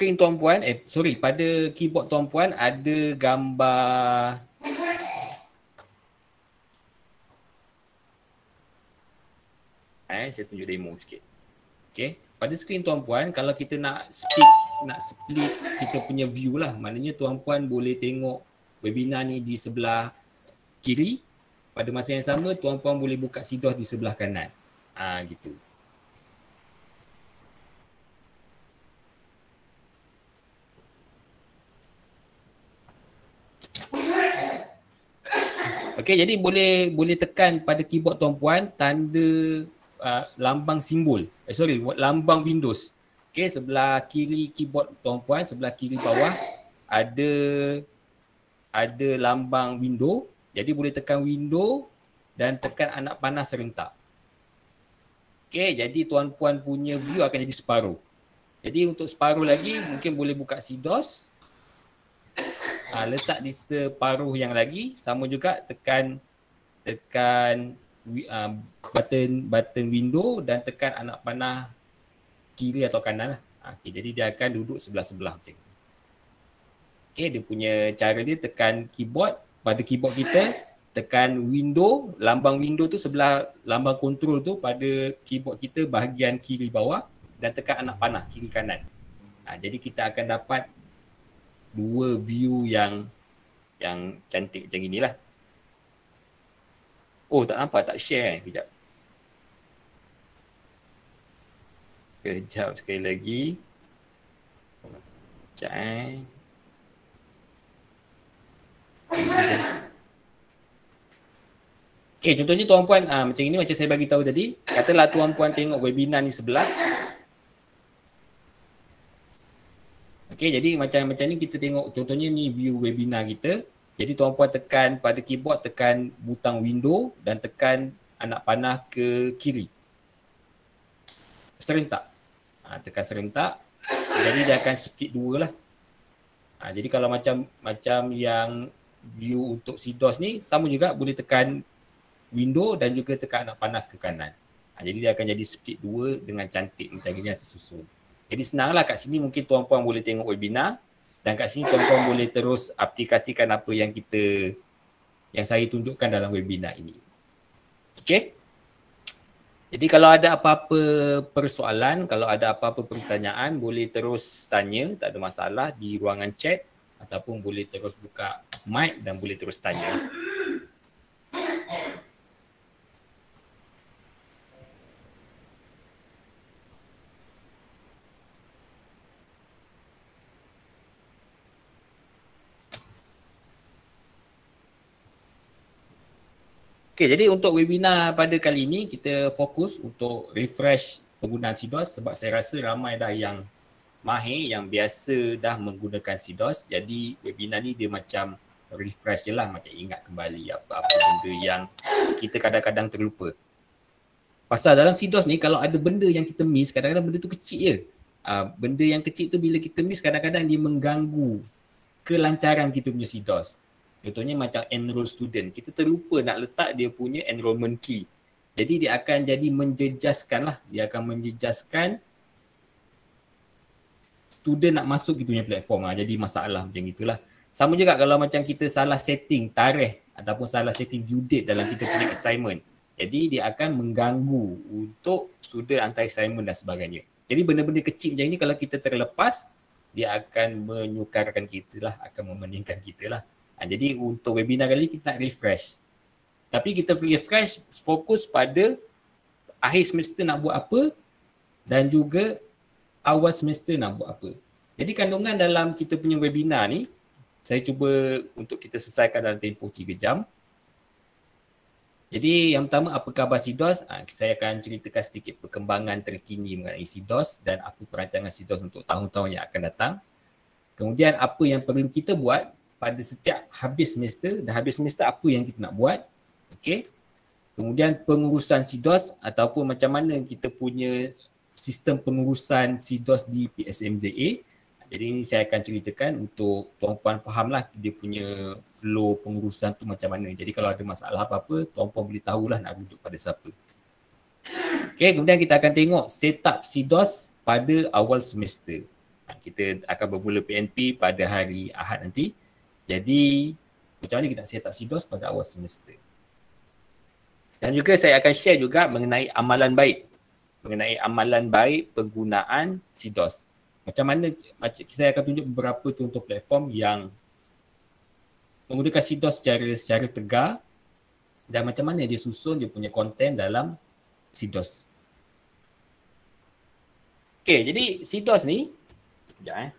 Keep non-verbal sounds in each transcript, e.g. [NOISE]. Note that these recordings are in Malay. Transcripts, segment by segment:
screen tuan puan eh sorry pada keyboard tuan puan ada gambar eh saya tunjuk demo sikit okey pada skrin tuan puan kalau kita nak split nak split kita punya view lah maknanya tuan puan boleh tengok webinar ni di sebelah kiri pada masa yang sama tuan puan boleh buka sidos di sebelah kanan ah ha, gitu Okey jadi boleh boleh tekan pada keyboard tuan-puan tanda uh, lambang simbol. Eh, sorry lambang Windows. Okay sebelah kiri keyboard tuan-puan sebelah kiri bawah ada ada lambang window. Jadi boleh tekan window dan tekan anak panah serentak. Okay jadi tuan-puan punya view akan jadi separuh. Jadi untuk separuh lagi mungkin boleh buka CDOS uh, letak di separuh yang lagi sama juga tekan tekan uh, button button window dan tekan anak panah kiri atau kanan lah. Ah, okay, jadi dia akan duduk sebelah-sebelah macam ni. Okay, dia punya cara dia tekan keyboard pada keyboard kita tekan window, lambang window tu sebelah lambang control tu pada keyboard kita bahagian kiri bawah dan tekan anak panah kiri kanan. Ha, jadi kita akan dapat dua view yang yang cantik macam inilah. Oh tak nampak tak share eh. Kejap. Kejap sekali lagi. Kejap eh. Okay contohnya tuan puan ah, macam ini macam saya bagi tahu tadi katalah tuan puan tengok webinar ni sebelah Okay, jadi macam macam ni kita tengok contohnya ni view webinar kita. Jadi tuan puan tekan pada keyboard tekan butang window dan tekan anak panah ke kiri. Serentak. Ha, tekan serentak. Jadi dia akan split dua lah. Ha, jadi kalau macam macam yang view untuk CDOS ni sama juga boleh tekan window dan juga tekan anak panah ke kanan. Ha, jadi dia akan jadi split dua dengan cantik macam ni tersusun. Jadi senanglah kat sini mungkin tuan-puan boleh tengok webinar dan kat sini tuan-puan boleh terus aplikasikan apa yang kita yang saya tunjukkan dalam webinar ini. Okay? Jadi kalau ada apa-apa persoalan, kalau ada apa-apa pertanyaan boleh terus tanya, tak ada masalah di ruangan chat ataupun boleh terus buka mic dan boleh terus tanya. Okay, jadi untuk webinar pada kali ini kita fokus untuk refresh penggunaan sidos sebab saya rasa ramai dah yang mahir yang biasa dah menggunakan sidos jadi webinar ni dia macam refresh je lah macam ingat kembali apa-apa benda yang kita kadang-kadang terlupa pasal dalam sidos ni kalau ada benda yang kita miss kadang-kadang benda tu kecil je uh, benda yang kecil tu bila kita miss kadang-kadang dia mengganggu kelancaran kita punya CDOS Contohnya macam enroll student. Kita terlupa nak letak dia punya enrollment key. Jadi dia akan jadi menjejaskan lah. Dia akan menjejaskan student nak masuk kita punya platform lah. Jadi masalah macam itulah. Sama juga kalau macam kita salah setting tarikh ataupun salah setting due date dalam kita punya assignment. Jadi dia akan mengganggu untuk student hantar assignment dan sebagainya. Jadi benda-benda kecil macam ini kalau kita terlepas dia akan menyukarkan kita lah. Akan memeningkan kita lah. Ha, jadi untuk webinar kali kita nak refresh. Tapi kita refresh fokus pada akhir semester nak buat apa dan juga awal semester nak buat apa. Jadi kandungan dalam kita punya webinar ni saya cuba untuk kita selesaikan dalam tempoh 3 jam. Jadi yang pertama apa khabar SIDOS? Ha, saya akan ceritakan sedikit perkembangan terkini mengenai SIDOS dan apa perancangan SIDOS untuk tahun-tahun yang akan datang. Kemudian apa yang perlu kita buat pada setiap habis semester dan habis semester apa yang kita nak buat okey kemudian pengurusan SIDOS ataupun macam mana kita punya sistem pengurusan SIDOS di PSMZA jadi ini saya akan ceritakan untuk tuan tuan fahamlah dia punya flow pengurusan tu macam mana jadi kalau ada masalah apa-apa tuan-puan boleh tahulah nak rujuk pada siapa okey kemudian kita akan tengok setup SIDOS pada awal semester kita akan bermula PNP pada hari Ahad nanti jadi macam mana kita nak set up sidos pada awal semester. Dan juga saya akan share juga mengenai amalan baik. Mengenai amalan baik penggunaan sidos. Macam mana macam saya akan tunjuk beberapa contoh platform yang menggunakan sidos secara secara tegar dan macam mana dia susun dia punya konten dalam sidos. Okey, jadi sidos ni sekejap eh.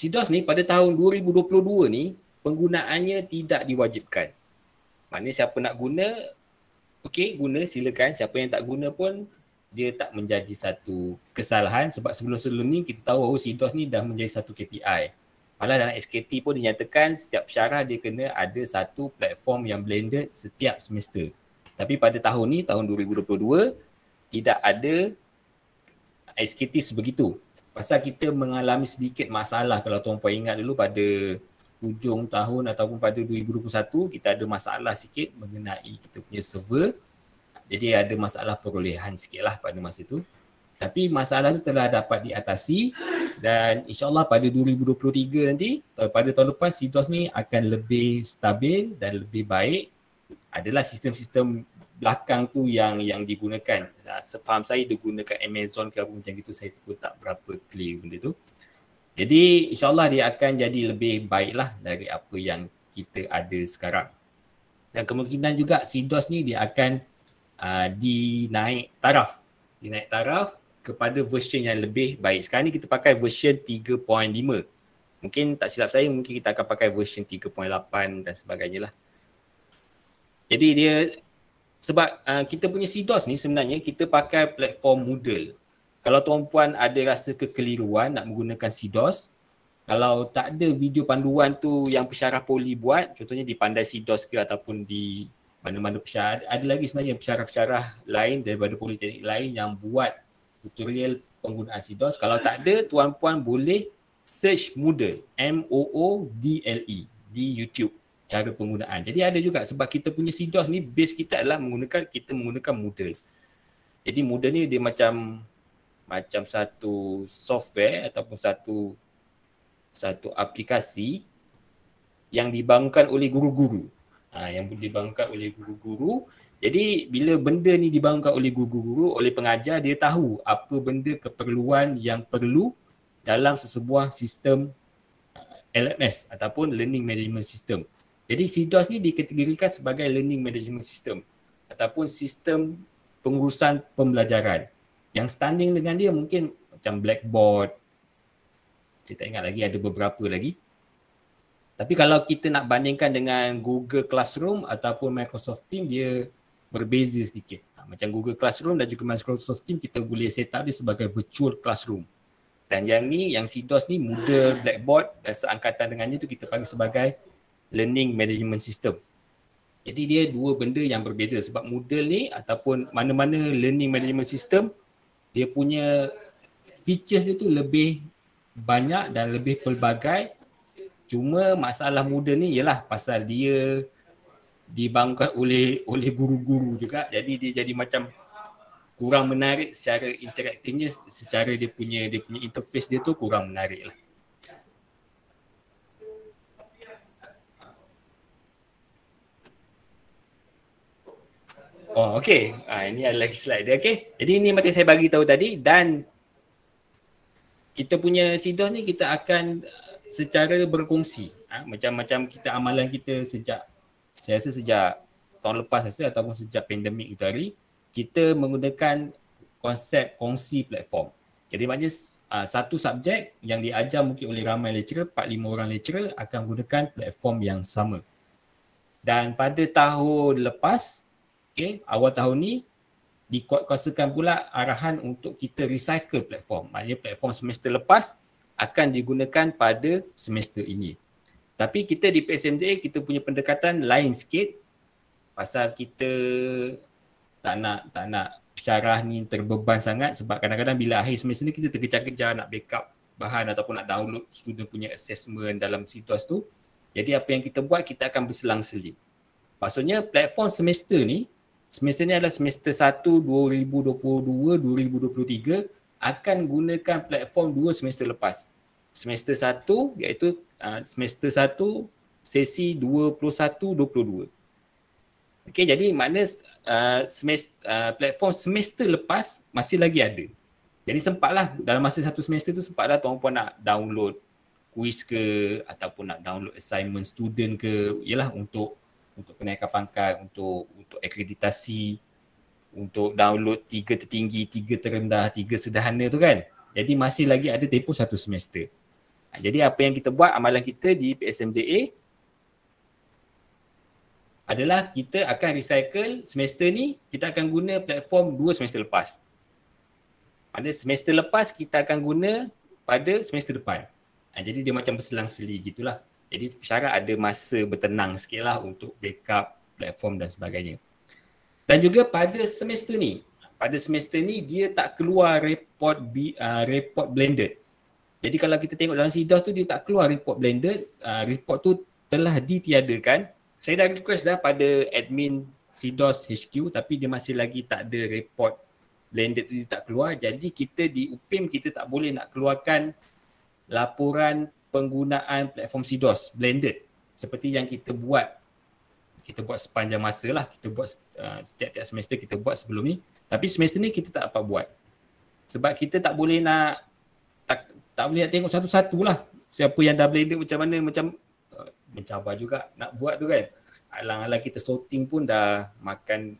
SIDAS ni pada tahun 2022 ni penggunaannya tidak diwajibkan. Maknanya siapa nak guna, okey guna silakan. Siapa yang tak guna pun dia tak menjadi satu kesalahan sebab sebelum-sebelum ni kita tahu bahawa SIDAS ni dah menjadi satu KPI. Malah dalam SKT pun dinyatakan setiap syarah dia kena ada satu platform yang blended setiap semester. Tapi pada tahun ni, tahun 2022, tidak ada SKT sebegitu. Pasal kita mengalami sedikit masalah kalau tuan puan ingat dulu pada hujung tahun ataupun pada 2021 kita ada masalah sikit mengenai kita punya server. Jadi ada masalah perolehan lah pada masa itu. Tapi masalah itu telah dapat diatasi dan insyaAllah pada 2023 nanti eh, pada tahun lepas situasi ni akan lebih stabil dan lebih baik. Adalah sistem-sistem belakang tu yang yang digunakan. Ha, sefaham saya dia gunakan Amazon ke apa macam gitu saya pun tak berapa clear benda tu. Jadi insyaAllah dia akan jadi lebih baiklah dari apa yang kita ada sekarang. Dan kemungkinan juga CDOS ni dia akan uh, dinaik taraf. Dinaik taraf kepada version yang lebih baik. Sekarang ni kita pakai version 3.5. Mungkin tak silap saya mungkin kita akan pakai version 3.8 dan sebagainya lah. Jadi dia sebab uh, kita punya CDOS ni sebenarnya kita pakai platform Moodle. Kalau tuan puan ada rasa kekeliruan nak menggunakan CDOS, kalau tak ada video panduan tu yang pesyarah poli buat, contohnya di pandai Sidos ke ataupun di mana-mana pesyarah, ada lagi sebenarnya pesyarah-pesyarah lain daripada politeknik lain yang buat tutorial penggunaan Sidos. Kalau tak ada, tuan puan boleh search Moodle, M-O-O-D-L-E di YouTube cara penggunaan. Jadi ada juga sebab kita punya CDOS ni base kita adalah menggunakan kita menggunakan Moodle. Jadi Moodle ni dia macam macam satu software ataupun satu satu aplikasi yang dibangunkan oleh guru-guru. Ha, yang dibangunkan oleh guru-guru. Jadi bila benda ni dibangunkan oleh guru-guru, oleh pengajar, dia tahu apa benda keperluan yang perlu dalam sesebuah sistem uh, LMS ataupun Learning Management System. Jadi Sidos ni dikategorikan sebagai learning management system ataupun sistem pengurusan pembelajaran. Yang standing dengan dia mungkin macam blackboard. Saya tak ingat lagi ada beberapa lagi. Tapi kalau kita nak bandingkan dengan Google Classroom ataupun Microsoft Teams dia berbeza sedikit. Ha, macam Google Classroom dan juga Microsoft Teams kita boleh set up dia sebagai virtual classroom. Dan yang ni, yang Sidos ni Moodle, Blackboard dan seangkatan dengannya tu kita panggil sebagai learning management system. Jadi dia dua benda yang berbeza sebab Moodle ni ataupun mana-mana learning management system dia punya features dia tu lebih banyak dan lebih pelbagai cuma masalah Moodle ni ialah pasal dia dibangkat oleh oleh guru-guru juga jadi dia jadi macam kurang menarik secara interaktifnya secara dia punya dia punya interface dia tu kurang menarik lah Oh, okey. Ah, ini adalah slide dia, okey. Jadi ini macam saya bagi tahu tadi dan kita punya sidos ni kita akan uh, secara berkongsi. Ha? Ah, Macam-macam kita amalan kita sejak saya rasa sejak tahun lepas rasa ataupun sejak pandemik itu hari kita menggunakan konsep kongsi platform. Jadi maknanya uh, satu subjek yang diajar mungkin oleh ramai lecturer, empat lima orang lecturer akan gunakan platform yang sama. Dan pada tahun lepas, okay, awal tahun ni dikuatkuasakan pula arahan untuk kita recycle platform. Maknanya platform semester lepas akan digunakan pada semester ini. Tapi kita di PSMJA kita punya pendekatan lain sikit pasal kita tak nak tak nak syarah ni terbeban sangat sebab kadang-kadang bila akhir semester ni kita terkejar-kejar nak backup bahan ataupun nak download student punya assessment dalam situasi tu. Jadi apa yang kita buat kita akan berselang-seling. Maksudnya platform semester ni semester ni adalah semester 1 2022 2023 akan gunakan platform dua semester lepas semester 1 iaitu uh, semester 1 sesi 21 22 Okay, jadi makna uh, ah, semester, uh, ah, platform semester lepas masih lagi ada. Jadi sempatlah dalam masa satu semester tu sempatlah tuan puan nak download quiz ke ataupun nak download assignment student ke ialah untuk untuk kenaikan pangkat, untuk untuk akreditasi, untuk download tiga tertinggi, tiga terendah, tiga sederhana tu kan. Jadi masih lagi ada tempoh satu semester. Ha, jadi apa yang kita buat amalan kita di PSMJA adalah kita akan recycle semester ni kita akan guna platform dua semester lepas. Pada semester lepas kita akan guna pada semester depan. Ha, jadi dia macam berselang-seli gitulah. Jadi syarat ada masa bertenang sikit lah untuk backup platform dan sebagainya. Dan juga pada semester ni, pada semester ni dia tak keluar report uh, report blended. Jadi kalau kita tengok dalam SIDAS tu dia tak keluar report blended, uh, report tu telah ditiadakan. Saya dah request dah pada admin SIDOS HQ tapi dia masih lagi tak ada report blended tu dia tak keluar. Jadi kita di UPIM kita tak boleh nak keluarkan laporan penggunaan platform CDOS blended seperti yang kita buat kita buat sepanjang masa lah kita buat uh, setiap tiap semester kita buat sebelum ni tapi semester ni kita tak dapat buat sebab kita tak boleh nak tak, tak boleh nak tengok satu-satu lah siapa yang dah blended macam mana macam uh, mencabar juga nak buat tu kan alang-alang kita sorting pun dah makan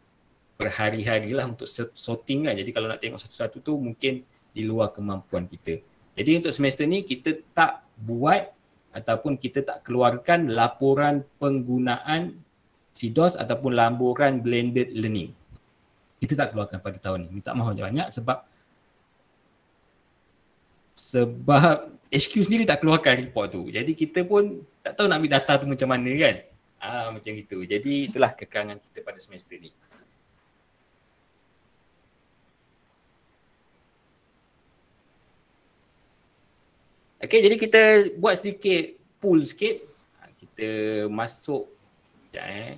berhari-hari lah untuk sorting kan jadi kalau nak tengok satu-satu tu mungkin di luar kemampuan kita jadi untuk semester ni kita tak buat ataupun kita tak keluarkan laporan penggunaan CDOS ataupun laporan blended learning. Kita tak keluarkan pada tahun ni. Minta mahu banyak sebab sebab HQ sendiri tak keluarkan report tu. Jadi kita pun tak tahu nak ambil data tu macam mana kan. Ah macam itu. Jadi itulah kekangan kita pada semester ni. Okay, jadi kita buat sedikit pool sikit. Kita masuk. Sekejap eh.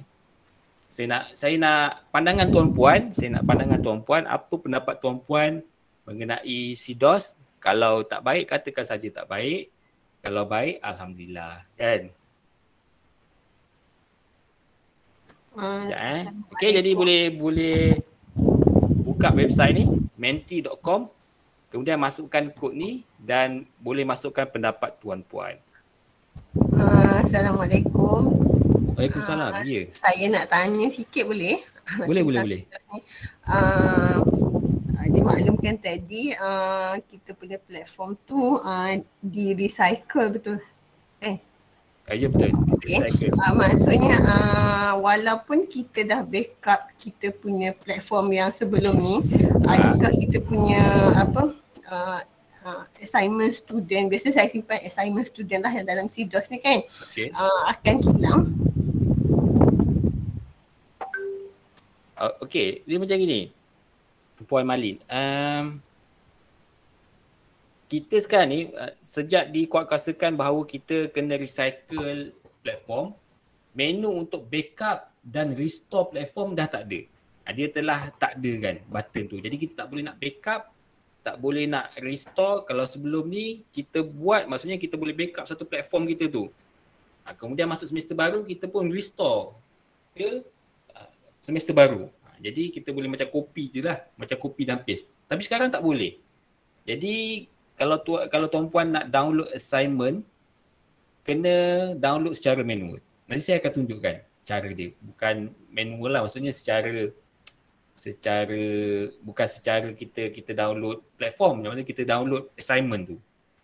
Saya nak, saya nak pandangan tuan puan. Saya nak pandangan tuan puan. Apa pendapat tuan puan mengenai SIDOS? Kalau tak baik, katakan saja tak baik. Kalau baik, Alhamdulillah. Kan? Ah, Sekejap eh. Okay, jadi boleh boleh buka website ni. menti.com Kemudian masukkan kod ni dan boleh masukkan pendapat tuan-puan. Uh, Assalamualaikum. Waalaikumsalam. Uh, ya. Saya nak tanya sikit boleh? Boleh, boleh, boleh. Uh, maklumkan tadi uh, kita punya platform tu uh, di recycle betul? Eh, Ya yeah, betul. Okay. Uh, eh, maksudnya uh, walaupun kita dah backup kita punya platform yang sebelum ni, uh. adakah kita punya apa uh, uh, assignment student biasa saya simpan assignment student lah yang dalam CDOS ni kan okay. uh, ha, akan hilang uh, ah, Okay, dia macam gini Puan Malin um, Kita sekarang ni uh, sejak dikuatkuasakan bahawa kita kena recycle platform menu untuk backup dan restore platform dah tak ada ah, dia telah tak ada kan button tu jadi kita tak boleh nak backup tak boleh nak restore kalau sebelum ni kita buat maksudnya kita boleh backup satu platform kita tu ha, kemudian masuk semester baru kita pun restore ke ya, ha, semester baru ha, jadi kita boleh macam copy je lah macam copy dan paste tapi sekarang tak boleh jadi kalau tu, kalau tuan puan nak download assignment kena download secara manual nanti saya akan tunjukkan cara dia bukan manual lah maksudnya secara secara bukan secara kita kita download platform macam mana kita download assignment tu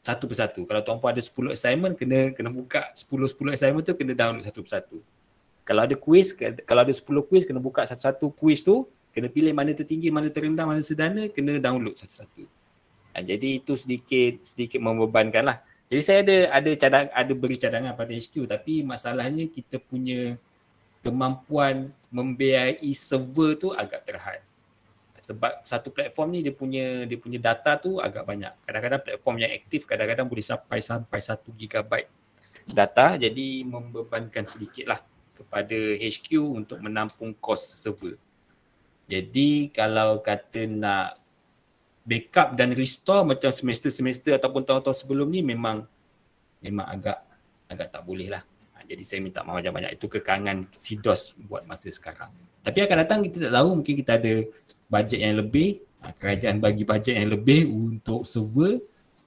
satu persatu kalau tuan puan ada 10 assignment kena kena buka 10 10 assignment tu kena download satu persatu kalau ada quiz kalau ada 10 quiz kena buka satu-satu quiz tu kena pilih mana tertinggi mana terendah mana sedana kena download satu-satu ha, jadi itu sedikit sedikit membebankanlah. jadi saya ada ada cadang ada beri cadangan pada HQ tapi masalahnya kita punya kemampuan membiayai server tu agak terhad sebab satu platform ni dia punya dia punya data tu agak banyak. Kadang-kadang platform yang aktif kadang-kadang boleh sampai sampai 1 GB data jadi membebankan sedikitlah kepada HQ untuk menampung kos server. Jadi kalau kata nak backup dan restore macam semester-semester ataupun tahun-tahun sebelum ni memang memang agak agak tak boleh lah. Jadi saya minta maaf banyak-banyak itu kekangan SIDOS buat masa sekarang. Tapi akan datang kita tak tahu mungkin kita ada bajet yang lebih, ah, kerajaan bagi bajet yang lebih untuk server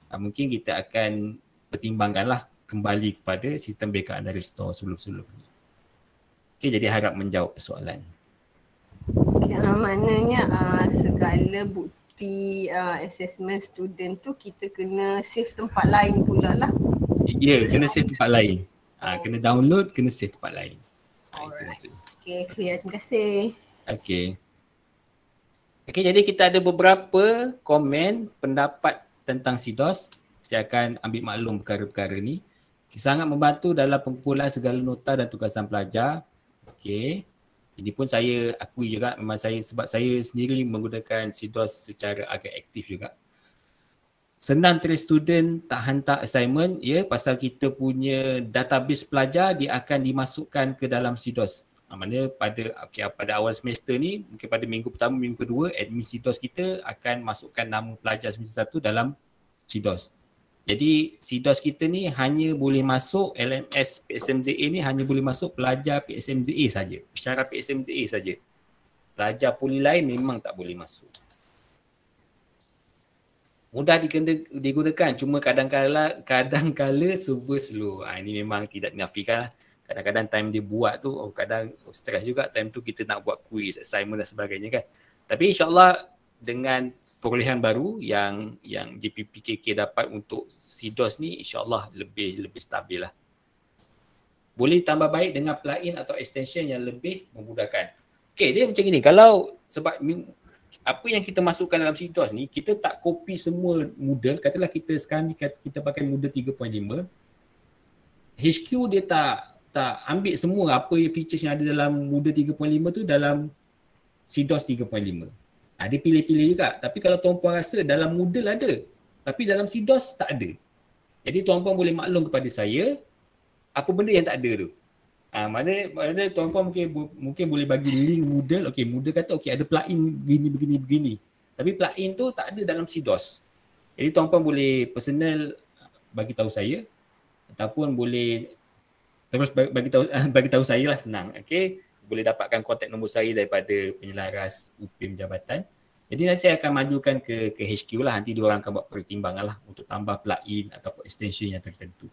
ah, mungkin kita akan pertimbangkanlah kembali kepada sistem backup anda restore sebelum-sebelum ni. Okay, jadi harap menjawab persoalan. Ya, maknanya uh, segala bukti uh, assessment student tu kita kena save tempat lain pula lah. Ya, yeah, kena save tempat lain. Uh, kena download, kena save tempat lain. Ah, Alright. Okay, clear. Terima kasih. Okay. Okay, jadi kita ada beberapa komen pendapat tentang SIDOS. Saya akan ambil maklum perkara-perkara ni. Okay, sangat membantu dalam pengumpulan segala nota dan tugasan pelajar. Okay. Ini pun saya akui juga memang saya sebab saya sendiri menggunakan SIDOS secara agak aktif juga senang terus student tak hantar assignment ya pasal kita punya database pelajar dia akan dimasukkan ke dalam SIDOS. Ha, ah, mana pada okay, pada awal semester ni mungkin pada minggu pertama minggu kedua admin SIDOS kita akan masukkan nama pelajar semester satu dalam SIDOS. Jadi SIDOS kita ni hanya boleh masuk LMS PSMJA ni hanya boleh masuk pelajar PSMJA saja. Secara PSMJA saja. Pelajar poli lain memang tak boleh masuk mudah digunakan cuma kadang-kala kadang-kala server slow ha, ini memang tidak dinafikan lah. kadang-kadang time dia buat tu oh, kadang oh, stress juga time tu kita nak buat quiz assignment dan sebagainya kan tapi insyaallah dengan perolehan baru yang yang JPPKK dapat untuk SIDOS ni insyaallah lebih lebih stabil lah boleh tambah baik dengan plugin atau extension yang lebih memudahkan okey dia macam ni kalau sebab apa yang kita masukkan dalam situs ni kita tak copy semua model katalah kita sekarang ni kita pakai model 3.5 HQ dia tak tak ambil semua apa features yang ada dalam model 3.5 tu dalam Sidos 3.5 ada pilih-pilih juga tapi kalau tuan-puan rasa dalam model ada tapi dalam Sidos tak ada jadi tuan-puan boleh maklum kepada saya apa benda yang tak ada tu Ah ha, mana mana tuan-puan mungkin bu, mungkin boleh bagi link Moodle. Okey, Moodle kata okey ada plugin begini begini begini. Tapi plugin tu tak ada dalam sidos. Jadi tuan-puan boleh personal ah, bagi tahu saya ataupun boleh terus bagi, tahu [LAUGHS] bagi tahu saya lah senang. Okey, boleh dapatkan kontak nombor saya daripada penyelaras UPIM jabatan. Jadi nanti saya akan majukan ke ke HQ lah nanti dia orang akan buat pertimbangan lah untuk tambah plugin ataupun extension yang tertentu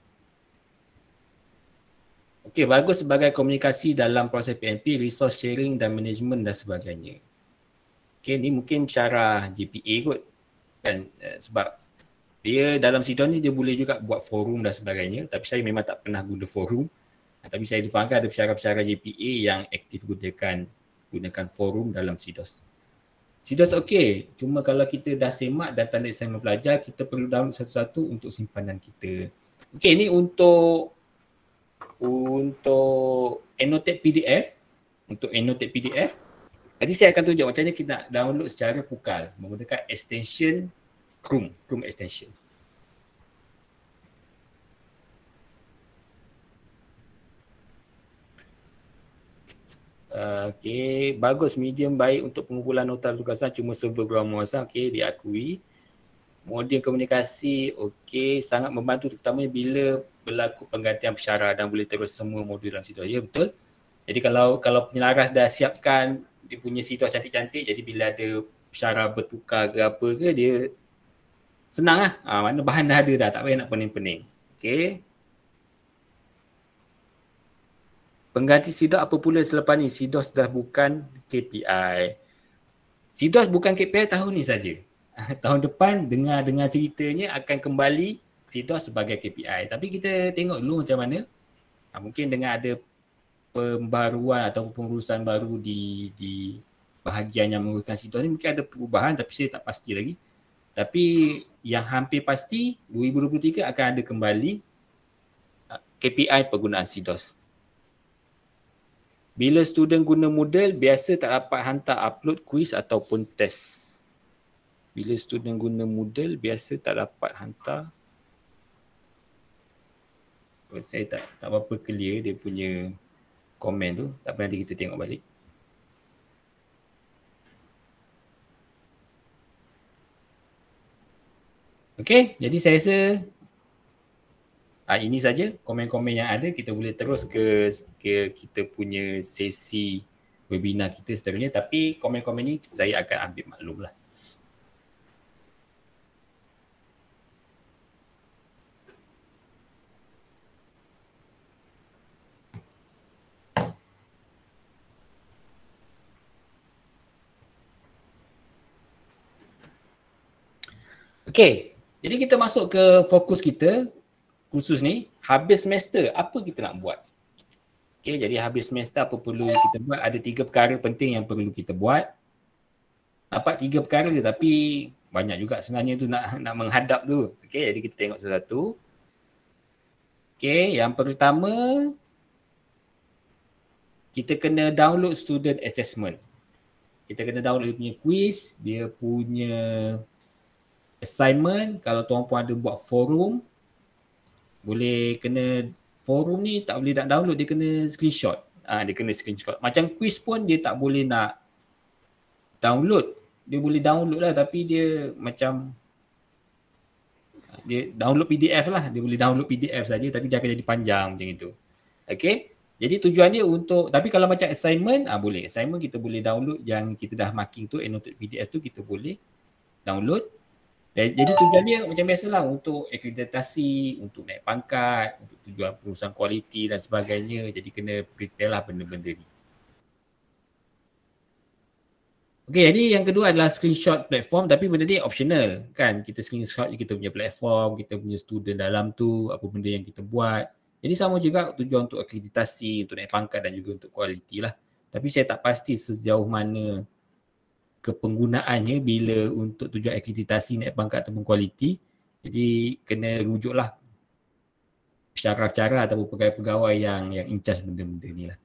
okay, bagus sebagai komunikasi dalam proses PMP, resource sharing dan management dan sebagainya. Okay, ni mungkin cara GPA kot. Kan? Eh, sebab dia dalam situ ni dia boleh juga buat forum dan sebagainya. Tapi saya memang tak pernah guna forum. Tapi saya difahamkan ada pesara-pesara GPA yang aktif gunakan gunakan forum dalam SIDOS. SIDOS okey, cuma kalau kita dah semak dan tanda eksamen pelajar, kita perlu download satu-satu untuk simpanan kita. Okey, ini untuk untuk annotate PDF untuk annotate PDF nanti saya akan tunjuk macam mana kita nak download secara pukal menggunakan extension Chrome Chrome extension Okay, bagus medium baik untuk pengumpulan nota tugasan cuma server ground muasa okay diakui modem komunikasi okay sangat membantu terutamanya bila berlaku penggantian pesara dan boleh terus semua modul dalam situ. Ya betul. Jadi kalau kalau penyelaras dah siapkan dia punya situs cantik-cantik jadi bila ada pesara bertukar ke apa ke dia senang lah. Ha, mana bahan dah ada dah tak payah nak pening-pening. Okay. Pengganti SIDOS apa pula selepas ni? SIDOS dah bukan KPI. SIDOS bukan KPI tahun ni saja. [LAUGHS] tahun depan dengar-dengar ceritanya akan kembali CDOS lah sebagai KPI tapi kita tengok dulu macam mana ha, mungkin dengan ada pembaruan atau pengurusan baru di di bahagian yang menguruskan CDOS ni mungkin ada perubahan tapi saya tak pasti lagi tapi yang hampir pasti 2023 akan ada kembali ah, KPI penggunaan CDOS bila student guna model biasa tak dapat hantar upload kuis ataupun test bila student guna model biasa tak dapat hantar saya tak tak apa-apa clear dia punya komen tu tak apa nanti kita tengok balik Okay, jadi saya rasa ha, ini saja komen-komen yang ada kita boleh terus ke, ke kita punya sesi webinar kita seterusnya tapi komen-komen ni saya akan ambil maklumlah. Okay, jadi kita masuk ke fokus kita khusus ni habis semester apa kita nak buat? Okay, jadi habis semester apa perlu kita buat? Ada tiga perkara penting yang perlu kita buat. Dapat tiga perkara tapi banyak juga sebenarnya tu nak nak menghadap tu. Okay, jadi kita tengok satu-satu. Okay, yang pertama kita kena download student assessment. Kita kena download dia punya quiz, dia punya assignment kalau tuan puan ada buat forum boleh kena forum ni tak boleh nak download dia kena screenshot ah ha, dia kena screenshot macam quiz pun dia tak boleh nak download dia boleh download lah tapi dia macam dia download PDF lah dia boleh download PDF saja tapi dia akan jadi panjang macam itu okey jadi tujuan dia untuk tapi kalau macam assignment ah ha, boleh assignment kita boleh download yang kita dah marking tu annotated eh, PDF tu kita boleh download dan jadi tujuan dia macam biasalah untuk akreditasi, untuk naik pangkat, untuk tujuan perusahaan kualiti dan sebagainya. Jadi kena prepare lah benda-benda ni. Okay, jadi yang kedua adalah screenshot platform tapi benda ni optional kan. Kita screenshot kita punya platform, kita punya student dalam tu, apa benda yang kita buat. Jadi sama juga tujuan untuk akreditasi, untuk naik pangkat dan juga untuk kualiti lah. Tapi saya tak pasti sejauh mana kepenggunaannya bila untuk tujuan akreditasi naik pangkat ataupun kualiti jadi kena rujuklah cara-cara ataupun pegawai pegawai yang yang in charge benda-benda ni lah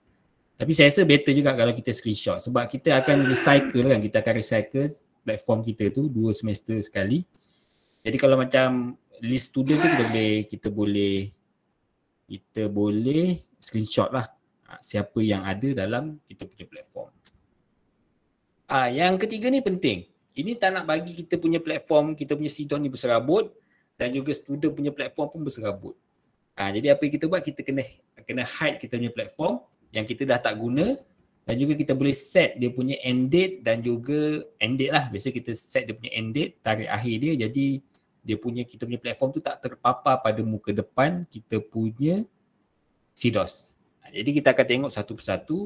tapi saya rasa better juga kalau kita screenshot sebab kita akan recycle kan kita akan recycle platform kita tu dua semester sekali jadi kalau macam list student tu kita boleh kita boleh kita boleh screenshot lah ah, siapa yang ada dalam kita punya platform Ah, yang ketiga ni penting. Ini tak nak bagi kita punya platform, kita punya sidon ni berserabut dan juga student punya platform pun berserabut. Ah, jadi apa yang kita buat, kita kena kena hide kita punya platform yang kita dah tak guna dan juga kita boleh set dia punya end date dan juga end date lah. Biasa kita set dia punya end date, tarikh akhir dia. Jadi dia punya kita punya platform tu tak terpapar pada muka depan kita punya CDOS. Ah, jadi kita akan tengok satu persatu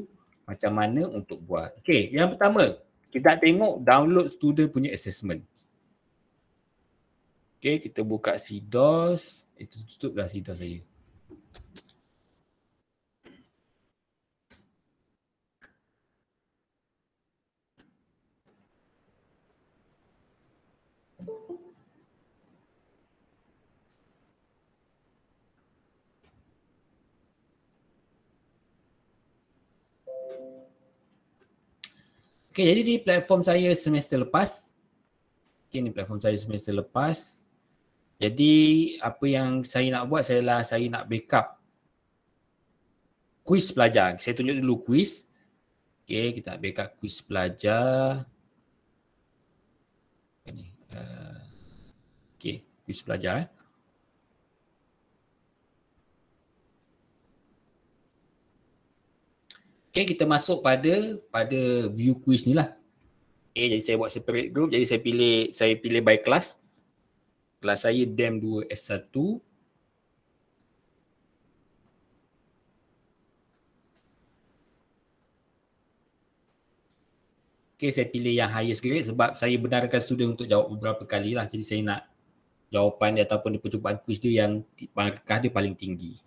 macam mana untuk buat. Okey, yang pertama kita tengok download student punya assessment. Okay, kita buka sidos Itu tutup dah sidos saya. Okay, jadi di platform saya semester lepas. Okay, ni platform saya semester lepas. Jadi apa yang saya nak buat saya lah saya nak backup kuis pelajar. Saya tunjuk dulu kuis. Okay, kita backup kuis pelajar. Okay, uh, okay kuis pelajar. Eh. Okay, kita masuk pada pada view quiz ni lah. Okay, eh, jadi saya buat separate group. Jadi saya pilih saya pilih by class. Kelas saya DEM 2 S1. Okay, saya pilih yang highest grade sebab saya benarkan student untuk jawab beberapa kali lah. Jadi saya nak jawapan dia ataupun dia percubaan quiz dia yang markah dia paling tinggi.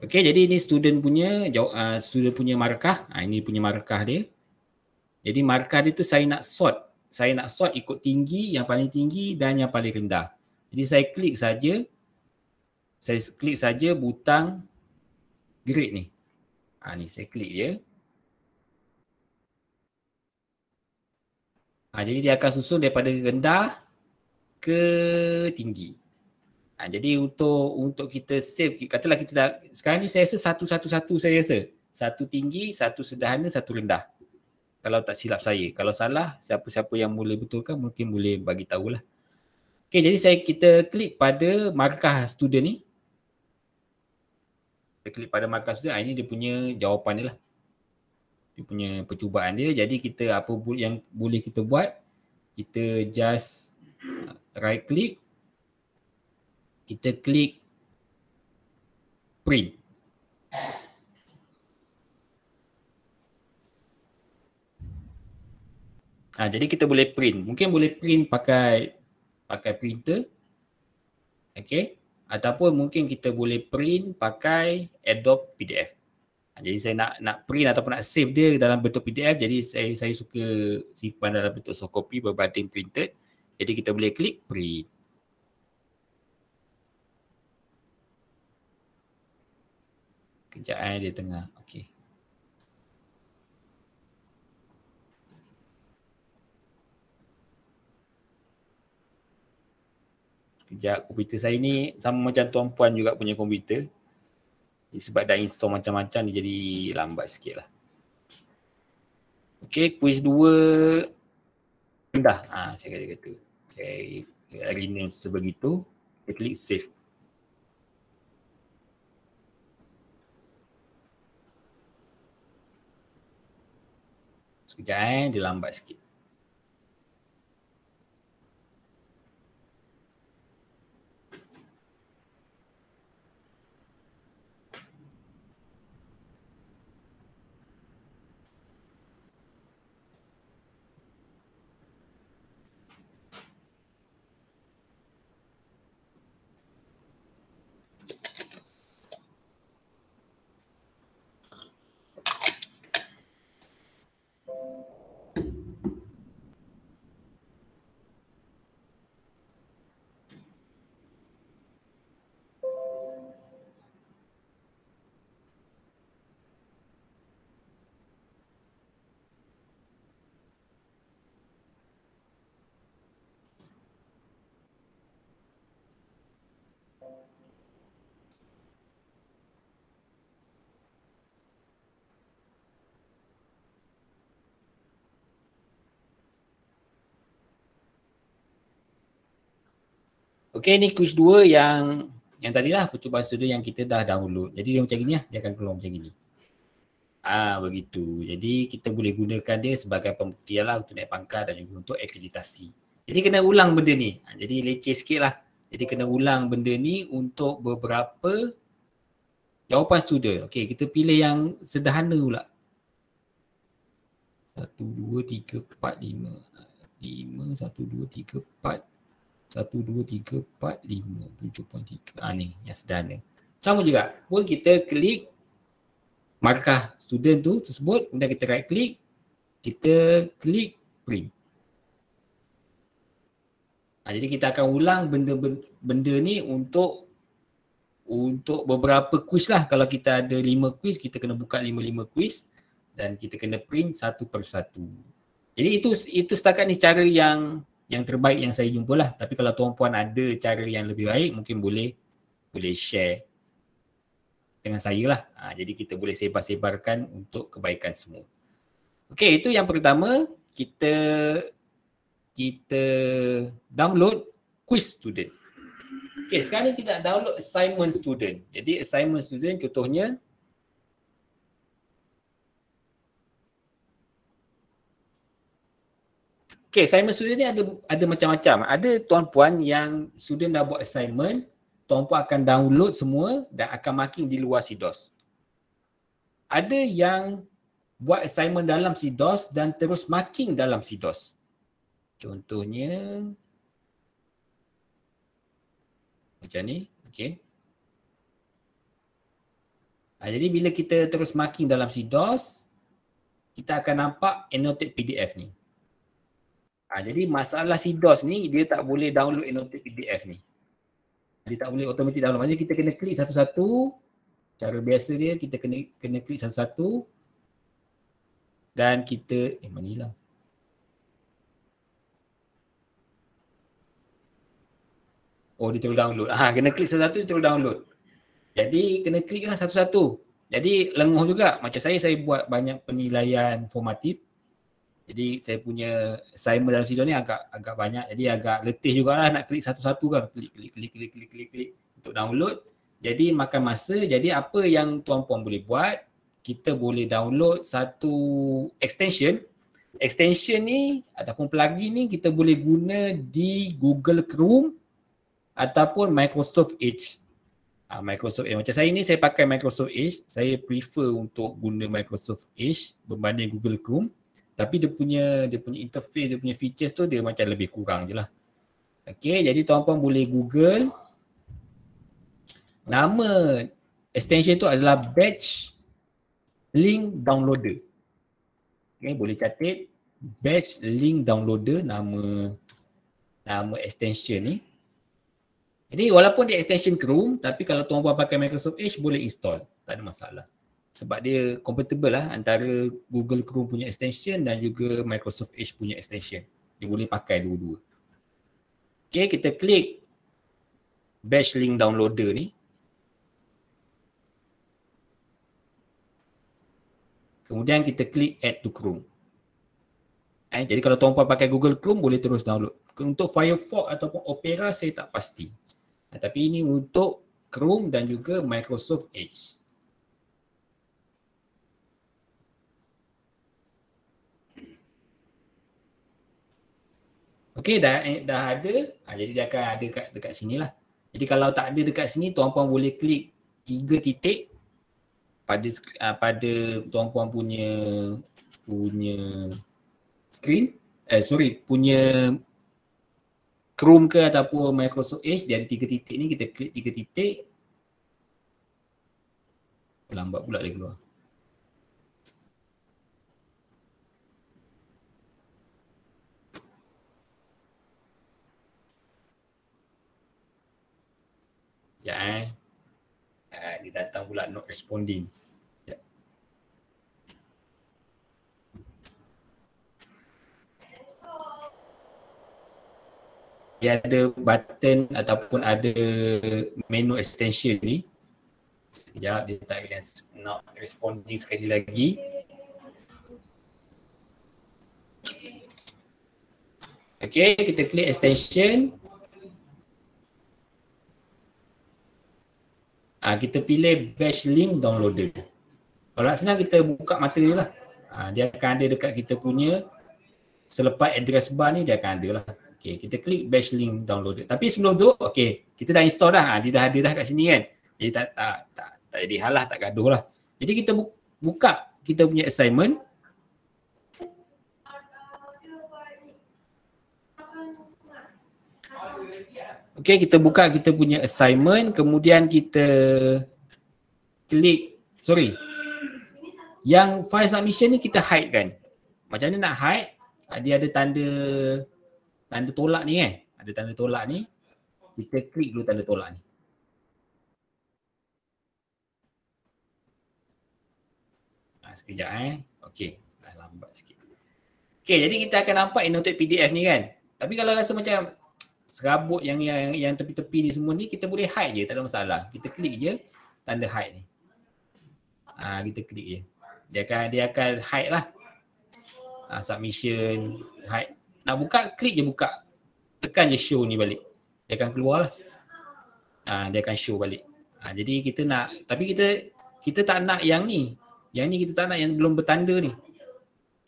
Okey, jadi ini student punya uh, student punya markah. Uh, ini punya markah dia. Jadi markah dia tu saya nak sort. Saya nak sort ikut tinggi, yang paling tinggi dan yang paling rendah. Jadi saya klik saja saya klik saja butang grade ni. Ha, ni saya klik je. Ha, jadi dia akan susun daripada rendah ke tinggi. Ha, jadi untuk untuk kita save, katalah kita dah, sekarang ni saya rasa satu-satu-satu saya rasa. Satu tinggi, satu sederhana, satu rendah. Kalau tak silap saya. Kalau salah, siapa-siapa yang boleh betulkan mungkin boleh bagi tahulah. Okay jadi saya kita klik pada markah student ni. Kita klik pada markah student, ha, ini dia punya jawapan dia lah. Dia punya percubaan dia. Jadi kita apa yang boleh kita buat, kita just right click kita klik print. Ha, jadi kita boleh print. Mungkin boleh print pakai pakai printer. Okey. Ataupun mungkin kita boleh print pakai Adobe PDF. Ah, jadi saya nak nak print ataupun nak save dia dalam bentuk PDF. Jadi saya saya suka simpan dalam bentuk soft copy berbanding printed. Jadi kita boleh klik print. Kejap eh dia tengah. Okey. Sekejap komputer saya ni sama macam tuan puan juga punya komputer. Dia sebab dah install macam-macam dia jadi lambat sikit lah. Okey, kuis dua, rendah. ha, saya kata-kata. Saya hari ni sebegitu. Saya klik save. sekejap eh dia lambat sikit Okey ni kuis dua yang yang tadi lah percubaan studio yang kita dah download. Jadi dia macam gini lah. Dia akan keluar macam gini. Ah begitu. Jadi kita boleh gunakan dia sebagai pembuktian lah untuk naik pangkat dan juga untuk akreditasi. Jadi kena ulang benda ni. Ah, jadi leceh sikit lah. Jadi kena ulang benda ni untuk beberapa jawapan student. Okey, kita pilih yang sederhana pula. 1, 2, 3, 4, 5. lima 1, 2, 3, 4, 5. 1, 2, 3, 4, 5, 7, 3 ha, ni yang sederhana sama juga pun kita klik markah student tu tersebut kemudian kita right click kita klik print ha, jadi kita akan ulang benda-benda benda ni untuk untuk beberapa quiz lah kalau kita ada 5 quiz kita kena buka 5-5 quiz dan kita kena print satu per satu jadi itu itu setakat ni cara yang yang terbaik yang saya jumpa lah. Tapi kalau tuan puan ada cara yang lebih baik, mungkin boleh boleh share dengan saya lah. Ha, jadi kita boleh sebar-sebarkan untuk kebaikan semua. Okey, itu yang pertama kita kita download quiz student. Okey, sekarang kita download assignment student. Jadi assignment student contohnya Okay, assignment student ni ada ada macam-macam. Ada tuan-puan yang student dah buat assignment, tuan-puan akan download semua dan akan marking di luar SIDOS. Ada yang buat assignment dalam SIDOS dan terus marking dalam SIDOS. Contohnya macam ni, okay. Ha, jadi bila kita terus marking dalam SIDOS, kita akan nampak annotate PDF ni. Ha, jadi masalah CDOS ni dia tak boleh download annotate PDF ni. Dia tak boleh automatik download. Maksudnya kita kena klik satu-satu. Cara biasa dia kita kena kena klik satu-satu. Dan kita, eh mana hilang. Oh dia terus download. Ha, kena klik satu-satu dia terus download. Jadi kena klik satu-satu. Jadi lenguh juga. Macam saya, saya buat banyak penilaian formatif. Jadi saya punya assignment dalam season ni agak agak banyak. Jadi agak letih jugalah nak klik satu-satu kan. Klik, klik, klik, klik, klik, klik, klik untuk download. Jadi makan masa. Jadi apa yang tuan-puan boleh buat, kita boleh download satu extension. Extension ni ataupun plugin ni kita boleh guna di Google Chrome ataupun Microsoft Edge. Ha, Microsoft Edge. Macam saya ni saya pakai Microsoft Edge. Saya prefer untuk guna Microsoft Edge berbanding Google Chrome. Tapi dia punya dia punya interface, dia punya features tu dia macam lebih kurang je lah. Okay, jadi tuan-puan boleh google nama extension tu adalah batch link downloader. Okay, boleh catat batch link downloader nama nama extension ni. Jadi walaupun dia extension Chrome tapi kalau tuan-puan pakai Microsoft Edge boleh install. Tak ada masalah sebab dia compatible lah antara Google Chrome punya extension dan juga Microsoft Edge punya extension. Dia boleh pakai dua-dua. Okay, kita klik Batch Link Downloader ni. Kemudian kita klik Add to Chrome. Eh, jadi kalau tuan-puan pakai Google Chrome boleh terus download. Untuk Firefox ataupun Opera saya tak pasti. Eh, tapi ini untuk Chrome dan juga Microsoft Edge. Okey dah eh, dah ada. Ha, jadi dia akan ada dekat sini lah. Jadi kalau tak ada dekat sini tuan-puan boleh klik tiga titik pada uh, pada tuan-puan punya punya screen eh sorry punya Chrome ke ataupun Microsoft Edge dia ada tiga titik ni kita klik tiga titik lambat pula dia keluar Sekejap eh. Uh, dia datang pula not responding. Dia ada button ataupun ada menu extension ni. Sekejap dia tak yes, not responding sekali lagi. Okay, kita klik extension. Ha, kita pilih batch link downloader. Kalau senang kita buka mata je lah. Ha, dia akan ada dekat kita punya selepas address bar ni dia akan ada lah. Okay, kita klik batch link downloader. Tapi sebelum tu, okay, kita dah install dah. Ha, dia dah ada dah kat sini kan. Jadi tak, tak, tak, tak jadi halah tak gaduh lah. Jadi kita buka kita punya assignment. Okay, kita buka kita punya assignment, kemudian kita klik sorry. Yang file submission ni kita hide kan. Macam mana nak hide? Ah, dia ada tanda tanda tolak ni kan. Ada tanda tolak ni. Kita klik dulu tanda tolak ni. Ah sekejap eh. Okey, lambat sikit. Okay, jadi kita akan nampak annotated PDF ni kan. Tapi kalau rasa macam serabut yang yang yang tepi-tepi ni semua ni kita boleh hide je tak ada masalah. Kita klik je tanda hide ni. Ha, kita klik je. Dia akan dia akan hide lah. Ha, submission hide. Nak buka klik je buka. Tekan je show ni balik. Dia akan keluar lah. Ha, dia akan show balik. Ha, jadi kita nak tapi kita kita tak nak yang ni. Yang ni kita tak nak yang belum bertanda ni.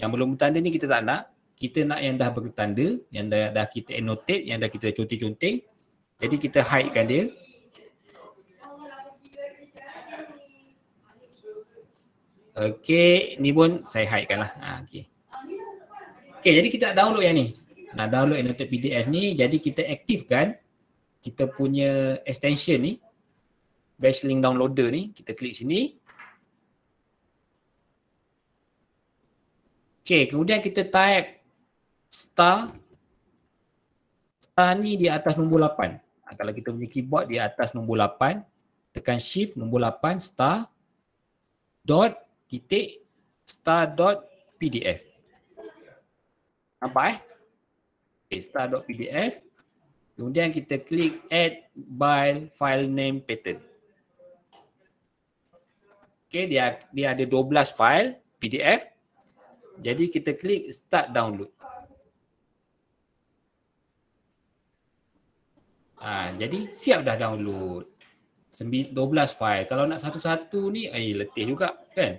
Yang belum bertanda ni kita tak nak kita nak yang dah bertanda, yang dah, dah kita annotate, yang dah kita conteng cunting Jadi kita hidekan dia. Okey, ni pun saya hidekan lah. Ha, Okey. Okey, jadi kita nak download yang ni. Nak download annotate PDF ni, jadi kita aktifkan kita punya extension ni. Bash link downloader ni, kita klik sini. Okey, kemudian kita type star star ni di atas nombor 8. Ha, kalau kita punya keyboard di atas nombor 8, tekan shift nombor 8 star dot titik star dot pdf. Nampak eh? Okay, star dot pdf. Kemudian kita klik add by file name pattern. Okay, dia, dia ada 12 file PDF. Jadi kita klik start download. Ha, jadi siap dah download. 12 file. Kalau nak satu-satu ni, eh letih juga kan.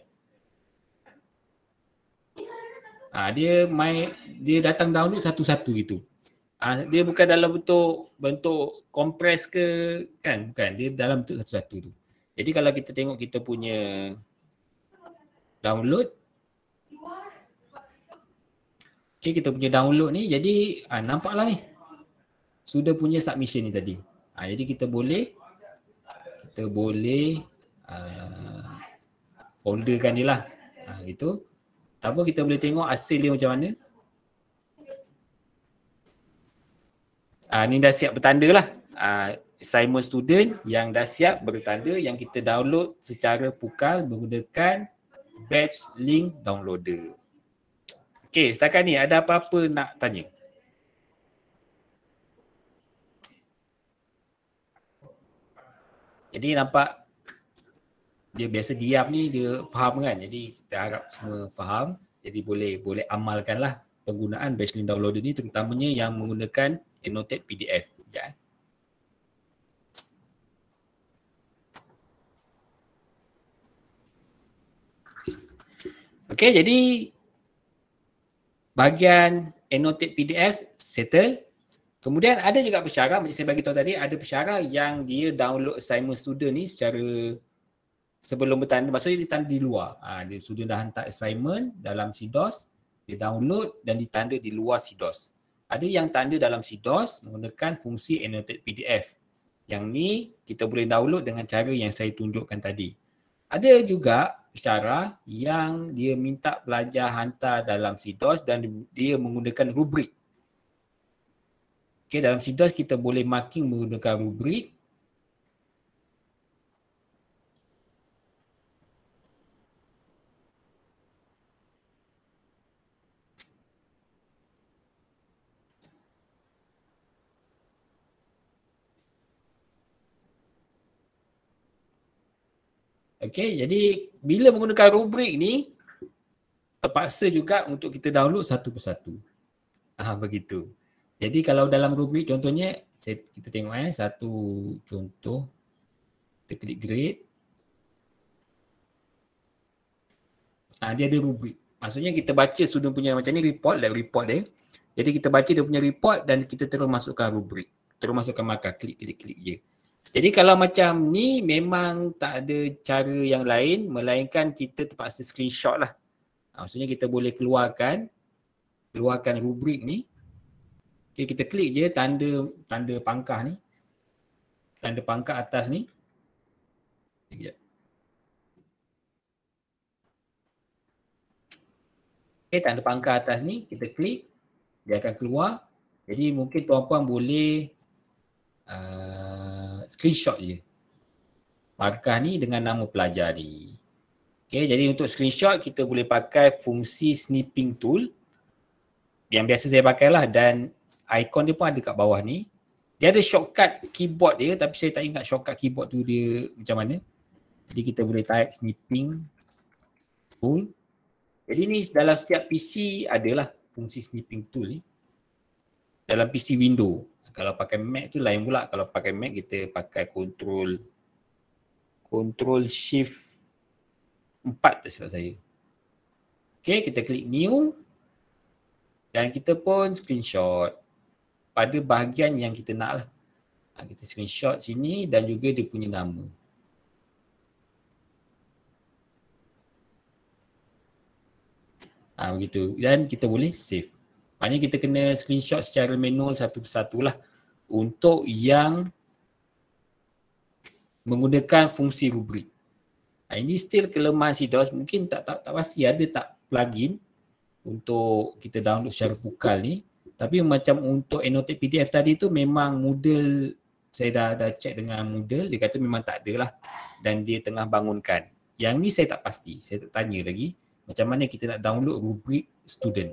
Ha, dia mai dia datang download satu-satu gitu. Ha, dia bukan dalam bentuk bentuk compress ke kan bukan dia dalam bentuk satu-satu tu. Jadi kalau kita tengok kita punya download Okay, kita punya download ni jadi ha, nampaklah ni sudah punya submission ni tadi. Ha, jadi kita boleh kita boleh uh, folderkan dia lah. Ha, gitu. Tapi kita boleh tengok hasil dia macam mana. Ha, ni dah siap bertanda lah. Ha, assignment student yang dah siap bertanda yang kita download secara pukal menggunakan batch link downloader. Okay setakat ni ada apa-apa nak tanya? Jadi nampak dia biasa diam ni dia faham kan. Jadi kita harap semua faham. Jadi boleh boleh amalkanlah penggunaan Bashlane Downloader ni terutamanya yang menggunakan annotate PDF. Ya. Okey, jadi bahagian annotate PDF settle. Kemudian ada juga pesara, macam saya bagi tadi, ada pesara yang dia download assignment student ni secara sebelum bertanda, maksudnya dia tanda di luar. Ha, dia student dah hantar assignment dalam SIDOS, dia download dan ditanda di luar SIDOS. Ada yang tanda dalam SIDOS menggunakan fungsi annotate PDF. Yang ni kita boleh download dengan cara yang saya tunjukkan tadi. Ada juga cara yang dia minta pelajar hantar dalam SIDOS dan dia menggunakan rubrik. Okey, dalam sidas kita boleh marking menggunakan rubrik. Okey, jadi bila menggunakan rubrik ni terpaksa juga untuk kita download satu persatu. Ah begitu. Jadi kalau dalam rubrik contohnya kita tengok eh satu contoh kita klik grade. Ah ha, dia ada rubrik. Maksudnya kita baca student punya macam ni report lah report dia. Jadi kita baca dia punya report dan kita terus masukkan rubrik. Terus masukkan markah klik klik klik je. Jadi kalau macam ni memang tak ada cara yang lain melainkan kita terpaksa screenshot lah. Ha, maksudnya kita boleh keluarkan keluarkan rubrik ni Okay, kita klik je tanda tanda pangkah ni. Tanda pangkah atas ni. Sekejap. Okay, tanda pangkah atas ni kita klik. Dia akan keluar. Jadi mungkin tuan-puan boleh uh, screenshot je. Pangkah ni dengan nama pelajar ni. Okay, jadi untuk screenshot kita boleh pakai fungsi snipping tool. Yang biasa saya pakailah dan Icon dia pun ada kat bawah ni Dia ada shortcut keyboard dia tapi saya tak ingat shortcut keyboard tu dia macam mana Jadi kita boleh type snipping tool Jadi ni dalam setiap PC adalah fungsi snipping tool ni Dalam PC window Kalau pakai Mac tu lain pula Kalau pakai Mac kita pakai control Control shift Empat tak silap saya Okay kita klik new dan kita pun screenshot pada bahagian yang kita nak lah. Ha, kita screenshot sini dan juga dia punya nama. Ha, begitu dan kita boleh save. Maknanya kita kena screenshot secara manual satu persatu lah untuk yang menggunakan fungsi rubrik. Ha, ini still kelemahan CDOS mungkin tak, tak, tak pasti ada tak plugin untuk kita download secara pukal ni. Tapi macam untuk annotate PDF tadi tu memang model saya dah dah check dengan model dia kata memang tak ada lah dan dia tengah bangunkan. Yang ni saya tak pasti. Saya tak tanya lagi macam mana kita nak download rubrik student.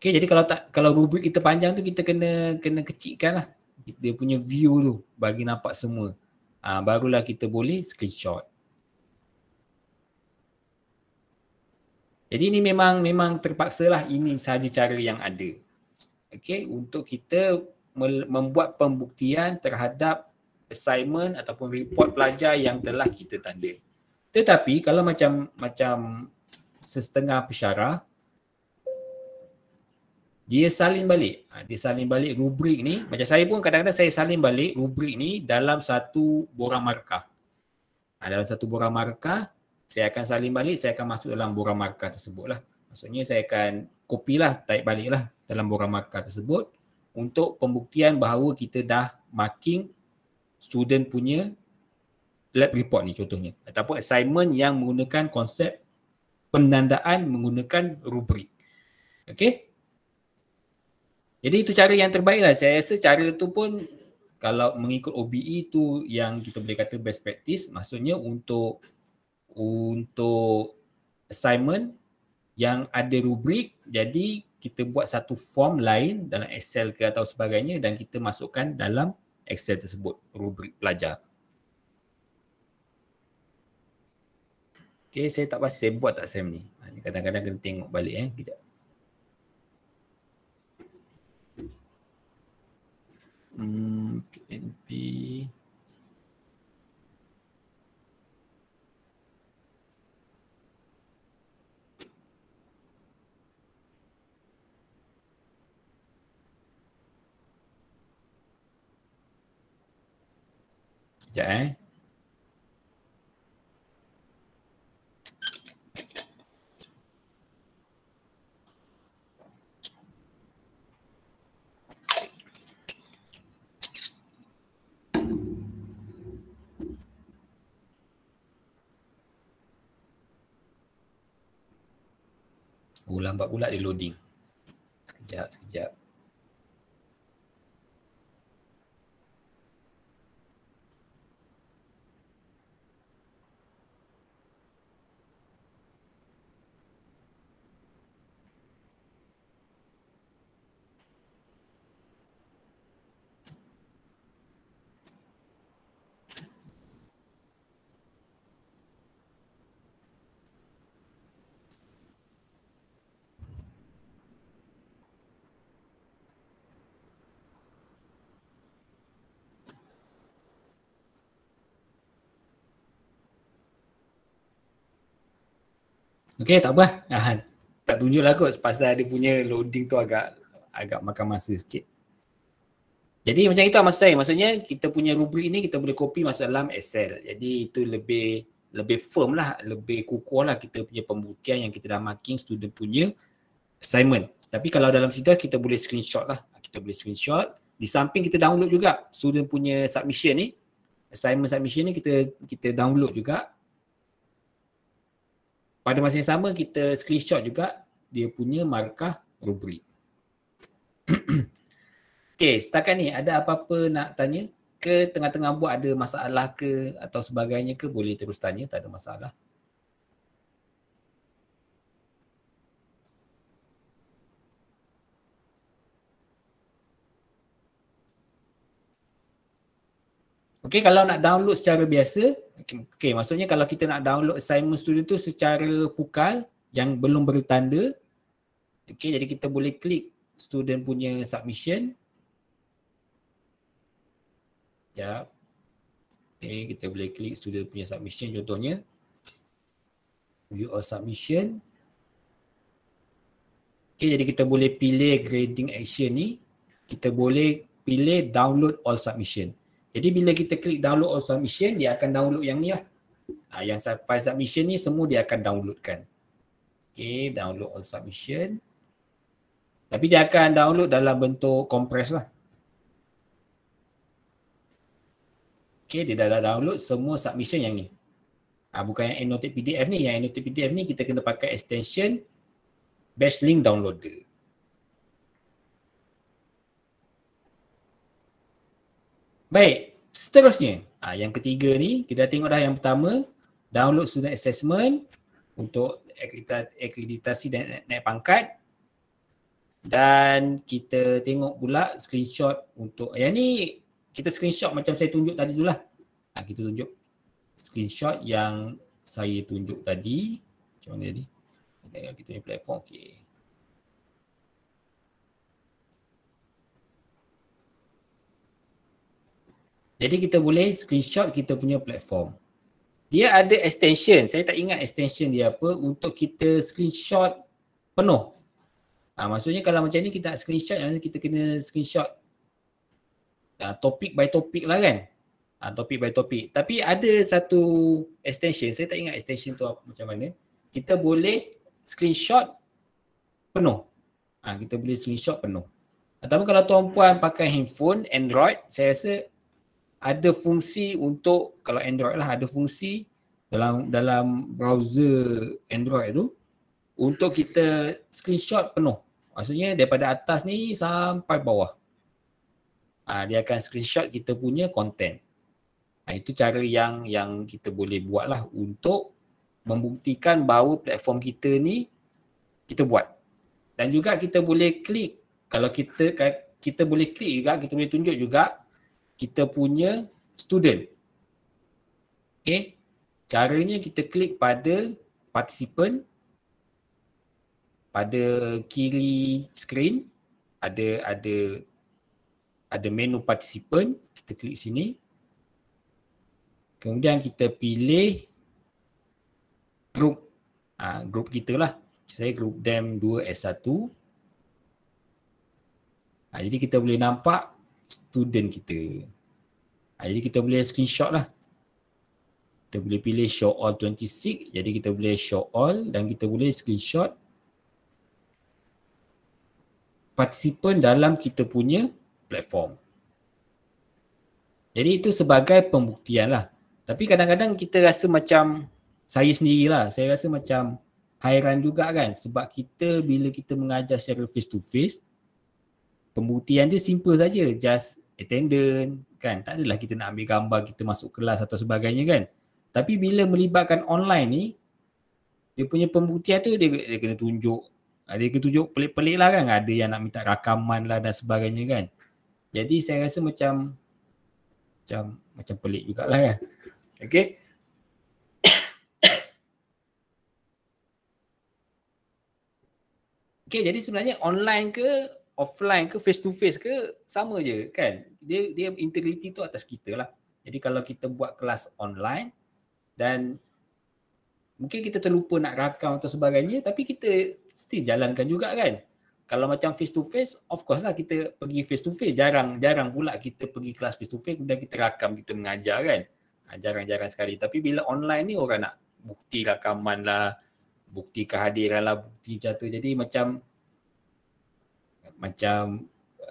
Okay, jadi kalau tak kalau rubrik kita panjang tu kita kena kena kecilkan lah dia punya view tu bagi nampak semua. Ah ha, barulah kita boleh screenshot. Jadi ini memang memang terpaksa lah ini sahaja cara yang ada. Okey, untuk kita membuat pembuktian terhadap assignment ataupun report pelajar yang telah kita tanda. Tetapi kalau macam macam setengah pesyarah dia salin balik. Ha, dia salin balik rubrik ni. Macam saya pun kadang-kadang saya salin balik rubrik ni dalam satu borang markah. Ha, dalam satu borang markah saya akan salin balik, saya akan masuk dalam borang markah tersebutlah. Maksudnya saya akan copy lah, type baliklah dalam borang markah tersebut untuk pembuktian bahawa kita dah marking student punya lab report ni contohnya ataupun assignment yang menggunakan konsep penandaan menggunakan rubrik. Okay. Jadi itu cara yang terbaik lah. Saya rasa cara itu pun kalau mengikut OBE tu yang kita boleh kata best practice maksudnya untuk untuk assignment yang ada rubrik jadi kita buat satu form lain dalam Excel ke atau sebagainya dan kita masukkan dalam Excel tersebut rubrik pelajar. Okey saya tak pasti saya buat tak Sam ha, ni. Kadang-kadang kena tengok balik eh kejap. Hmm, NP. trẻ lambat pula dia loading. Sekejap, sekejap. Okay tak apa. Ah, tak tunjuk lah kot pasal dia punya loading tu agak agak makan masa sikit. Jadi macam itu lah masa saya. Maksudnya kita punya rubrik ni kita boleh copy masuk dalam Excel. Jadi itu lebih lebih firm lah, lebih kukuh lah kita punya pembuktian yang kita dah marking student punya assignment. Tapi kalau dalam situ kita boleh screenshot lah. Kita boleh screenshot. Di samping kita download juga student punya submission ni. Assignment submission ni kita kita download juga pada masa yang sama kita screenshot juga dia punya markah rubrik. [CLEARS THROAT] okay setakat ni ada apa-apa nak tanya ke tengah-tengah buat ada masalah ke atau sebagainya ke boleh terus tanya tak ada masalah. Okey kalau nak download secara biasa okey maksudnya kalau kita nak download assignment student tu secara pukal yang belum bertanda okey jadi kita boleh klik student punya submission ya okey kita boleh klik student punya submission contohnya view all submission okey jadi kita boleh pilih grading action ni kita boleh pilih download all submission jadi bila kita klik download on submission, dia akan download yang ni lah. Ha, yang file submission ni semua dia akan downloadkan. Okay, download on submission. Tapi dia akan download dalam bentuk compress lah. Okay, dia dah download semua submission yang ni. Ha, bukan yang annotate PDF ni. Yang annotate PDF ni kita kena pakai extension batch link downloader. Baik, seterusnya ha, yang ketiga ni kita tengok dah yang pertama download student assessment untuk akreditasi dan naik pangkat dan kita tengok pula screenshot untuk yang ni kita screenshot macam saya tunjuk tadi tu lah ha, ah, kita tunjuk screenshot yang saya tunjuk tadi macam mana tadi kita punya platform okay. Jadi kita boleh screenshot kita punya platform. Dia ada extension. Saya tak ingat extension dia apa untuk kita screenshot penuh. Ha, maksudnya kalau macam ni kita nak screenshot, kita kena screenshot ha, ah, topik by topik lah kan. Ha, ah, topik by topik. Tapi ada satu extension. Saya tak ingat extension tu apa, macam mana. Kita boleh screenshot penuh. Ha, kita boleh screenshot penuh. Atau kalau tuan-puan pakai handphone Android, saya rasa ada fungsi untuk kalau Android lah ada fungsi dalam dalam browser Android tu untuk kita screenshot penuh. Maksudnya daripada atas ni sampai bawah. Ha, dia akan screenshot kita punya content. Ha, itu cara yang yang kita boleh buat lah untuk membuktikan bahawa platform kita ni kita buat. Dan juga kita boleh klik kalau kita kita boleh klik juga kita boleh tunjuk juga kita punya student. Okay. Caranya kita klik pada participant. Pada kiri screen ada ada ada menu participant. Kita klik sini. Kemudian kita pilih group. Ha, group kita lah. Saya group dem 2S1. Ha, jadi kita boleh nampak student kita. Ah, jadi kita boleh screenshot lah. Kita boleh pilih show all 26. Jadi kita boleh show all dan kita boleh screenshot participant dalam kita punya platform. Jadi itu sebagai pembuktian lah. Tapi kadang-kadang kita rasa macam saya sendirilah. Saya rasa macam hairan juga kan sebab kita bila kita mengajar secara face to face pembuktian dia simple saja just attendant kan tak adalah kita nak ambil gambar kita masuk kelas atau sebagainya kan tapi bila melibatkan online ni dia punya pembuktian tu dia, dia kena tunjuk ada ah, yang tunjuk pelik-pelik lah kan ada yang nak minta rakaman lah dan sebagainya kan jadi saya rasa macam macam macam pelik jugalah kan okey [COUGHS] Okay, jadi sebenarnya online ke offline ke face to face ke sama je kan dia dia integriti tu atas kita lah jadi kalau kita buat kelas online dan mungkin kita terlupa nak rakam atau sebagainya tapi kita still jalankan juga kan kalau macam face to face of course lah kita pergi face to face jarang jarang pula kita pergi kelas face to face kemudian kita rakam kita mengajar kan ha, jarang-jarang sekali tapi bila online ni orang nak bukti rakaman lah bukti kehadiran lah bukti jatuh jadi macam macam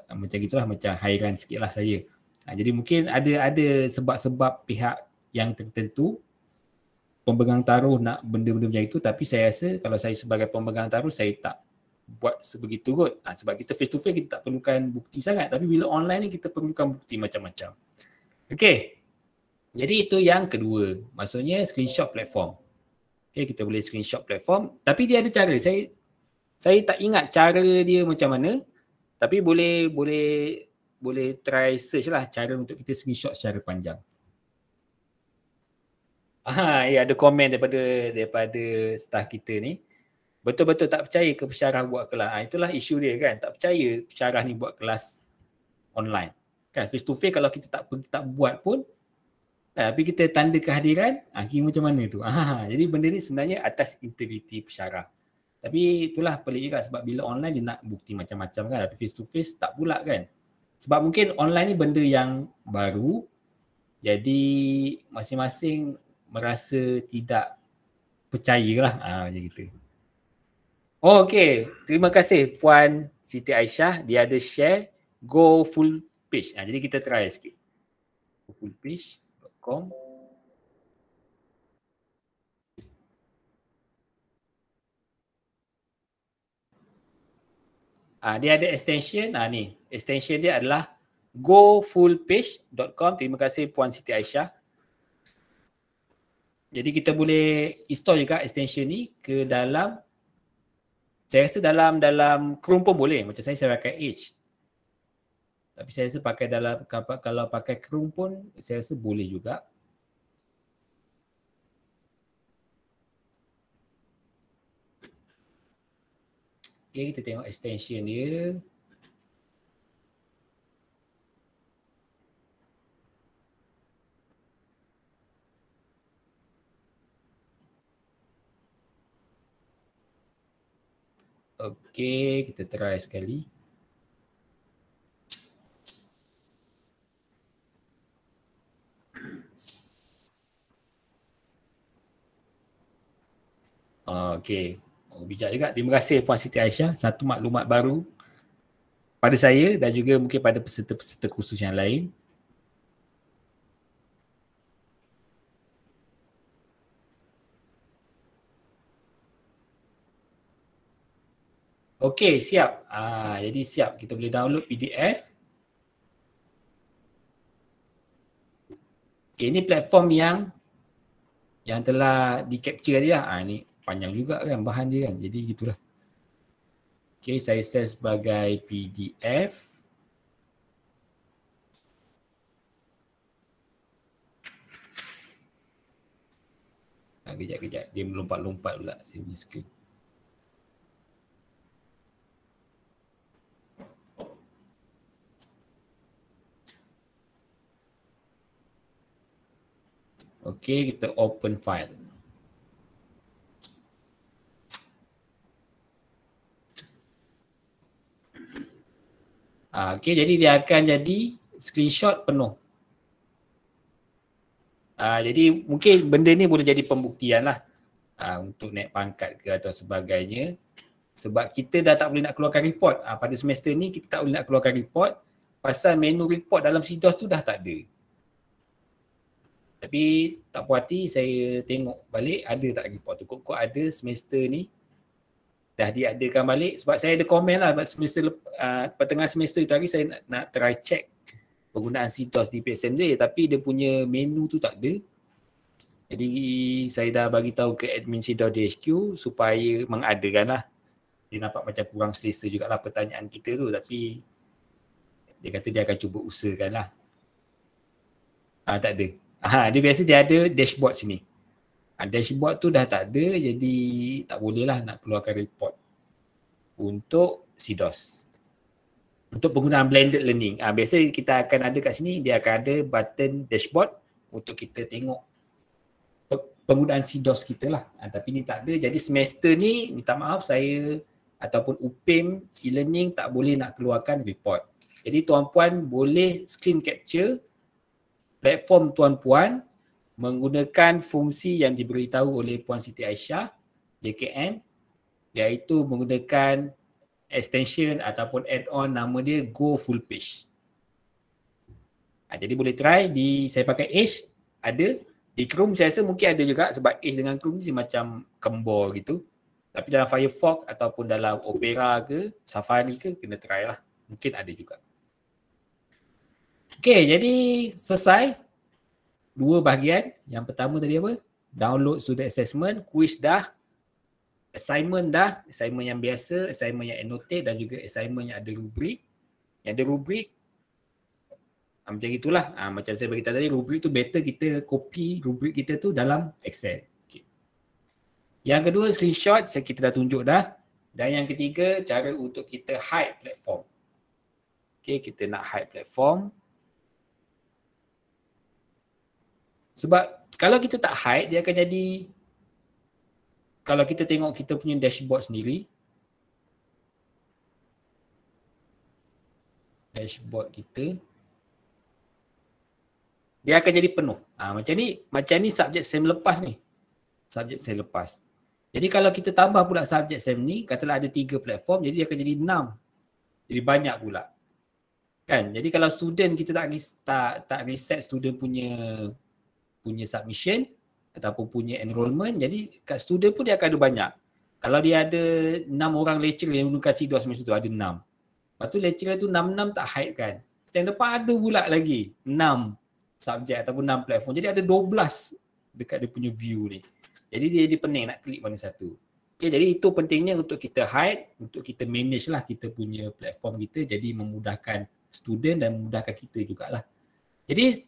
eh, macam gitulah macam hairan sikitlah saya. Ha, jadi mungkin ada ada sebab-sebab pihak yang tertentu pemegang taruh nak benda-benda macam itu tapi saya rasa kalau saya sebagai pemegang taruh saya tak buat sebegitu kot. Ha, sebab kita face to face kita tak perlukan bukti sangat tapi bila online ni kita perlukan bukti macam-macam. Okey. Jadi itu yang kedua. Maksudnya screenshot platform. Okey kita boleh screenshot platform tapi dia ada cara. Saya saya tak ingat cara dia macam mana tapi boleh boleh boleh try search lah cara untuk kita screenshot secara panjang. Ah, ya ada komen daripada daripada staff kita ni. Betul-betul tak percaya ke pesarah buat kelas. Ah, itulah isu dia kan. Tak percaya pesarah ni buat kelas online. Kan face to face kalau kita tak tak buat pun eh, tapi kita tanda kehadiran, ah, kira macam mana tu. Ah, jadi benda ni sebenarnya atas integriti pesarah. Tapi itulah pelik juga sebab bila online dia nak bukti macam-macam kan tapi face to face tak pula kan. Sebab mungkin online ni benda yang baru jadi masing-masing merasa tidak percaya lah ha, macam kita. Oh okay. Terima kasih Puan Siti Aisyah. Dia ada share. Go full page. Ha, jadi kita try sikit. Go full page.com. Ah dia ada extension ah ni. Extension dia adalah gofullpage.com. Terima kasih Puan Siti Aisyah. Jadi kita boleh install juga extension ni ke dalam saya rasa dalam dalam Chrome pun boleh. Macam saya saya pakai Edge. Tapi saya rasa pakai dalam kalau pakai Chrome pun saya rasa boleh juga. Okey, kita tengok extension dia. Okay, kita try sekali. Ah, okay. Oh, bijak juga. Terima kasih Puan Siti Aisyah. Satu maklumat baru pada saya dan juga mungkin pada peserta-peserta khusus yang lain. Okey, siap. Ah, jadi siap. Kita boleh download PDF. Okey, ini platform yang yang telah di-capture tadi lah. Ah, ni panjang juga kan bahan dia kan. Jadi gitulah. Okey, saya save sebagai PDF. Ha, ah, kejap, kejap. Dia melompat-lompat pula sini screen. Okey, kita open file. Uh, ah, okay, jadi dia akan jadi screenshot penuh. Uh, jadi mungkin benda ni boleh jadi pembuktian lah uh, untuk naik pangkat ke atau sebagainya. Sebab kita dah tak boleh nak keluarkan report. Uh, pada semester ni kita tak boleh nak keluarkan report pasal menu report dalam CDOS tu dah tak ada. Tapi tak puas hati saya tengok balik ada tak report tu. kok ada semester ni dah diadakan balik sebab saya ada komen lah semester lep, uh, pertengahan semester itu hari saya nak, nak try check penggunaan CTOS di PSMD tapi dia punya menu tu tak ada jadi saya dah bagi tahu ke admin CTOS.hq supaya mengadakan lah dia nampak macam kurang selesa jugalah pertanyaan kita tu tapi dia kata dia akan cuba usahakan lah ha, tak ada ha, dia biasa dia ada dashboard sini Ah, dashboard tu dah tak ada jadi tak boleh lah nak keluarkan report untuk Sidos untuk penggunaan blended learning ha, biasa kita akan ada kat sini dia akan ada button dashboard untuk kita tengok penggunaan Sidos kita lah ha, tapi ni tak ada jadi semester ni minta maaf saya ataupun UPIM e-learning tak boleh nak keluarkan report jadi tuan-puan boleh screen capture platform tuan-puan menggunakan fungsi yang diberitahu oleh Puan Siti Aisyah JKN iaitu menggunakan extension ataupun add-on nama dia Go Full Page. Ha, jadi boleh try di saya pakai Edge ada di Chrome saya rasa mungkin ada juga sebab Edge dengan Chrome ni macam kembar gitu. Tapi dalam Firefox ataupun dalam Opera ke Safari ke kena try lah. Mungkin ada juga. Okay jadi selesai dua bahagian. Yang pertama tadi apa? Download student assessment, quiz dah, assignment dah, assignment yang biasa, assignment yang annotate dan juga assignment yang ada rubrik. Yang ada rubrik, ha, macam itulah. Ha, macam saya beritahu tadi, rubrik tu better kita copy rubrik kita tu dalam Excel. Okay. Yang kedua, screenshot saya kita dah tunjuk dah. Dan yang ketiga, cara untuk kita hide platform. Okay, kita nak hide platform. Sebab kalau kita tak hide dia akan jadi kalau kita tengok kita punya dashboard sendiri dashboard kita dia akan jadi penuh. Ha, macam ni, macam ni subjek SEM lepas ni. Subjek SEM lepas. Jadi kalau kita tambah pula subjek SEM ni, katalah ada tiga platform, jadi dia akan jadi enam. Jadi banyak pula. Kan? Jadi kalau student kita tak tak, tak reset student punya punya submission ataupun punya hmm. enrollment jadi kat student pun dia akan ada banyak kalau dia ada enam orang lecturer yang menggunakan C2 semester tu ada enam, lepas tu lecturer tu enam enam tak hide kan setiap depan ada pula lagi enam subjek ataupun enam platform jadi ada dua belas dekat dia punya view ni jadi dia jadi pening nak klik mana satu Okay, jadi itu pentingnya untuk kita hide, untuk kita manage lah kita punya platform kita jadi memudahkan student dan memudahkan kita jugalah. Jadi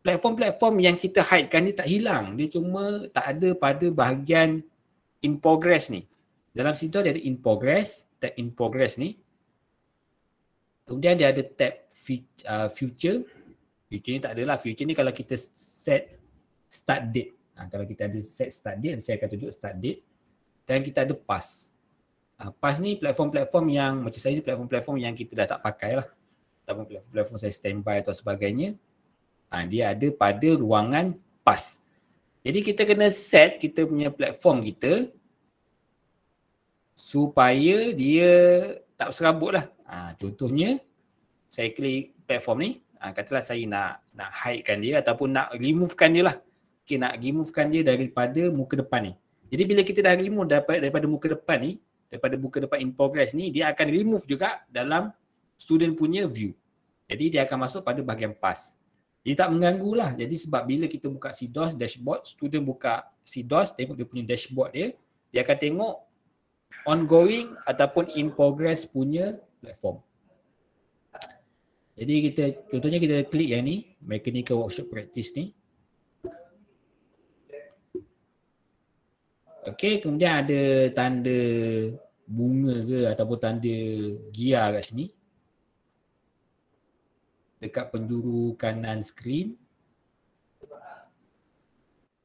platform-platform yang kita hidekan ni tak hilang. Dia cuma tak ada pada bahagian in progress ni. Dalam situ dia ada in progress, tab in progress ni. Kemudian dia ada tab uh, future. Future ni tak adalah. Future ni kalau kita set start date. Ha, kalau kita ada set start date, saya akan tunjuk start date. Dan kita ada pass. Ha, pass ni platform-platform yang macam saya ni platform-platform yang kita dah tak pakai lah. Ataupun platform-platform saya standby atau sebagainya ha, dia ada pada ruangan pas jadi kita kena set kita punya platform kita supaya dia tak serabut lah ha, contohnya saya klik platform ni ha, katalah saya nak nak hidekan dia ataupun nak removekan dia lah okay, nak removekan dia daripada muka depan ni jadi bila kita dah remove daripada, daripada muka depan ni daripada muka depan in progress ni dia akan remove juga dalam student punya view jadi dia akan masuk pada bahagian pass dia tak mengganggu lah. Jadi sebab bila kita buka CDOS dashboard, student buka CDOS, tengok dia punya dashboard dia, dia akan tengok ongoing ataupun in progress punya platform. Jadi kita, contohnya kita klik yang ni, mechanical workshop practice ni. Okay, kemudian ada tanda bunga ke ataupun tanda gear kat sini dekat penjuru kanan skrin.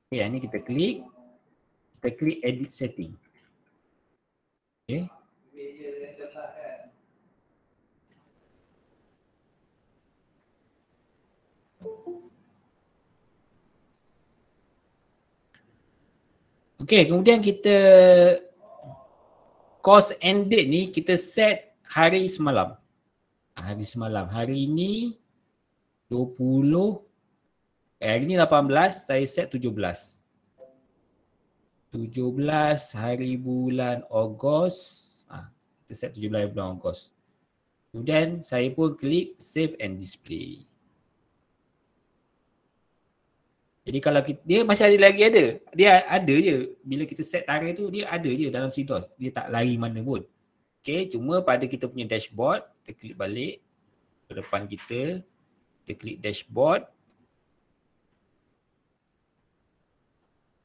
Okay, yang ni kita klik. Kita klik edit setting. Okay. Okay, kemudian kita cost end date ni kita set hari semalam. Hari semalam. Hari ini 20 hari ni 18 saya set 17 17 hari bulan Ogos ah kita set 17 hari bulan Ogos kemudian saya pun klik save and display jadi kalau kita, dia masih ada lagi ada dia ada je bila kita set tarikh tu dia ada je dalam situs dia tak lari mana pun okey cuma pada kita punya dashboard kita klik balik ke depan kita kita klik dashboard.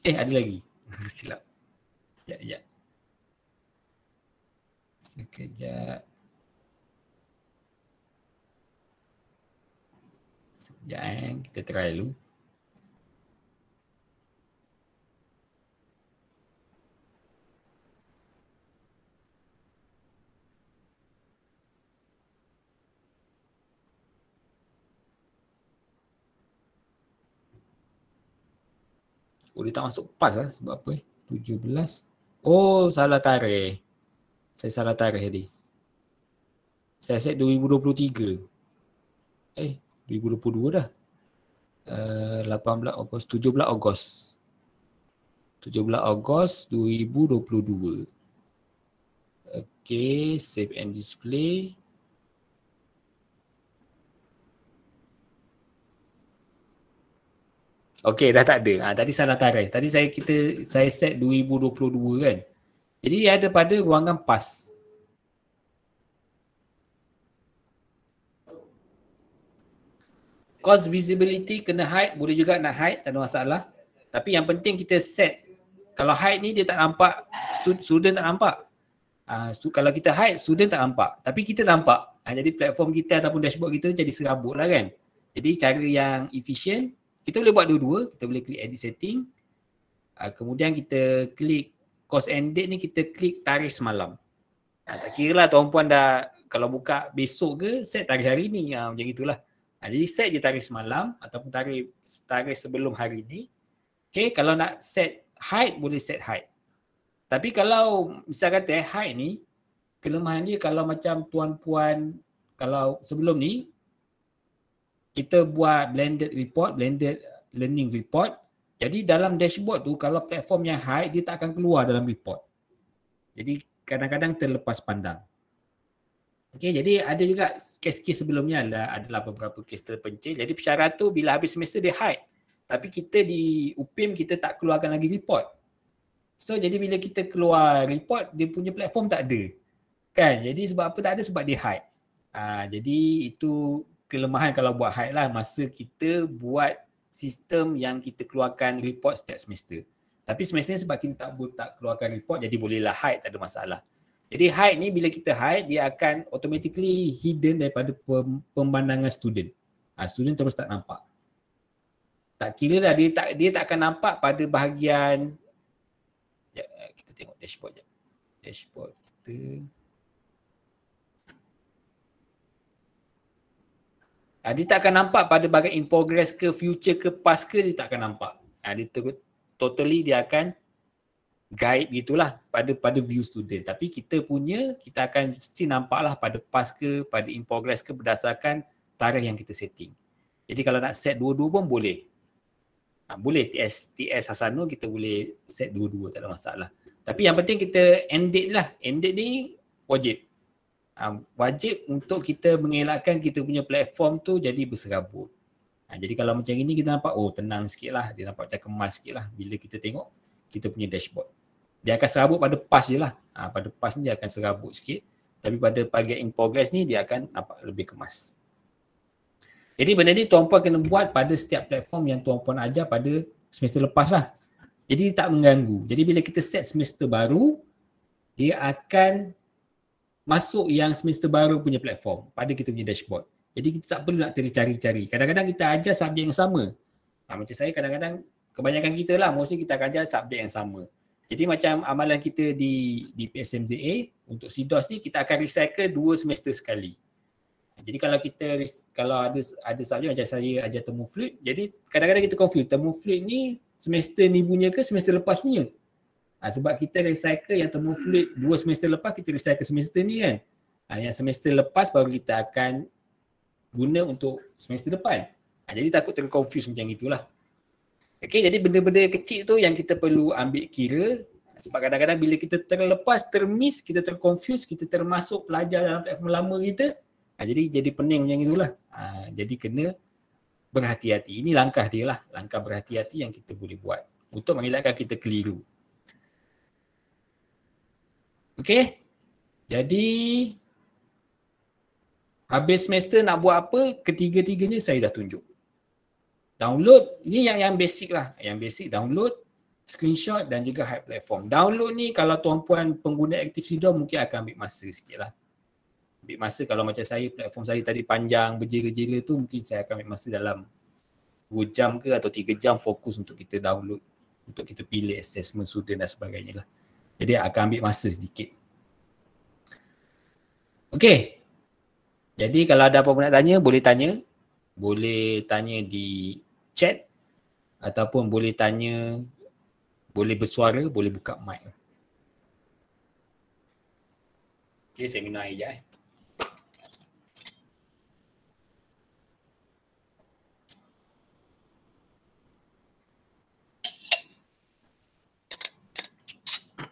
Eh ada lagi. [LAUGHS] Silap. Sekejap, ya, sekejap. Ya. Sekejap. Sekejap eh. Kita try dulu. Oh dia tak masuk pas lah sebab apa eh 17 Oh salah tarikh Saya salah tarikh tadi Saya set 2023 Eh 2022 dah uh, eh, 18 Ogos 17 Ogos 17 Ogos 2022 Okay save and display Okey dah tak ada. Ha, tadi salah tarikh. Tadi saya kita saya set 2022 kan. Jadi ia ada pada ruangan pas. Cost visibility kena hide boleh juga nak hide tak ada masalah. Tapi yang penting kita set kalau hide ni dia tak nampak student tak nampak. Ha, ah, so kalau kita hide student tak nampak tapi kita nampak. Ha, jadi platform kita ataupun dashboard kita jadi serabut lah kan. Jadi cara yang efisien kita boleh buat dua-dua kita boleh klik edit setting uh, kemudian kita klik cost and date ni kita klik tarikh semalam uh, tak kira lah tuan puan dah kalau buka besok ke set tarikh hari ni uh, macam itulah uh, jadi set je tarikh semalam ataupun tarikh tarikh sebelum hari ni okay kalau nak set height boleh set height tapi kalau misalnya kata eh, height ni kelemahan dia kalau macam tuan puan kalau sebelum ni kita buat blended report, blended learning report. Jadi dalam dashboard tu kalau platform yang high dia tak akan keluar dalam report. Jadi kadang-kadang terlepas pandang. Okay, jadi ada juga kes-kes sebelumnya adalah, adalah beberapa kes terpencil. Jadi persyarat tu bila habis semester dia hide. Tapi kita di UPIM kita tak keluarkan lagi report. So jadi bila kita keluar report dia punya platform tak ada. Kan? Jadi sebab apa tak ada sebab dia hide. Ha, ah, jadi itu kelemahan kalau buat hide lah masa kita buat sistem yang kita keluarkan report setiap semester. Tapi semester ni sebab kita tak buat tak keluarkan report jadi bolehlah hide tak ada masalah. Jadi hide ni bila kita hide dia akan automatically hidden daripada pemandangan student. Ha, student terus tak nampak. Tak kira lah dia tak dia tak akan nampak pada bahagian ya, kita tengok dashboard je. Dashboard kita Ha, dia tak akan nampak pada bagian in progress ke future ke past ke dia tak akan nampak. Ha, dia ter- totally dia akan guide gitulah pada pada view student. Tapi kita punya kita akan mesti nampaklah pada past ke pada in progress ke berdasarkan tarikh yang kita setting. Jadi kalau nak set dua-dua pun boleh. Ha, boleh TS TS Hasano kita boleh set dua-dua tak ada masalah. Tapi yang penting kita end date lah. End date ni wajib. Ah, wajib untuk kita mengelakkan kita punya platform tu jadi berserabut. Ha, jadi kalau macam ini kita nampak oh tenang sikit lah. Dia nampak macam kemas sikit lah bila kita tengok kita punya dashboard. Dia akan serabut pada pas je lah. Ha, pada pas ni dia akan serabut sikit. Tapi pada bagian in progress ni dia akan nampak lebih kemas. Jadi benda ni tuan puan kena buat pada setiap platform yang tuan puan ajar pada semester lepas lah. Jadi tak mengganggu. Jadi bila kita set semester baru, dia akan masuk yang semester baru punya platform pada kita punya dashboard. Jadi kita tak perlu nak cari-cari. Kadang-kadang kita ajar subjek yang sama. Ha, macam saya kadang-kadang kebanyakan kita lah mostly kita akan ajar subjek yang sama. Jadi macam amalan kita di di PSMZA untuk SIDOS ni kita akan recycle dua semester sekali. Jadi kalau kita kalau ada ada subjek macam saya ajar temu fluid, jadi kadang-kadang kita confuse temu fluid ni semester ni punya ke semester lepas punya. Ha, sebab kita recycle yang temu fluid dua semester lepas kita recycle semester ni kan. Ha, yang semester lepas baru kita akan guna untuk semester depan. Ha, jadi takut terconfuse macam itulah. Okey jadi benda-benda kecil tu yang kita perlu ambil kira sebab kadang-kadang bila kita terlepas, termiss, kita terconfuse, kita termasuk pelajar dalam platform lama kita ha, jadi jadi pening macam itulah. Ha, jadi kena berhati-hati. Ini langkah dia lah. Langkah berhati-hati yang kita boleh buat untuk mengelakkan kita keliru. Okay, Jadi habis semester nak buat apa? Ketiga-tiganya saya dah tunjuk. Download ni yang yang basic lah. Yang basic download screenshot dan juga hype platform. Download ni kalau tuan-puan pengguna aktif sidor mungkin akan ambil masa sikit lah. Ambil masa kalau macam saya platform saya tadi panjang berjela-jela tu mungkin saya akan ambil masa dalam 2 jam ke atau 3 jam fokus untuk kita download untuk kita pilih assessment student dan sebagainya lah. Jadi akan ambil masa sedikit. Okey. Jadi kalau ada apa-apa nak tanya, boleh tanya. Boleh tanya di chat ataupun boleh tanya, boleh bersuara, boleh buka mic. Okey, saya minum air je. Eh.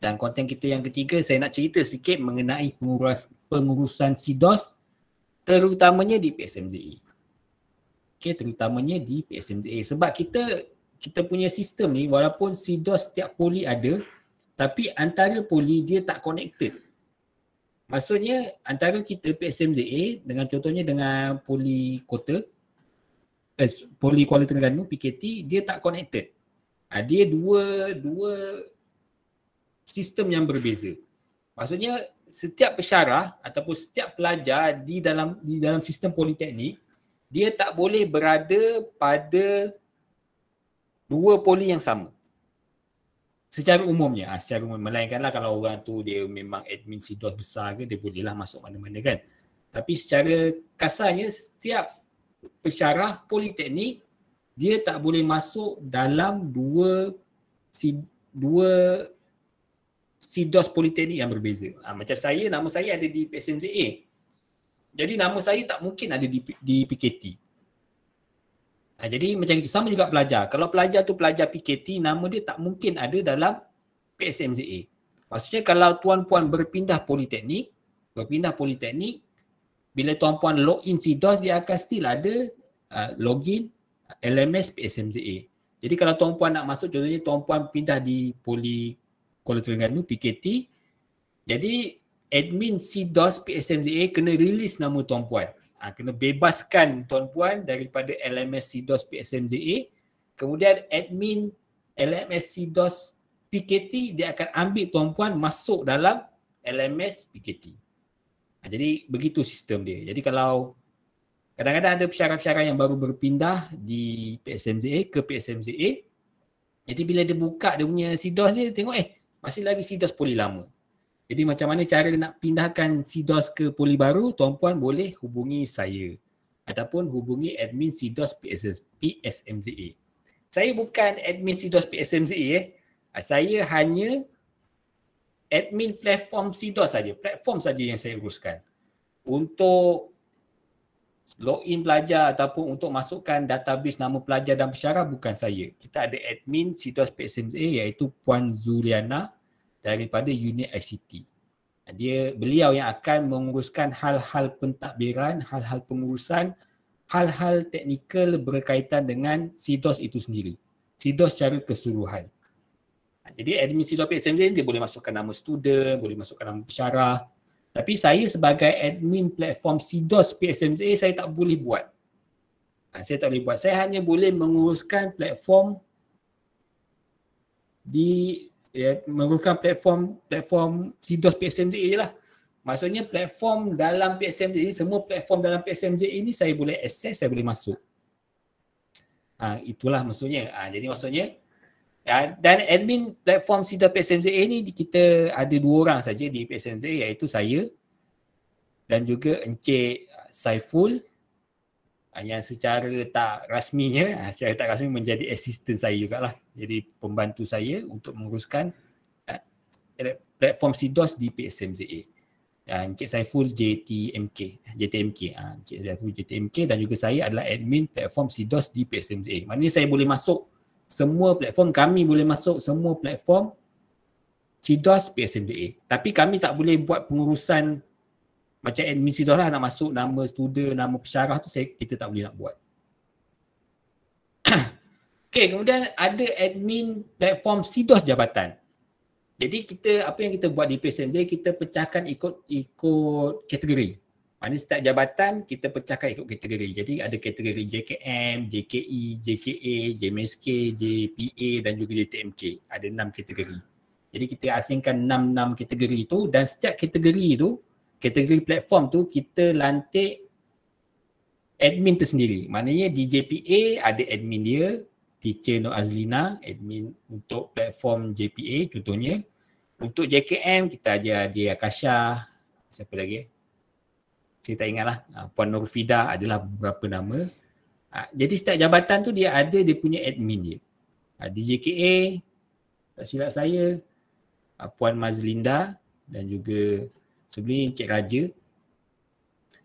Dan konten kita yang ketiga, saya nak cerita sikit mengenai pengurus, pengurusan SIDOS terutamanya di PSMZE. Okay, terutamanya di PSMZE. Sebab kita kita punya sistem ni walaupun SIDOS setiap poli ada tapi antara poli dia tak connected. Maksudnya antara kita PSMZE dengan contohnya dengan poli kota eh, poli Kuala Terengganu PKT dia tak connected. Ha, dia dua dua sistem yang berbeza. Maksudnya setiap pesyarah ataupun setiap pelajar di dalam di dalam sistem politeknik dia tak boleh berada pada dua poli yang sama. Secara umumnya, ah, secara umum melainkanlah kalau orang tu dia memang admin sidos besar ke dia bolehlah masuk mana-mana kan. Tapi secara kasarnya setiap pesyarah politeknik dia tak boleh masuk dalam dua dua SIDOS Politeknik yang berbeza. Ha, macam saya, nama saya ada di PSMCA. Jadi nama saya tak mungkin ada di, di PKT. Ha, ah, jadi macam itu. Sama juga pelajar. Kalau pelajar tu pelajar PKT, nama dia tak mungkin ada dalam PSMCA. Maksudnya kalau tuan-puan berpindah Politeknik, berpindah Politeknik, bila tuan-puan log in SIDOS, dia akan still ada uh, login LMS PSMCA. Jadi kalau tuan-puan nak masuk, contohnya tuan-puan pindah di Poli Kuala Terengganu PKT jadi admin CDOS PSMZA kena rilis nama tuan puan ha, kena bebaskan tuan puan daripada LMS CDOS PSMZA kemudian admin LMS CDOS PKT dia akan ambil tuan puan masuk dalam LMS PKT ha, jadi begitu sistem dia jadi kalau kadang-kadang ada pesyarah-pesyarah yang baru berpindah di PSMZA ke PSMZA jadi bila dia buka dia punya CDOS dia tengok eh masih lagi CDOS poli lama. Jadi macam mana cara nak pindahkan CDOS ke poli baru, tuan-puan boleh hubungi saya ataupun hubungi admin CDOS PSS, PSMZA. Saya bukan admin CDOS PSMZA eh. Ah, saya hanya admin platform CDOS saja, platform saja yang saya uruskan. Untuk login pelajar ataupun untuk masukkan database nama pelajar dan pesyarah bukan saya. Kita ada admin situs PSMA iaitu Puan Zuliana daripada unit ICT. Dia beliau yang akan menguruskan hal-hal pentadbiran, hal-hal pengurusan, hal-hal teknikal berkaitan dengan SIDOS itu sendiri. SIDOS secara keseluruhan. Jadi admin SIDOS PSMJ dia boleh masukkan nama student, boleh masukkan nama pesyarah, tapi saya sebagai admin platform Sidos PSMA saya tak boleh buat. Ha, saya tak boleh buat. Saya hanya boleh menguruskan platform di ya, menguruskan platform platform Sidos PSMA je lah. Maksudnya platform dalam PSMJ ini, semua platform dalam PSMJ ini saya boleh access, saya boleh masuk. Ha, itulah maksudnya. Ha, jadi maksudnya Ya, dan admin platform Sita PSMZA ni kita ada dua orang saja di PSMZA iaitu saya dan juga Encik Saiful ah, yang secara tak rasminya, ah, secara tak rasmi menjadi asisten saya juga lah Jadi pembantu saya untuk menguruskan ah, platform SIDOS di PSMZA. Dan Encik Saiful JTMK, JTMK, Encik Saiful JTMK dan juga saya adalah admin platform SIDOS di PSMZA. Maknanya saya boleh masuk semua platform kami boleh masuk semua platform CDOS PSMDA tapi kami tak boleh buat pengurusan macam admin CDOS lah nak masuk nama student, nama pesyarah tu saya, kita tak boleh nak buat [CLEARS THROAT] Okay, kemudian ada admin platform CDOS jabatan jadi kita apa yang kita buat di PSMDA kita pecahkan ikut ikut kategori Maksudnya ah, setiap jabatan kita pecahkan ikut kategori. Jadi ada kategori JKM, JKE, JKA, JMSK, JPA dan juga JTMK. Ada enam kategori. Jadi kita asingkan enam-enam kategori itu dan setiap kategori itu, kategori platform tu kita lantik admin tersendiri. Maknanya di JPA ada admin dia, teacher Nur Azlina, admin untuk platform JPA contohnya. Untuk JKM kita ajar dia Akasha, siapa lagi saya tak ingatlah ah, Puan Norfida adalah beberapa nama ah, jadi setiap jabatan tu dia ada dia punya admin dia ah, di JKA tak silap saya Puan Mazlinda dan juga sebelumnya Encik Raja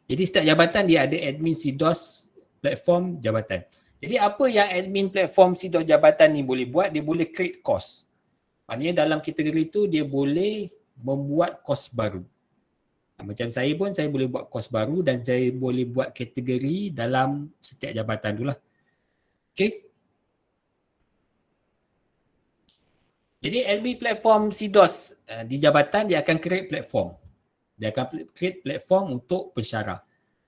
jadi setiap jabatan dia ada admin SIDOS platform jabatan jadi apa yang admin platform SIDOS jabatan ni boleh buat dia boleh create course. maknanya dalam kategori tu dia boleh membuat course baru. Ha, macam saya pun saya boleh buat kos baru dan saya boleh buat kategori dalam setiap jabatan tu lah. Okay. Jadi LB platform CDOS eh, di jabatan dia akan create platform. Dia akan create platform untuk pensyarah.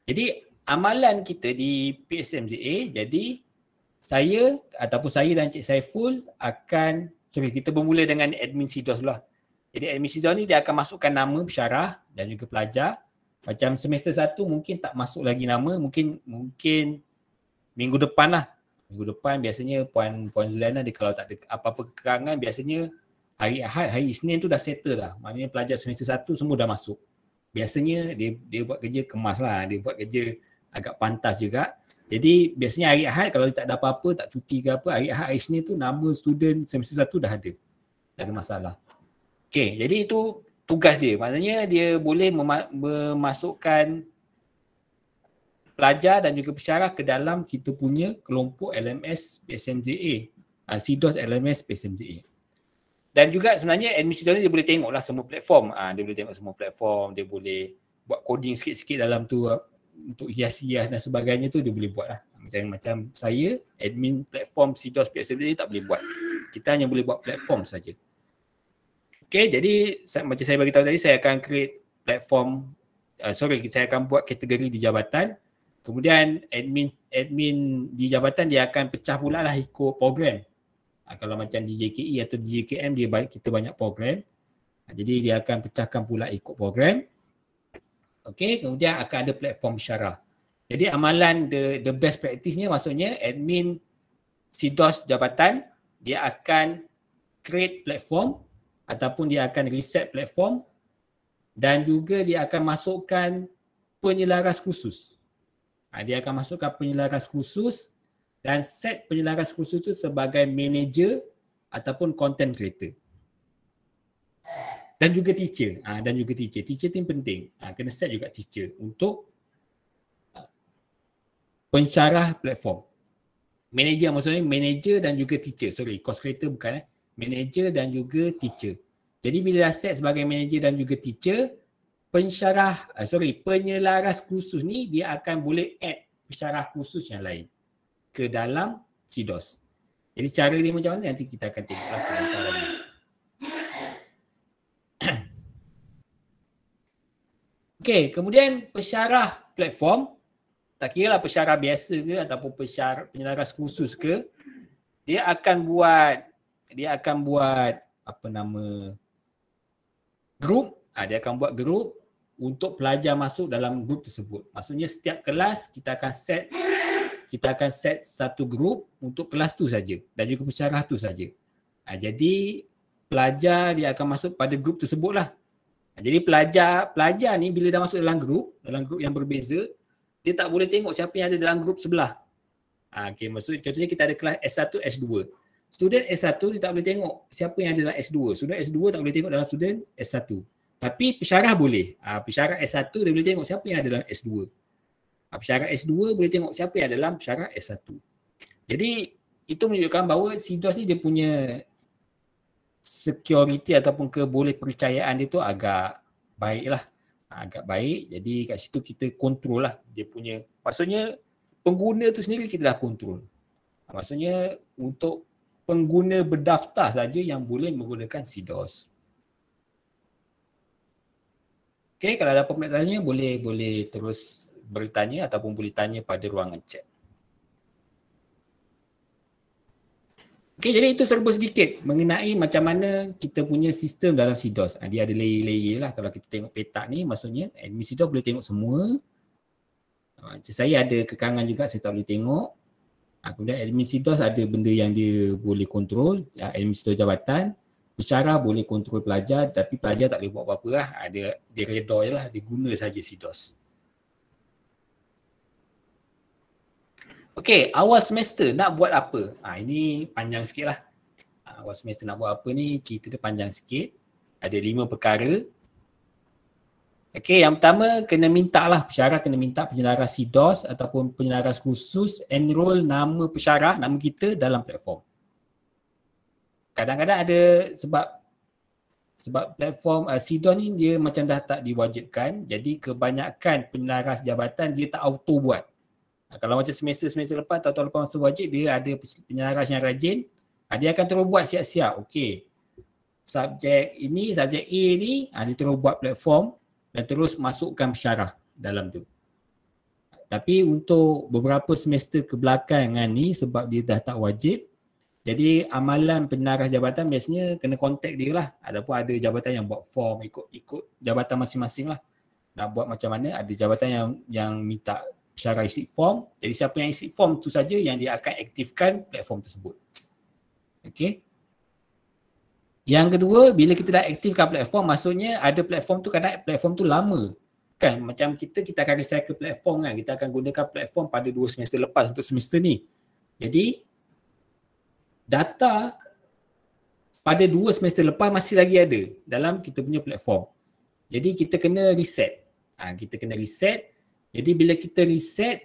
Jadi amalan kita di PSMZA jadi saya ataupun saya dan Encik Saiful akan Okay, kita bermula dengan admin CDOS lah. Jadi admission zone ni dia akan masukkan nama pesyarah dan juga pelajar. Macam semester satu mungkin tak masuk lagi nama, mungkin mungkin minggu depan lah. Minggu depan biasanya Puan, Puan Zuliana dia kalau tak ada apa-apa kekangan biasanya hari Ahad, hari Isnin tu dah settle dah. Maknanya pelajar semester satu semua dah masuk. Biasanya dia dia buat kerja kemas lah, dia buat kerja agak pantas juga. Jadi biasanya hari Ahad kalau tak ada apa-apa, tak cuti ke apa, hari Ahad, hari Isnin tu nama student semester satu dah ada. Tak ada masalah. Okay, jadi itu tugas dia. Maknanya dia boleh memasukkan pelajar dan juga pesyarah ke dalam kita punya kelompok LMS PSMJA. Uh, ha, CDOS LMS PSMJA. Dan juga sebenarnya administrator ni dia boleh tengok lah semua platform. Uh, dia boleh tengok semua platform, dia boleh buat coding sikit-sikit dalam tu uh, untuk hias-hias dan sebagainya tu dia boleh buat lah. Macam, macam saya admin platform CDOS PSMJA tak boleh buat. Kita hanya boleh buat platform saja. Okay, jadi macam saya bagi tahu tadi, saya akan create platform, uh, sorry, saya akan buat kategori di jabatan. Kemudian admin admin di jabatan dia akan pecah pula lah ikut program. Uh, kalau macam di JKE atau di JKM, dia banyak, kita banyak program. Uh, jadi dia akan pecahkan pula ikut program. Okay, kemudian akan ada platform syarah. Jadi amalan the the best practice-nya maksudnya admin SIDOS jabatan dia akan create platform ataupun dia akan reset platform dan juga dia akan masukkan penyelaras khusus. Ha, dia akan masukkan penyelaras khusus dan set penyelaras khusus itu sebagai manager ataupun content creator. Dan juga teacher. Ha, dan juga teacher. Teacher itu penting. Ha, kena set juga teacher untuk pensyarah platform. Manager maksudnya manager dan juga teacher. Sorry, course creator bukan eh manager dan juga teacher. Jadi bila dah set sebagai manager dan juga teacher, pensyarah uh, sorry, penyelaras khusus ni dia akan boleh add pensyarah kursus yang lain ke dalam CDOS. Jadi cara dia macam mana nanti kita akan tengok kelas [COUGHS] Okey, kemudian pensyarah platform tak kira lah pesyarah biasa ke ataupun pesyarah penyelaras khusus ke dia akan buat dia akan buat apa nama group? ha, dia akan buat group untuk pelajar masuk dalam group tersebut maksudnya setiap kelas kita akan set kita akan set satu group untuk kelas tu saja dan juga pensyarah tu saja ha, jadi pelajar dia akan masuk pada group tersebutlah ha, jadi pelajar pelajar ni bila dah masuk dalam group dalam group yang berbeza dia tak boleh tengok siapa yang ada dalam group sebelah ha, okey maksudnya contohnya kita ada kelas S1 S2 student S1 dia tak boleh tengok siapa yang ada dalam S2. Student S2 tak boleh tengok dalam student S1. Tapi pesyarah boleh. Uh, pesyarah S1 dia boleh tengok siapa yang ada dalam S2. Uh, ah, pesyarah S2 boleh tengok siapa yang ada dalam pesyarah S1. Jadi itu menunjukkan bahawa CDOS ni dia punya security ataupun keboleh percayaan dia tu agak baik lah. Agak baik. Jadi kat situ kita kontrol lah dia punya. Maksudnya pengguna tu sendiri kita dah kontrol. Maksudnya untuk pengguna berdaftar saja yang boleh menggunakan Sidos. Okey, kalau ada apa-apa tanya boleh boleh terus bertanya ataupun boleh tanya pada ruangan chat. Okey, jadi itu serba sedikit mengenai macam mana kita punya sistem dalam Sidos. Ah, dia ada layer-layer lah kalau kita tengok petak ni maksudnya admin Sidos boleh tengok semua. Ah, saya ada kekangan juga saya tak boleh tengok Ha, kemudian admin situs ada benda yang dia boleh kontrol, ha, admin situs jabatan. Secara boleh kontrol pelajar tapi pelajar tak boleh buat apa-apa lah. Ha, dia, dia redor je lah, dia guna saja situs. Okay, awal semester nak buat apa? Ha, ini panjang sikit lah. Ha, awal semester nak buat apa ni, cerita dia panjang sikit. Ada lima perkara Okey, yang pertama kena minta lah pesyarah kena minta penyelaras SIDOS ataupun penyelaras khusus enroll nama pesyarah, nama kita dalam platform. Kadang-kadang ada sebab sebab platform uh, eh, SIDOS ni dia macam dah tak diwajibkan jadi kebanyakan penyelaras jabatan dia tak auto buat. Uh, kalau macam semester-semester lepas atau tahun lepas masa wajib dia ada penyelaras yang rajin uh, dia akan terus buat siap-siap. Okey, subjek ini, subjek A ni uh, dia terus buat platform dan terus masukkan syarah dalam tu. Tapi untuk beberapa semester kebelakangan ni sebab dia dah tak wajib jadi amalan penarah jabatan biasanya kena kontak dia lah ataupun ada jabatan yang buat form ikut-ikut jabatan masing-masing lah nak buat macam mana ada jabatan yang yang minta syarah isi form jadi siapa yang isi form tu saja yang dia akan aktifkan platform tersebut. Okay. Yang kedua, bila kita dah aktifkan platform, maksudnya ada platform tu kadang platform tu lama. Kan macam kita, kita akan recycle platform kan. Kita akan gunakan platform pada dua semester lepas untuk semester ni. Jadi, data pada dua semester lepas masih lagi ada dalam kita punya platform. Jadi kita kena reset. Ha, kita kena reset. Jadi bila kita reset,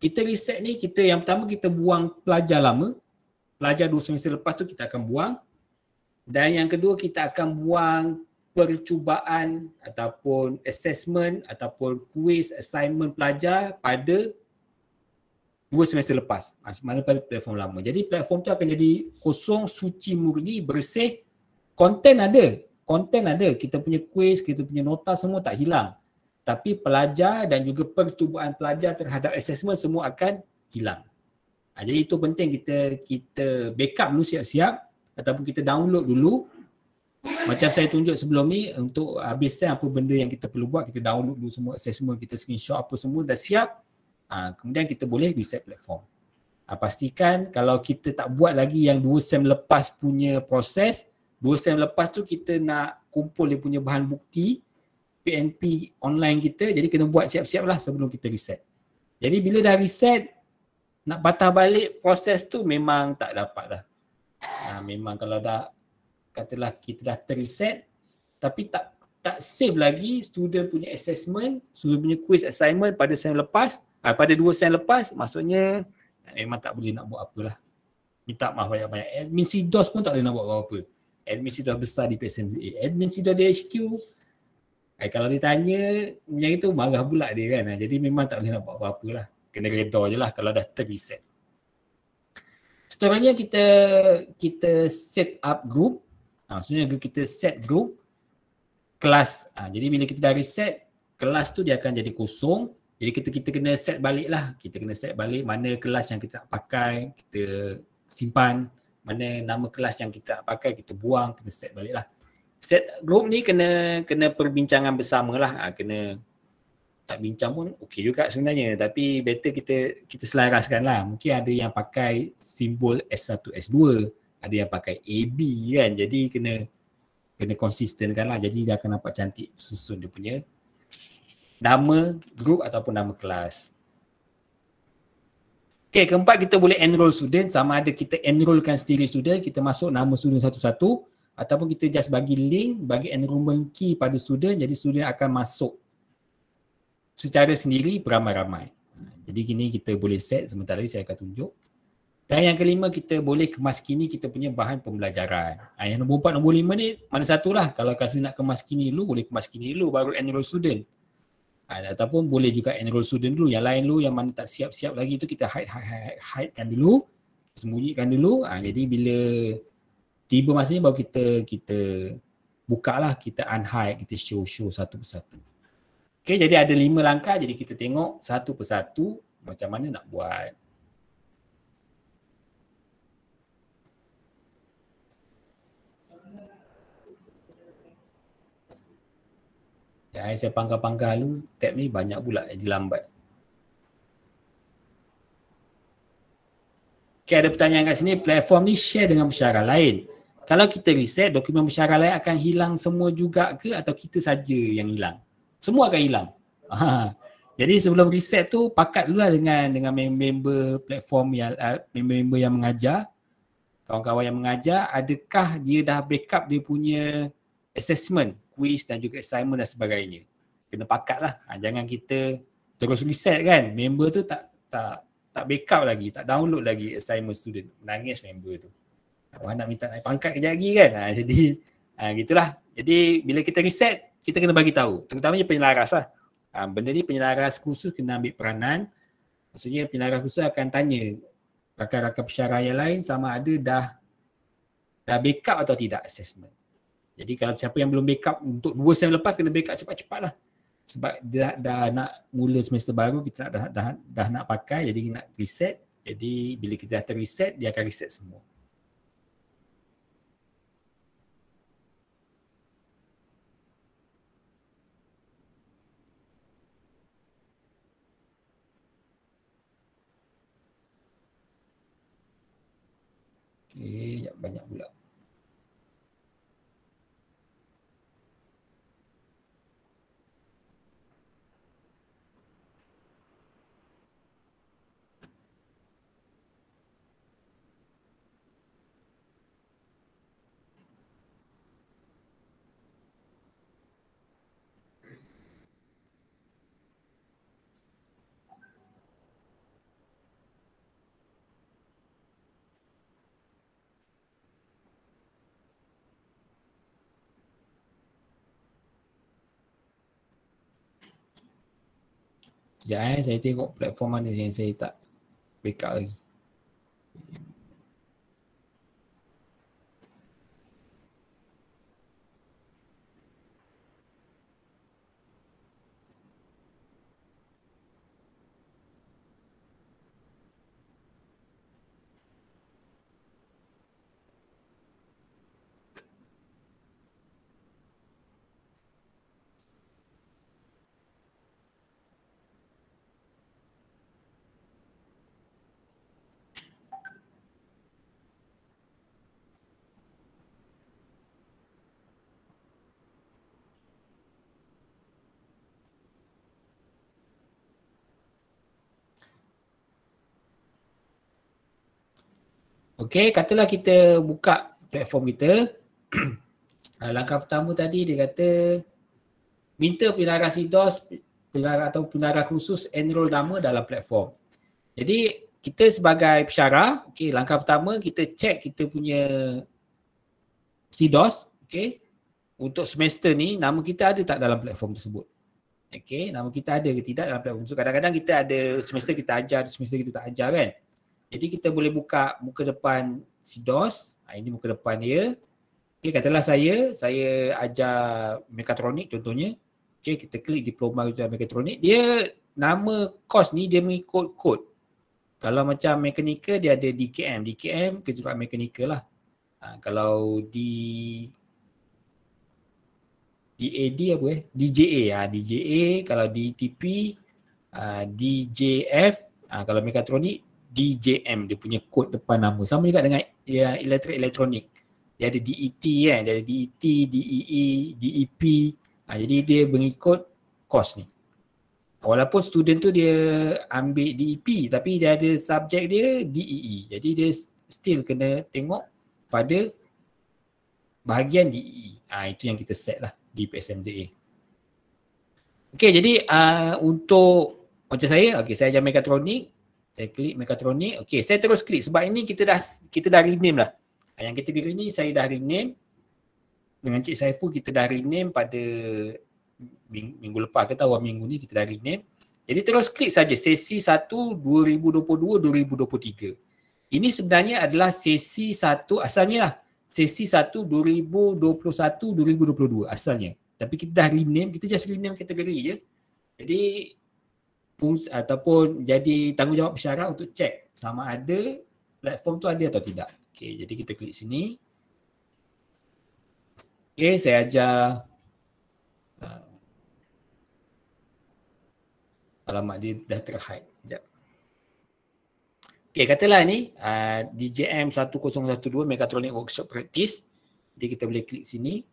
kita reset ni kita yang pertama kita buang pelajar lama. Pelajar dua semester lepas tu kita akan buang. Dan yang kedua kita akan buang percubaan ataupun assessment ataupun quiz assignment pelajar pada dua semester lepas. Ah, Maksudnya pada platform lama. Jadi platform tu akan jadi kosong, suci, murni, bersih. Konten ada. Konten ada. Kita punya quiz, kita punya nota semua tak hilang. Tapi pelajar dan juga percubaan pelajar terhadap assessment semua akan hilang. Ah, jadi itu penting kita kita backup dulu siap-siap ataupun kita download dulu macam saya tunjuk sebelum ni untuk habiskan apa benda yang kita perlu buat kita download dulu semua saya semua kita screenshot apa semua dah siap uh, kemudian kita boleh reset platform uh, pastikan kalau kita tak buat lagi yang 2 sem lepas punya proses 2 sem lepas tu kita nak kumpul dia punya bahan bukti PNP online kita jadi kena buat siap-siap lah sebelum kita reset jadi bila dah reset nak patah balik proses tu memang tak dapat lah ha, memang kalau dah katalah kita dah terreset, tapi tak tak save lagi student punya assessment student punya quiz assignment pada sem lepas ha, pada dua sem lepas maksudnya ah, memang tak boleh nak buat apalah minta maaf banyak-banyak admin CDOS pun tak boleh nak buat apa-apa admin CDOS besar di PSMZA admin CDOS di HQ ha, kalau dia tanya yang itu marah pula dia kan jadi memang tak boleh nak buat apa lah. kena redor je lah kalau dah terreset seterusnya kita kita set up group ha, maksudnya kita set group kelas ha, jadi bila kita dah reset kelas tu dia akan jadi kosong jadi kita kita kena set balik lah kita kena set balik mana kelas yang kita nak pakai kita simpan mana nama kelas yang kita nak pakai kita buang kena set balik lah set group ni kena kena perbincangan bersama lah ha, kena tak bincang pun okey juga sebenarnya tapi better kita kita selaraskan lah mungkin ada yang pakai simbol S1 S2 ada yang pakai AB kan jadi kena kena konsisten lah jadi dia akan nampak cantik susun dia punya nama group ataupun nama kelas Okay, keempat kita boleh enroll student sama ada kita enrollkan sendiri student, kita masuk nama student satu-satu ataupun kita just bagi link, bagi enrollment key pada student jadi student akan masuk secara sendiri beramai-ramai. Ha, jadi kini kita boleh set sementara saya akan tunjuk. Dan yang kelima kita boleh kemas kini kita punya bahan pembelajaran. Ha, yang nombor empat, nombor lima ni mana satulah. Kalau kasi nak kemas kini dulu, boleh kemas kini dulu baru enroll student. Ha, ataupun boleh juga enroll student dulu. Yang lain dulu yang mana tak siap-siap lagi tu kita hide, hide, hide, hide kan dulu. Sembunyikan dulu. Ha, jadi bila tiba masanya baru kita kita buka lah. Kita unhide, kita show-show satu persatu. Okay, jadi ada lima langkah. Jadi kita tengok satu persatu macam mana nak buat. Ya, saya panggah-panggah dulu. Tab ni banyak pula jadi lambat. Okay, ada pertanyaan kat sini. Platform ni share dengan pesyarah lain. Kalau kita reset, dokumen pesyarah lain akan hilang semua juga ke atau kita saja yang hilang? semua akan hilang. Ha. Jadi sebelum riset tu pakat dulu lah dengan dengan member platform yang ah, member-member yang mengajar kawan-kawan yang mengajar adakah dia dah backup dia punya assessment, quiz dan juga assignment dan sebagainya. Kena pakat lah. Ha, jangan kita terus reset kan. Member tu tak tak tak backup lagi, tak download lagi assignment student. Menangis member tu. Orang nak minta naik pangkat kejap lagi kan. Ha, jadi ha, gitulah. Jadi bila kita reset, kita kena bagi tahu terutamanya penyelaras lah. Ha, benda ni penyelaras khusus kena ambil peranan. Maksudnya penyelaras khusus akan tanya rakan-rakan pesyarah yang lain sama ada dah dah backup atau tidak assessment. Jadi kalau siapa yang belum backup untuk dua sem lepas kena backup cepat-cepat lah. Sebab dah, dah nak mula semester baru kita dah, dah, dah nak pakai jadi nak reset. Jadi bila kita dah terreset dia akan reset semua. Okey, banyak pula. Sekejap eh, saya tengok platform mana yang saya tak backup lagi. Okay, katalah kita buka platform kita. [CLEARS THROAT] Ah, langkah pertama tadi dia kata minta penarah SIDOS penarah atau penarah khusus enroll nama dalam platform. Jadi kita sebagai pesyarah, okay, langkah pertama kita cek kita punya SIDOS okay, untuk semester ni nama kita ada tak dalam platform tersebut. Okay, nama kita ada ke tidak dalam platform tersebut. Kadang-kadang kita ada semester kita ajar, semester kita tak ajar kan. Jadi kita boleh buka muka depan si DOS. Ha, ini muka depan dia. Okey katalah saya, saya ajar mekatronik contohnya. Okey kita klik diploma ajar mekatronik. Dia nama kos ni dia mengikut kod. Kalau macam mekanikal dia ada DKM. DKM kejuruan mekanika lah. Ha, kalau di DAD apa eh? DJA. Ha, ah, DJA kalau DTP, uh, DJF. Ha, kalau mekatronik DJM dia punya kod depan nama sama juga dengan ya elektrik elektronik dia ada DET kan dia ada DET DEE DEP ha, jadi dia mengikut kos ni walaupun student tu dia ambil DEP tapi dia ada subjek dia DEE e. jadi dia still kena tengok pada bahagian DEE e. ha, itu yang kita set lah di PSMJA Okay jadi uh, untuk macam saya, okay, saya jam mekatronik saya klik mekatronik. Okey, saya terus klik sebab ini kita dah kita dah rename lah. Yang kita kategori ni saya dah rename dengan Cik Saifu kita dah rename pada minggu, minggu lepas ke tahu minggu ni kita dah rename. Jadi terus klik saja sesi 1 2022 2023. Ini sebenarnya adalah sesi 1 asalnya lah. Sesi 1 2021 2022 asalnya. Tapi kita dah rename, kita just rename kategori je. Jadi fungsi ataupun jadi tanggungjawab syarat untuk cek sama ada platform tu ada atau tidak. Okey, jadi kita klik sini. Okey, saya ajar uh, alamat dia dah terhide. Sekejap. Okey, katalah ni uh, DJM 1012 Mechatronic Workshop Practice. Jadi kita boleh klik sini.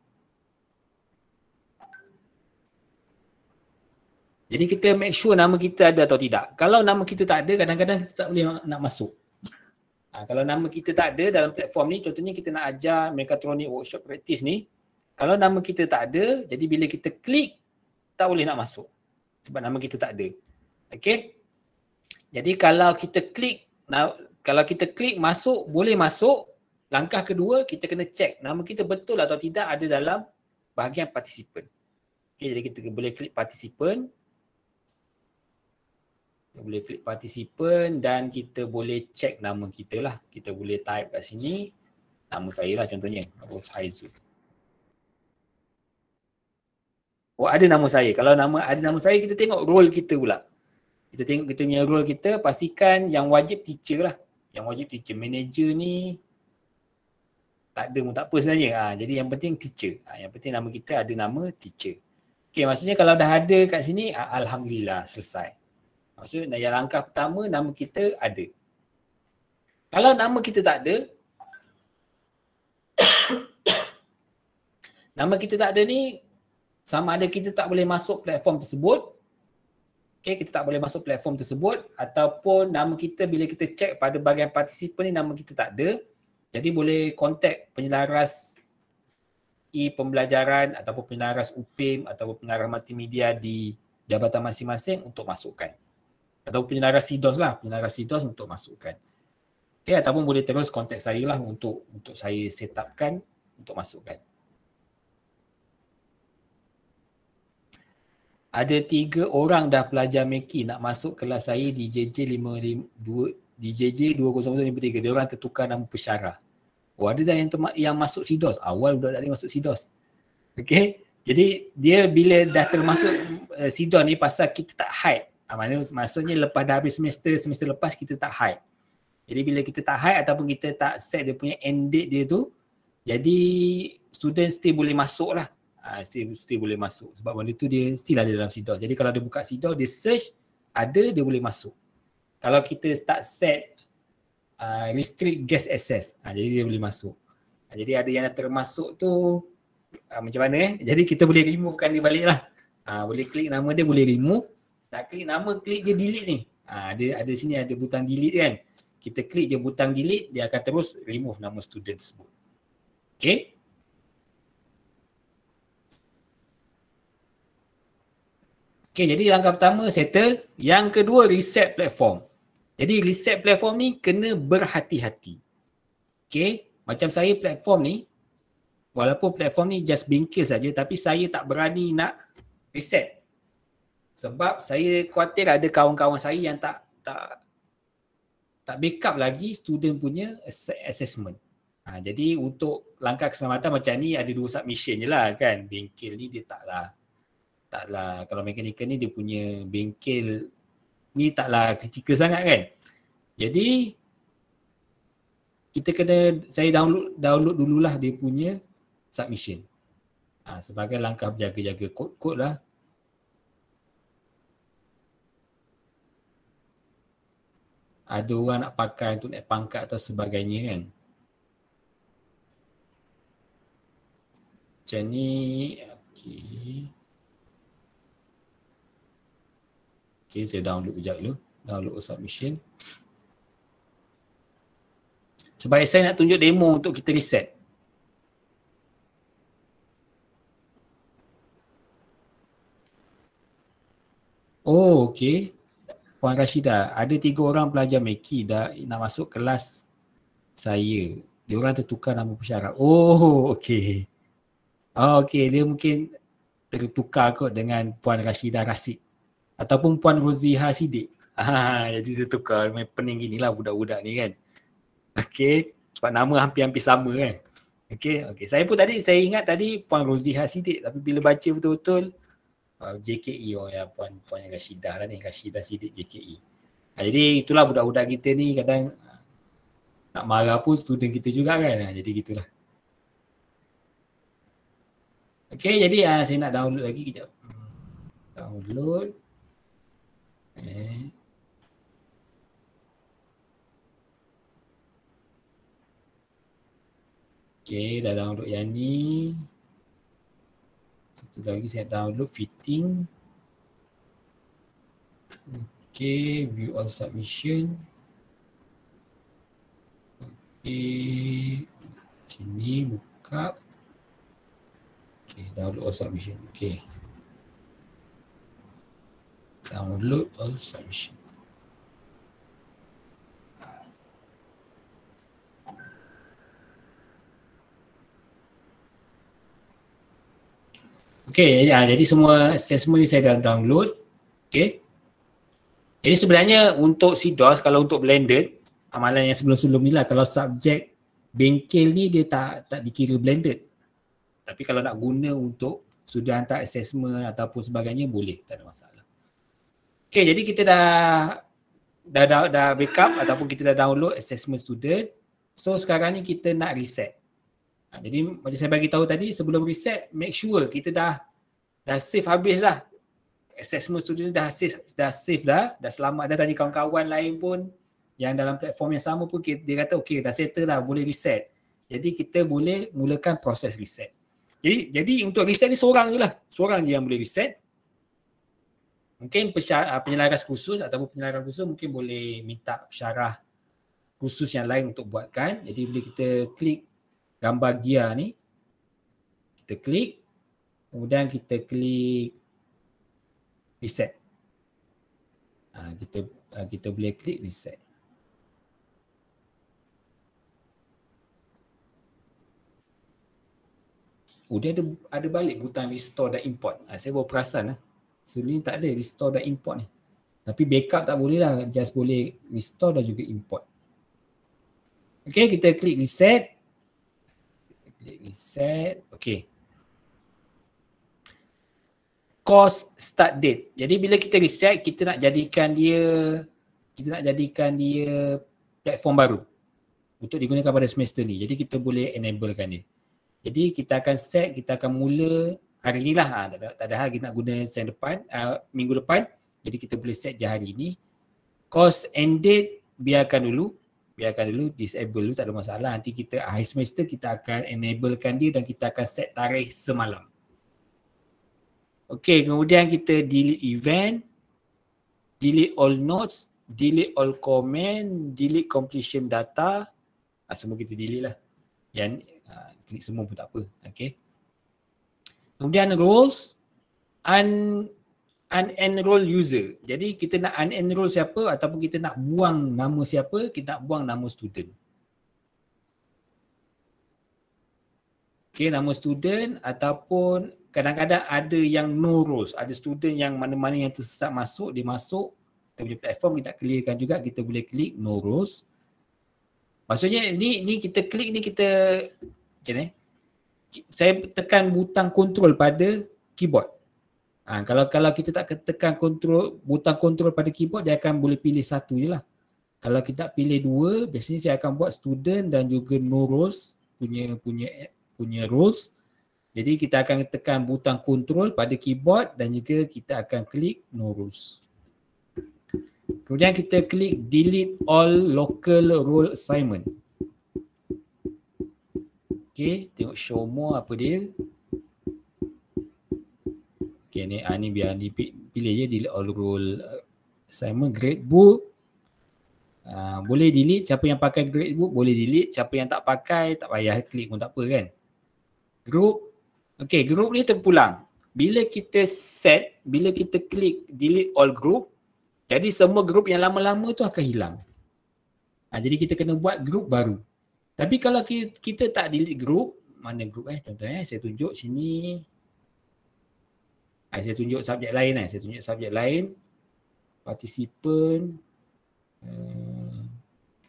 Jadi kita make sure nama kita ada atau tidak. Kalau nama kita tak ada, kadang-kadang kita tak boleh nak masuk. Ha, kalau nama kita tak ada dalam platform ni, contohnya kita nak ajar mechatronic workshop practice ni. Kalau nama kita tak ada, jadi bila kita klik, tak boleh nak masuk. Sebab nama kita tak ada. Okay? Jadi kalau kita klik, kalau kita klik masuk, boleh masuk. Langkah kedua, kita kena check nama kita betul atau tidak ada dalam bahagian participant. Okay, jadi kita boleh klik participant boleh klik participant dan kita boleh check nama kita lah. Kita boleh type kat sini. Nama saya lah contohnya. Ros Haizu. Oh ada nama saya. Kalau nama ada nama saya kita tengok role kita pula. Kita tengok kita punya role kita pastikan yang wajib teacher lah. Yang wajib teacher manager ni tak ada pun tak apa sebenarnya. Ha, jadi yang penting teacher. Ha, yang penting nama kita ada nama teacher. Okay maksudnya kalau dah ada kat sini ha, Alhamdulillah selesai. Maksudnya yang langkah pertama nama kita ada. Kalau nama kita tak ada, [COUGHS] nama kita tak ada ni sama ada kita tak boleh masuk platform tersebut. Okay, kita tak boleh masuk platform tersebut ataupun nama kita bila kita cek pada bahagian partisipan ni nama kita tak ada. Jadi boleh kontak penyelaras e-pembelajaran ataupun penyelaras UPIM ataupun penyelaras multimedia di jabatan masing-masing untuk masukkan. Atau penyelaras CDOS lah, penyelaras CDOS untuk masukkan. Okay, ataupun boleh terus kontak saya lah untuk untuk saya set upkan untuk masukkan. Ada tiga orang dah pelajar Meki nak masuk kelas saya di JJ 552 di JJ 2053. Dia orang tertukar nama pesara. Oh, ada dah yang tema, yang masuk SIDOS. Awal dah ada masuk SIDOS. Okay, Jadi dia bila dah termasuk uh, eh, SIDOS ni pasal kita tak hide Ah, maksudnya, maksudnya lepas dah habis semester, semester lepas kita tak high. Jadi bila kita tak high ataupun kita tak set dia punya end date dia tu, jadi student still boleh masuk lah. Uh, still, still boleh masuk. Sebab benda tu dia still ada dalam SIDOR. Jadi kalau dia buka SIDOR, dia search, ada, dia boleh masuk. Kalau kita start set uh, restrict guest access, uh, jadi dia boleh masuk. Uh, jadi ada yang termasuk tu, uh, macam mana eh? Jadi kita boleh removekan dia balik lah. Uh, boleh klik nama dia, boleh remove tak klik nama klik je delete ni ha, ada ada sini ada butang delete kan kita klik je butang delete dia akan terus remove nama student tersebut okey Okay, jadi langkah pertama settle. Yang kedua reset platform. Jadi reset platform ni kena berhati-hati. Okay, macam saya platform ni, walaupun platform ni just bingkis saja, tapi saya tak berani nak reset. Sebab saya kuatir ada kawan-kawan saya yang tak tak tak backup lagi student punya assessment. Ha, jadi untuk langkah keselamatan macam ni ada dua submission je lah kan. Bengkel ni dia taklah taklah kalau mekanikal ni dia punya bengkel ni taklah kritikal sangat kan. Jadi kita kena saya download download dululah dia punya submission. Ha, sebagai langkah berjaga-jaga kod-kod lah ada orang nak pakai untuk naik pangkat atau sebagainya kan. Macam ni, Okay, Okey, saya download kejap dulu. Download submission. Sebab saya nak tunjuk demo untuk kita reset. Oh, okay. Puan Rashida, ada tiga orang pelajar Meki dah nak masuk kelas saya. Dia orang tertukar nama pesyarah. Oh, okey. Oh, okey. Dia mungkin tertukar kot dengan Puan Rashida Rasid. Ataupun Puan Roziha Sidik. [LAUGHS] Ah, jadi tertukar. Memang pening gini lah budak-budak ni kan. Okey. Sebab nama hampir-hampir sama kan. Okey. Okay. Saya pun tadi, saya ingat tadi Puan Roziha Sidik. Tapi bila baca betul-betul, uh, ah, JKE oh ya puan puan yang Rashidah lah ni Rashidah Sidik JKE. Ha, ah, jadi itulah budak-budak kita ni kadang ah, nak marah pun student kita juga kan. Ha, jadi gitulah. Okay, jadi uh, saya nak download lagi kejap. Download. Okay. Eh. okay, dah download yang ni. Satu lagi saya download fitting. Okay, view all submission. Okay, sini buka. Okay, download all submission. Okay. Download all submission. Okay, ya, jadi semua assessment ni saya dah download. Okay. Jadi sebenarnya untuk CDOS kalau untuk blended, amalan ah, yang sebelum-sebelum ni lah kalau subjek bengkel ni dia tak tak dikira blended. Tapi kalau nak guna untuk sudah hantar assessment ataupun sebagainya boleh, tak ada masalah. Okay, jadi kita dah dah dah, dah backup ataupun kita dah download assessment student. So sekarang ni kita nak reset. Ha, jadi macam saya bagi tahu tadi sebelum reset make sure kita dah dah save habis lah. Assessment student dah save dah save dah, dah selamat dah tadi kawan-kawan lain pun yang dalam platform yang sama pun kita, dia kata okey dah settle lah boleh reset. Jadi kita boleh mulakan proses reset. Jadi jadi untuk reset ni seorang je lah. Seorang je yang boleh reset. Mungkin ah, penyelaras khusus ataupun penyelaras khusus mungkin boleh minta syarah khusus yang lain untuk buatkan. Jadi boleh kita klik gambar gear ni kita klik kemudian kita klik reset ha, kita ha, kita boleh klik reset oh dia ada ada balik butang restore dan import ha, saya baru perasan lah so ni tak ada restore dan import ni tapi backup tak boleh lah just boleh restore dan juga import Okay, kita klik reset. Let me set. Okay. Cost start date. Jadi bila kita reset, kita nak jadikan dia kita nak jadikan dia platform baru untuk digunakan pada semester ni. Jadi kita boleh enablekan dia. Jadi kita akan set, kita akan mula hari ni lah. Ha, tak, tak ada hal kita nak guna yang depan, uh, minggu depan. Jadi kita boleh set je hari ni. end date biarkan dulu biarkan dulu disable dulu tak ada masalah nanti kita akhir semester kita akan enablekan dia dan kita akan set tarikh semalam Okey, kemudian kita delete event delete all notes delete all comment delete completion data ha, semua kita delete lah yang ha, klik semua pun tak apa okey. kemudian rules and unenroll user. Jadi kita nak unenroll siapa ataupun kita nak buang nama siapa, kita nak buang nama student. Okay, nama student ataupun kadang-kadang ada yang no rules. Ada student yang mana-mana yang tersesat masuk, dia masuk. Kita punya platform kita nak clearkan juga, kita boleh klik no rules. Maksudnya ni, ni kita klik ni kita, macam ni. Saya tekan butang control pada keyboard. Ha, kalau kalau kita tak tekan kontrol butang kontrol pada keyboard dia akan boleh pilih satu je lah. Kalau kita tak pilih dua biasanya saya akan buat student dan juga no rules punya punya punya rules. Jadi kita akan tekan butang kontrol pada keyboard dan juga kita akan klik no rules. Kemudian kita klik delete all local role assignment. Okay, tengok show more apa dia. Okay, ni, ah, ni biar dipilih je delete all rule assignment gradebook. Uh, ah, boleh delete siapa yang pakai grade gradebook boleh delete siapa yang tak pakai tak payah klik pun tak apa kan group okey group ni terpulang bila kita set bila kita klik delete all group jadi semua group yang lama-lama tu akan hilang uh, jadi kita kena buat group baru tapi kalau kita, kita tak delete group mana group eh contohnya eh, saya tunjuk sini Ha, saya tunjuk subjek lain eh. Saya tunjuk subjek lain. Participant. Uh,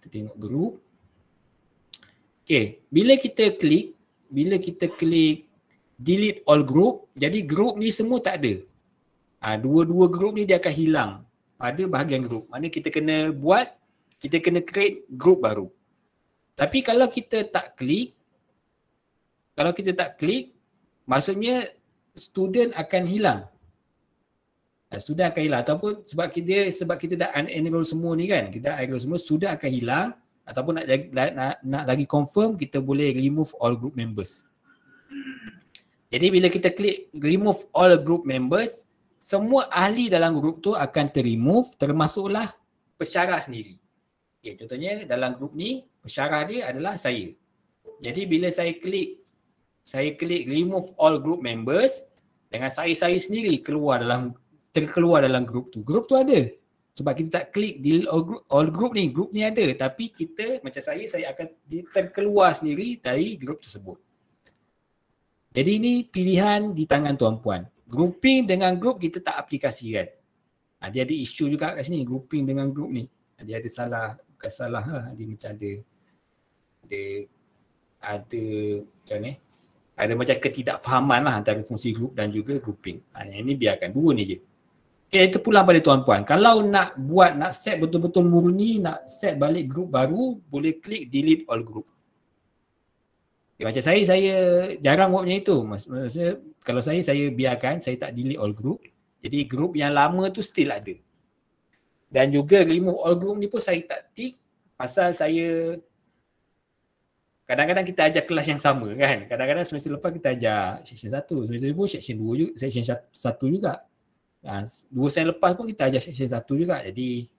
kita tengok group. Okay. Bila kita klik. Bila kita klik delete all group. Jadi group ni semua tak ada. Ha, dua-dua ha, group ni dia akan hilang. Pada bahagian group. Mana kita kena buat. Kita kena create group baru. Tapi kalau kita tak klik. Kalau kita tak klik. Maksudnya student akan hilang. Uh, student akan hilang ataupun sebab kita sebab kita dah unenroll semua ni kan, kita dah enroll semua, student akan hilang ataupun nak, nak, nak, nak lagi confirm, kita boleh remove all group members. Jadi bila kita klik remove all group members, semua ahli dalam grup tu akan ter-remove termasuklah pesyarah sendiri. Okay, eh, contohnya dalam grup ni, pesyarah dia adalah saya. Jadi bila saya klik saya klik remove all group members dengan saya-saya sendiri keluar dalam terkeluar dalam group tu. Group tu ada. Sebab kita tak klik di all group, all group ni, group ni ada tapi kita macam saya saya akan terkeluar sendiri dari group tersebut. Jadi ini pilihan di tangan tuan puan. Grouping dengan group kita tak aplikasikan. Ha, dia ada isu juga kat sini grouping dengan group ni. Ha, dia ada salah, bukan salah lah. Dia macam ada ada ada macam ni ada macam ketidakfahaman lah antara fungsi group dan juga grouping. Ha, yang ini biarkan dua ni je. Okay, itu pula pada tuan-puan. Kalau nak buat, nak set betul-betul murni, nak set balik group baru, boleh klik delete all group. Okay, macam saya, saya jarang buat macam itu. Maksudnya, kalau saya, saya biarkan, saya tak delete all group. Jadi group yang lama tu still ada. Dan juga remove all group ni pun saya tak tick pasal saya kadang-kadang kita ajar kelas yang sama kan kadang-kadang semester lepas kita ajar section 1 semester lepas section 2 juga section 1 juga ha, dua sen lepas pun kita ajar section 1 juga jadi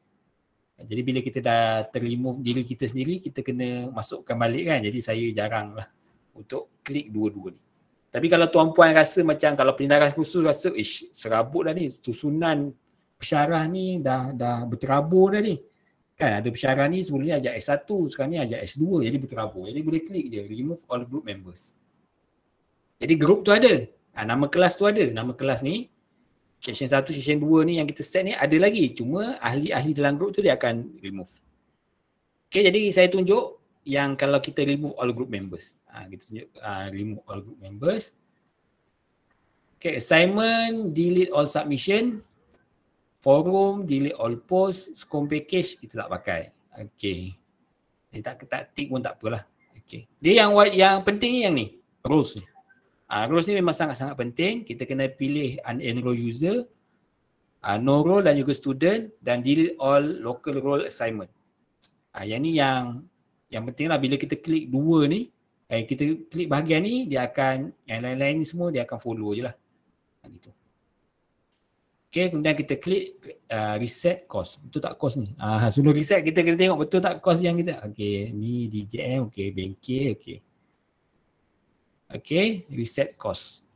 jadi bila kita dah terremove diri kita sendiri kita kena masukkan balik kan jadi saya jarang lah untuk klik dua-dua ni tapi kalau tuan puan rasa macam kalau penyelaras khusus rasa ish serabut dah ni susunan pesarah ni dah dah berterabur dah ni Kan ada pesara ni sebelumnya ajak S1, sekarang ni ajak S2 jadi berterabur. Jadi boleh klik je remove all group members. Jadi group tu ada. Ha, nama kelas tu ada. Nama kelas ni session 1, session 2 ni yang kita set ni ada lagi. Cuma ahli-ahli dalam group tu dia akan remove. Okay jadi saya tunjuk yang kalau kita remove all group members. Ha, kita tunjuk ha, remove all group members. Okay assignment delete all submission forum, delete all post, scope package kita tak pakai. Okey. Ni tak tak tick pun tak apalah. Okey. Dia yang yang penting ni yang ni, rules ni. Ah uh, rules ni memang sangat-sangat penting. Kita kena pilih unenroll user, uh, no role dan juga student dan delete all local role assignment. Ah uh, yang ni yang yang pentinglah bila kita klik dua ni, eh, kita klik bahagian ni dia akan yang lain-lain ni semua dia akan follow je lah. Ah, gitu. Okay, kemudian kita klik uh, reset cost. Betul tak cost ni? Uh, [LAUGHS] sebelum reset kita kena tengok betul tak cost yang kita. Okay, ni DJM, okay, bengkel, okay. Okay, reset cost.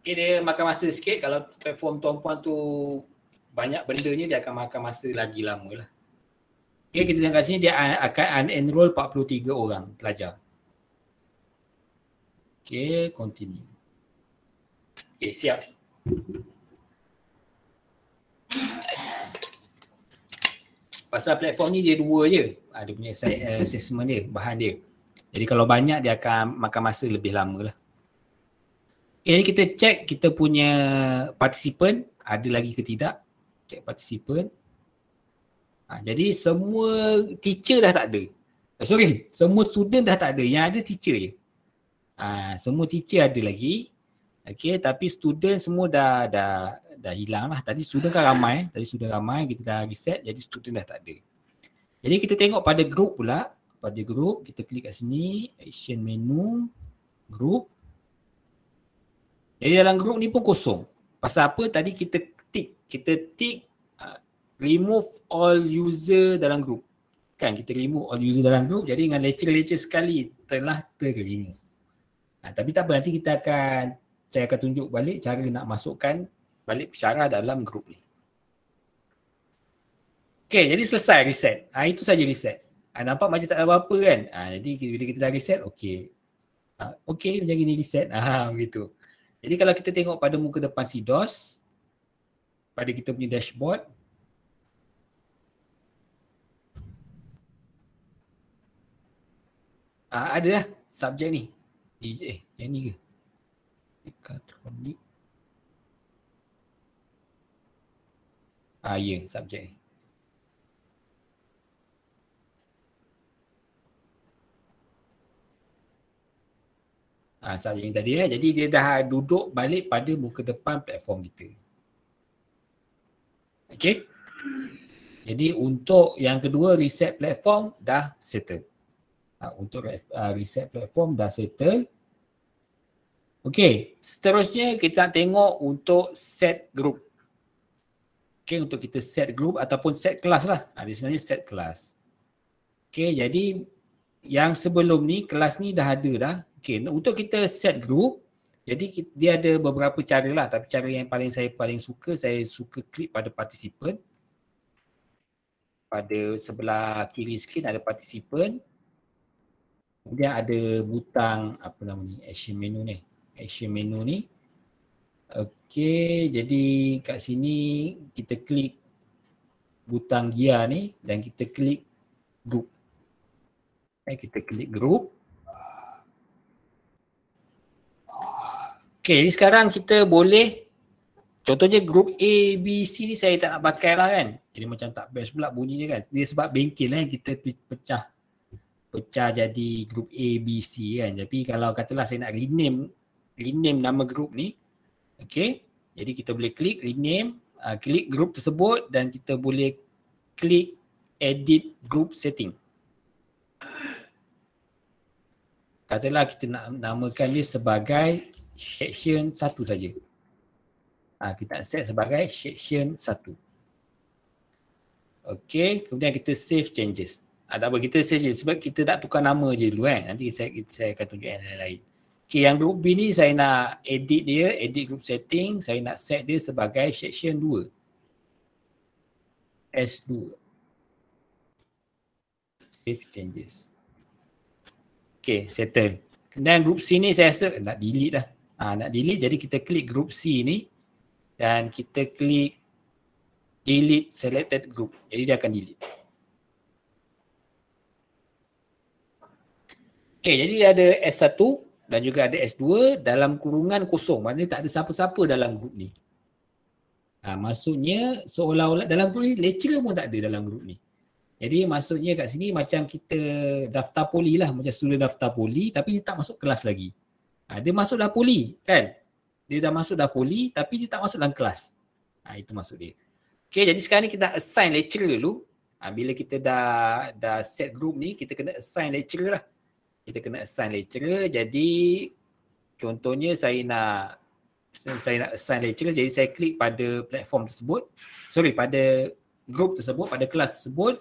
Okay, dia makan masa sikit. Kalau platform tuan-puan tu banyak benda ni, dia akan makan masa lagi lama lah. Okay, kita tengok kat sini dia akan unenroll 43 orang pelajar. Ok, continue. Ok, siap. Pasal platform ni dia dua je. Ada ah, punya eh, assessment dia, bahan dia. Jadi kalau banyak dia akan makan masa lebih lama lah. Okay, kita check kita punya participant ada lagi ke tidak. Check participant. Ha, jadi semua teacher dah tak ada. Eh, sorry, semua student dah tak ada. Yang ada teacher je. Ah, semua teacher ada lagi. Okay, tapi student semua dah dah dah hilang lah. Tadi student kan ramai. Tadi sudah ramai. Kita dah reset. Jadi student dah tak ada. Jadi kita tengok pada group pula. Pada group, kita klik kat sini. Action menu. Group. Jadi dalam group ni pun kosong. Pasal apa? Tadi kita tick. Kita tick uh, remove all user dalam group. Kan kita remove all user dalam group. Jadi dengan leceh-leceh sekali telah ter Ha, tapi tak apa nanti kita akan saya akan tunjuk balik cara nak masukkan balik cara dalam grup ni. Okay jadi selesai reset. Ha, itu saja reset. Ha, nampak macam tak ada apa-apa kan? Ha, jadi bila kita dah reset, okay. Ha, okay macam ni reset. Ha, [LAUGHS] begitu. Jadi kalau kita tengok pada muka depan CDOS, pada kita punya dashboard, Uh, ada lah subjek ni. DJ eh, yang ni ke? Mekatronik. Ah, ya, subjek ni. Ah, subjek yang tadi ya. Jadi dia dah duduk balik pada muka depan platform kita. Okay. Jadi untuk yang kedua reset platform dah settle. Ha, untuk ah, reset platform dah settle. Okey, seterusnya kita nak tengok untuk set group. Okey, untuk kita set group ataupun set kelas lah. Ada ha, sebenarnya set kelas. Okey, jadi yang sebelum ni kelas ni dah ada dah. Okey, untuk kita set group, jadi dia ada beberapa cara lah. Tapi cara yang paling saya paling suka, saya suka klik pada participant. Pada sebelah kiri sikit ada participant. Kemudian ada butang apa nama ni, action menu ni action menu ni. Okey, jadi kat sini kita klik butang gear ni dan kita klik group. Eh, kita klik group. Okey, jadi sekarang kita boleh contohnya group A, B, C ni saya tak nak pakai lah kan. Jadi macam tak best pula bunyinya kan. Dia sebab bengkel lah eh, kita pecah pecah jadi group A, B, C kan. Tapi kalau katalah saya nak rename rename nama group ni. Okay. Jadi kita boleh klik rename, uh, klik group tersebut dan kita boleh klik edit group setting. Katalah kita nak namakan dia sebagai section 1 saja. Ha, kita set sebagai section 1. Okay, kemudian kita save changes. Ha, tak apa, kita save je sebab kita tak tukar nama je dulu kan. Nanti saya, saya akan tunjukkan yang lain-lain. Okay, yang group B ni saya nak edit dia, edit group setting, saya nak set dia sebagai section 2. S2. Save changes. Okay, settle. Dan group C ni saya rasa nak delete dah. Ha, nak delete jadi kita klik group C ni dan kita klik delete selected group. Jadi dia akan delete. Okay, jadi dia ada S1, dan juga ada S2 dalam kurungan kosong. Maknanya tak ada siapa-siapa dalam grup ni. Ha, maksudnya seolah-olah dalam grup ni lecturer pun tak ada dalam grup ni. Jadi maksudnya kat sini macam kita daftar poli lah. Macam sudah daftar poli tapi dia tak masuk kelas lagi. Ha, dia masuk dah poli kan. Dia dah masuk dah poli tapi dia tak masuk dalam kelas. Ha, itu maksud dia. Okay jadi sekarang ni kita assign lecturer dulu. Ha, bila kita dah dah set group ni kita kena assign lecturer lah kita kena assign lecturer jadi contohnya saya nak saya nak assign lecturer jadi saya klik pada platform tersebut sorry pada group tersebut pada kelas tersebut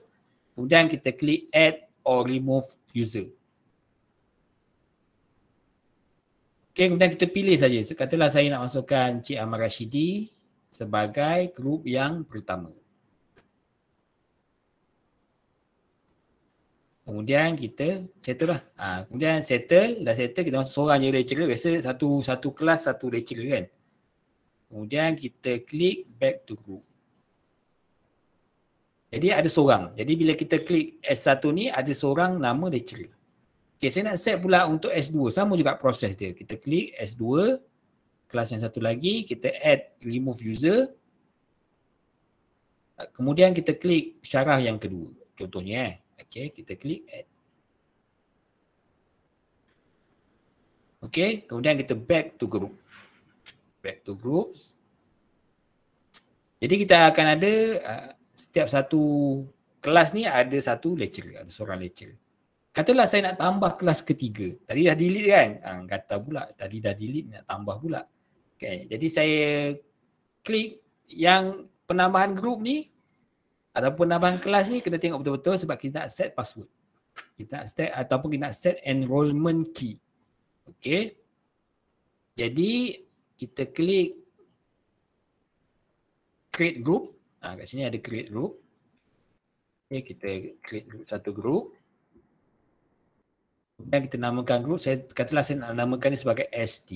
kemudian kita klik add or remove user Okay, kemudian kita pilih saja. Katalah saya nak masukkan Cik Amar Rashidi sebagai grup yang pertama. Kemudian kita settle lah. Ha, kemudian settle, dah settle kita masuk seorang je lecturer. Biasa satu satu kelas satu lecturer kan. Kemudian kita klik back to group. Jadi ada seorang. Jadi bila kita klik S1 ni ada seorang nama lecturer. Okay saya nak set pula untuk S2. Sama juga proses dia. Kita klik S2. Kelas yang satu lagi. Kita add remove user. Kemudian kita klik syarah yang kedua. Contohnya eh. Okey, kita klik add. Okey, kemudian kita back to group. Back to groups. Jadi kita akan ada uh, setiap satu kelas ni ada satu lecturer, ada seorang lecturer. Katalah saya nak tambah kelas ketiga. Tadi dah delete kan? Ah, ha, kata pula. Tadi dah delete, nak tambah pula. Okay. Jadi saya klik yang penambahan group ni ataupun abang kelas ni kena tengok betul-betul sebab kita nak set password. Kita nak set ataupun kita nak set enrollment key. okay? Jadi kita klik create group. Ah ha, kat sini ada create group. Okay, kita create group, satu group. Kemudian kita namakan group. Saya katalah saya nak namakan ni sebagai S3.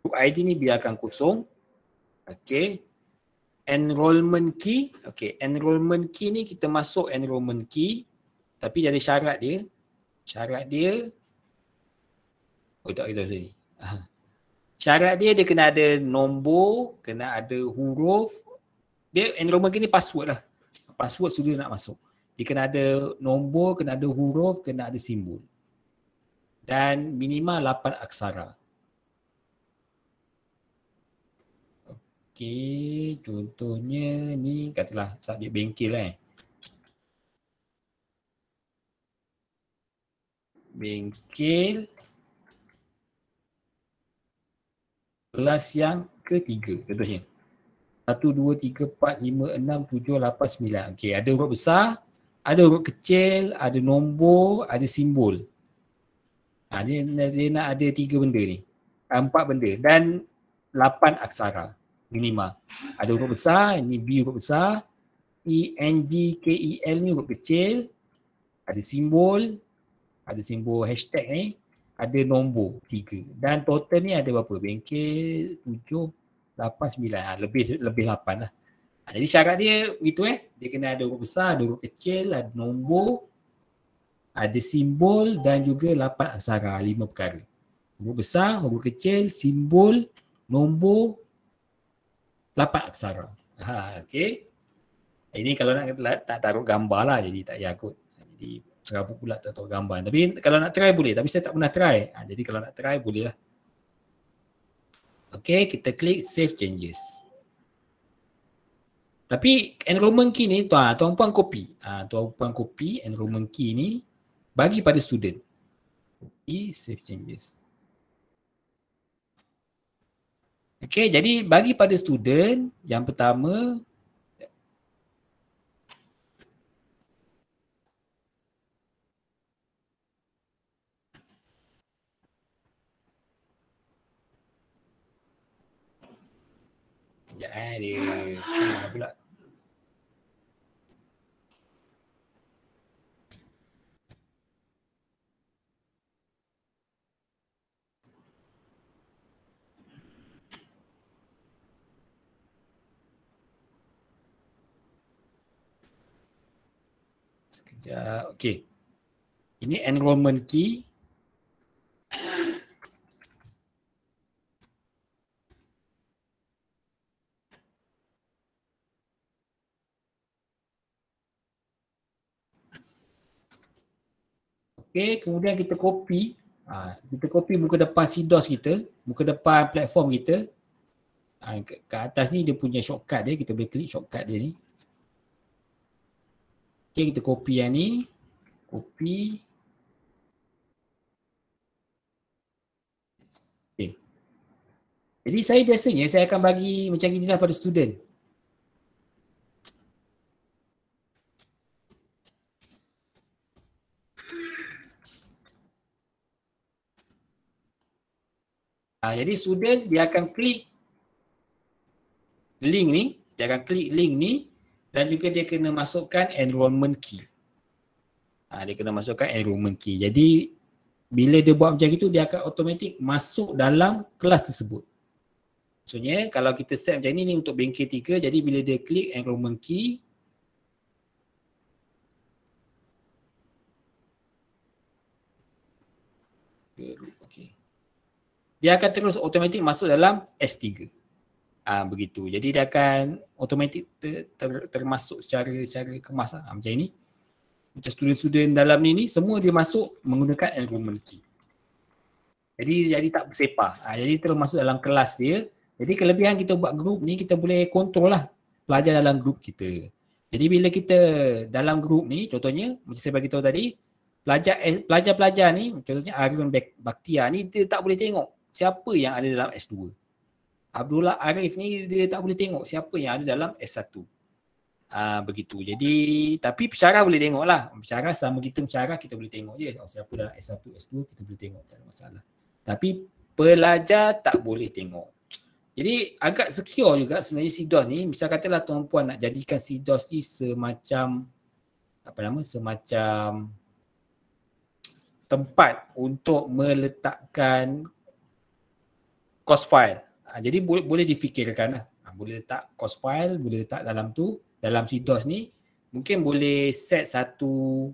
Group ID ni biarkan kosong. okay? enrollment key. Okay, enrollment key ni kita masuk enrollment key. Tapi jadi syarat dia. Syarat dia. Oh tak kita sini. [LAUGHS] Syarat dia dia kena ada nombor, kena ada huruf. Dia enrollment key ni password lah. Password sudah nak masuk. Dia kena ada nombor, kena ada huruf, kena ada simbol. Dan minima 8 aksara. Okey, contohnya ni katalah subjek bengkel eh. Bengkel kelas yang ketiga contohnya. 1, 2, 3, 4, 5, 6, 7, 8, 9. Okey, ada huruf besar, ada huruf kecil, ada nombor, ada simbol. Ha, dia, dia nak ada tiga benda ni. Empat benda dan lapan aksara lima. Ada huruf besar, ini B huruf besar. E, N, d K, E, L ni huruf kecil. Ada simbol. Ada simbol hashtag ni. Ada nombor tiga. Dan total ni ada berapa? Bengkel tujuh, lapan, sembilan. Ha, lebih lebih lapan lah. Ha, jadi syarat dia begitu eh. Dia kena ada huruf besar, ada huruf kecil, ada nombor. Ada simbol dan juga lapan aksara. Lima perkara. Huruf besar, huruf kecil, simbol, nombor, lapan aksara. Ha, okay. Ini kalau nak lah, tak taruh gambar lah jadi tak payah kot. Jadi serabut pula tak taruh gambar. Tapi kalau nak try boleh. Tapi saya tak pernah try. Ha, jadi kalau nak try boleh lah. Okay, kita klik save changes. Tapi enrollment key ni tuan, tuan puan copy. Ha, tuan puan copy enrollment key ni bagi pada student. Okay, save changes. Okay, jadi bagi pada student yang pertama Ya, dia pula Sekejap. Ya, okay. Ini enrollment key. Okay, kemudian kita copy. Ha, kita copy muka depan sidos kita. Muka depan platform kita. Ha, ke, atas ni dia punya shortcut dia. Kita boleh klik shortcut dia ni. Okay, kita copy yang ni. Copy. Okay. Jadi saya biasanya saya akan bagi macam inilah pada student. Uh, jadi student dia akan klik link ni, dia akan klik link ni dan juga dia kena masukkan enrollment key. Ha, dia kena masukkan enrollment key. Jadi bila dia buat macam itu dia akan automatik masuk dalam kelas tersebut. Maksudnya kalau kita set macam ini, ni untuk bengkel tiga jadi bila dia klik enrollment key Okay. Dia akan terus automatik masuk dalam S3 ha, begitu. Jadi dia akan automatik ter, ter, termasuk secara secara kemas ha, macam ini. Macam student-student dalam ni ni semua dia masuk menggunakan enrollment key. Jadi jadi tak bersepah. Ah, ha, jadi termasuk dalam kelas dia. Jadi kelebihan kita buat grup ni kita boleh kontrol lah pelajar dalam grup kita. Jadi bila kita dalam grup ni contohnya macam saya bagi tadi pelajar eh, pelajar-pelajar ni contohnya Arun Bakhtia ni dia tak boleh tengok siapa yang ada dalam S2. Abdullah Arif ni dia tak boleh tengok siapa yang ada dalam S1. Ah uh, begitu. Jadi tapi pencerah boleh tengok lah. Pencerah sama kita pencerah kita boleh tengok je. Oh, siapa dalam S1, S2 kita boleh tengok tak ada masalah. Tapi pelajar tak boleh tengok. Jadi agak secure juga sebenarnya SIDOS ni. Misal katalah tuan puan nak jadikan SIDOS ni semacam apa nama semacam tempat untuk meletakkan cost file Ha, jadi boleh boleh difikirkan lah. Ha, boleh letak cost file, boleh letak dalam tu, dalam si DOS ni. Mungkin boleh set satu,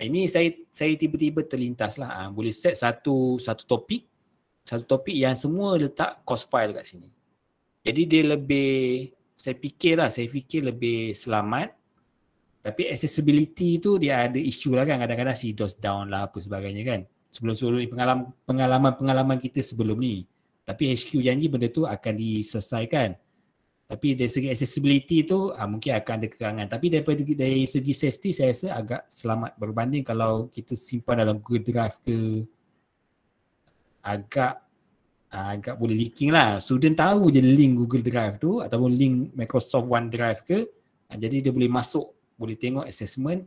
ha, ini saya saya tiba-tiba terlintas lah. Ha, boleh set satu satu topik, satu topik yang semua letak cost file kat sini. Jadi dia lebih, saya fikir lah, saya fikir lebih selamat. Tapi accessibility tu dia ada isu lah kan kadang-kadang si DOS down lah apa sebagainya kan. Sebelum-sebelum ni pengalaman-pengalaman kita sebelum ni. Tapi HQ janji benda tu akan diselesaikan. Tapi dari segi accessibility tu uh, mungkin akan ada kekangan. Tapi daripada dari segi safety saya rasa agak selamat berbanding kalau kita simpan dalam Google Drive ke agak ah, agak boleh leaking lah. Student tahu je link Google Drive tu ataupun link Microsoft OneDrive ke ah, jadi dia boleh masuk, boleh tengok assessment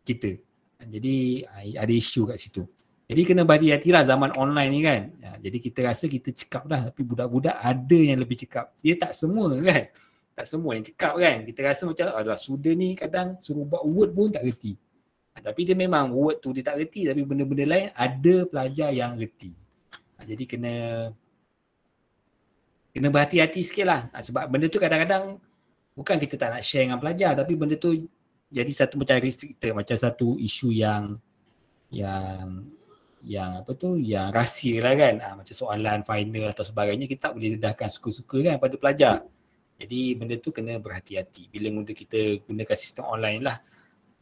kita. Jadi ada isu kat situ. Jadi kena berhati-hati lah zaman online ni kan. Ya, jadi kita rasa kita cekap lah tapi budak-budak ada yang lebih cekap. Dia tak semua kan. Tak semua yang cekap kan. Kita rasa macam adalah sudah ni kadang suruh buat word pun tak reti. Ha, tapi dia memang word tu dia tak reti tapi benda-benda lain ada pelajar yang reti. Ha, jadi kena kena berhati-hati sikit lah. Ha, sebab benda tu kadang-kadang bukan kita tak nak share dengan pelajar tapi benda tu jadi satu macam risk kita. Macam satu isu yang yang yang apa tu yang rahsia lah kan ha, macam soalan final atau sebagainya kita tak boleh dedahkan suka-suka kan pada pelajar jadi benda tu kena berhati-hati bila guna kita gunakan sistem online lah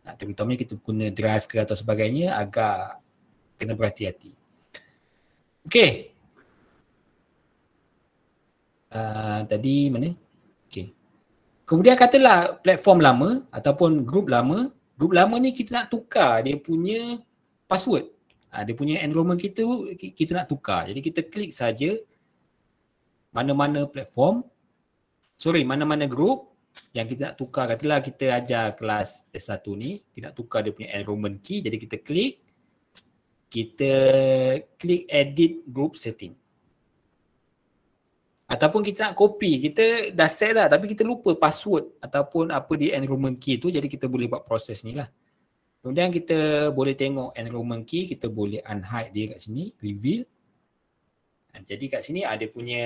ha, terutamanya kita guna drive ke atau sebagainya agak kena berhati-hati Okay uh, ah, tadi mana Okay kemudian katalah platform lama ataupun grup lama grup lama ni kita nak tukar dia punya password Ha, dia punya enrollment kita kita nak tukar. Jadi kita klik saja mana-mana platform sorry mana-mana group yang kita nak tukar katalah kita ajar kelas S1 ni kita nak tukar dia punya enrollment key jadi kita klik kita klik edit group setting ataupun kita nak copy kita dah set lah tapi kita lupa password ataupun apa di enrollment key tu jadi kita boleh buat proses ni lah Kemudian kita boleh tengok enrollment key, kita boleh unhide dia kat sini, reveal. Ha, jadi kat sini ada punya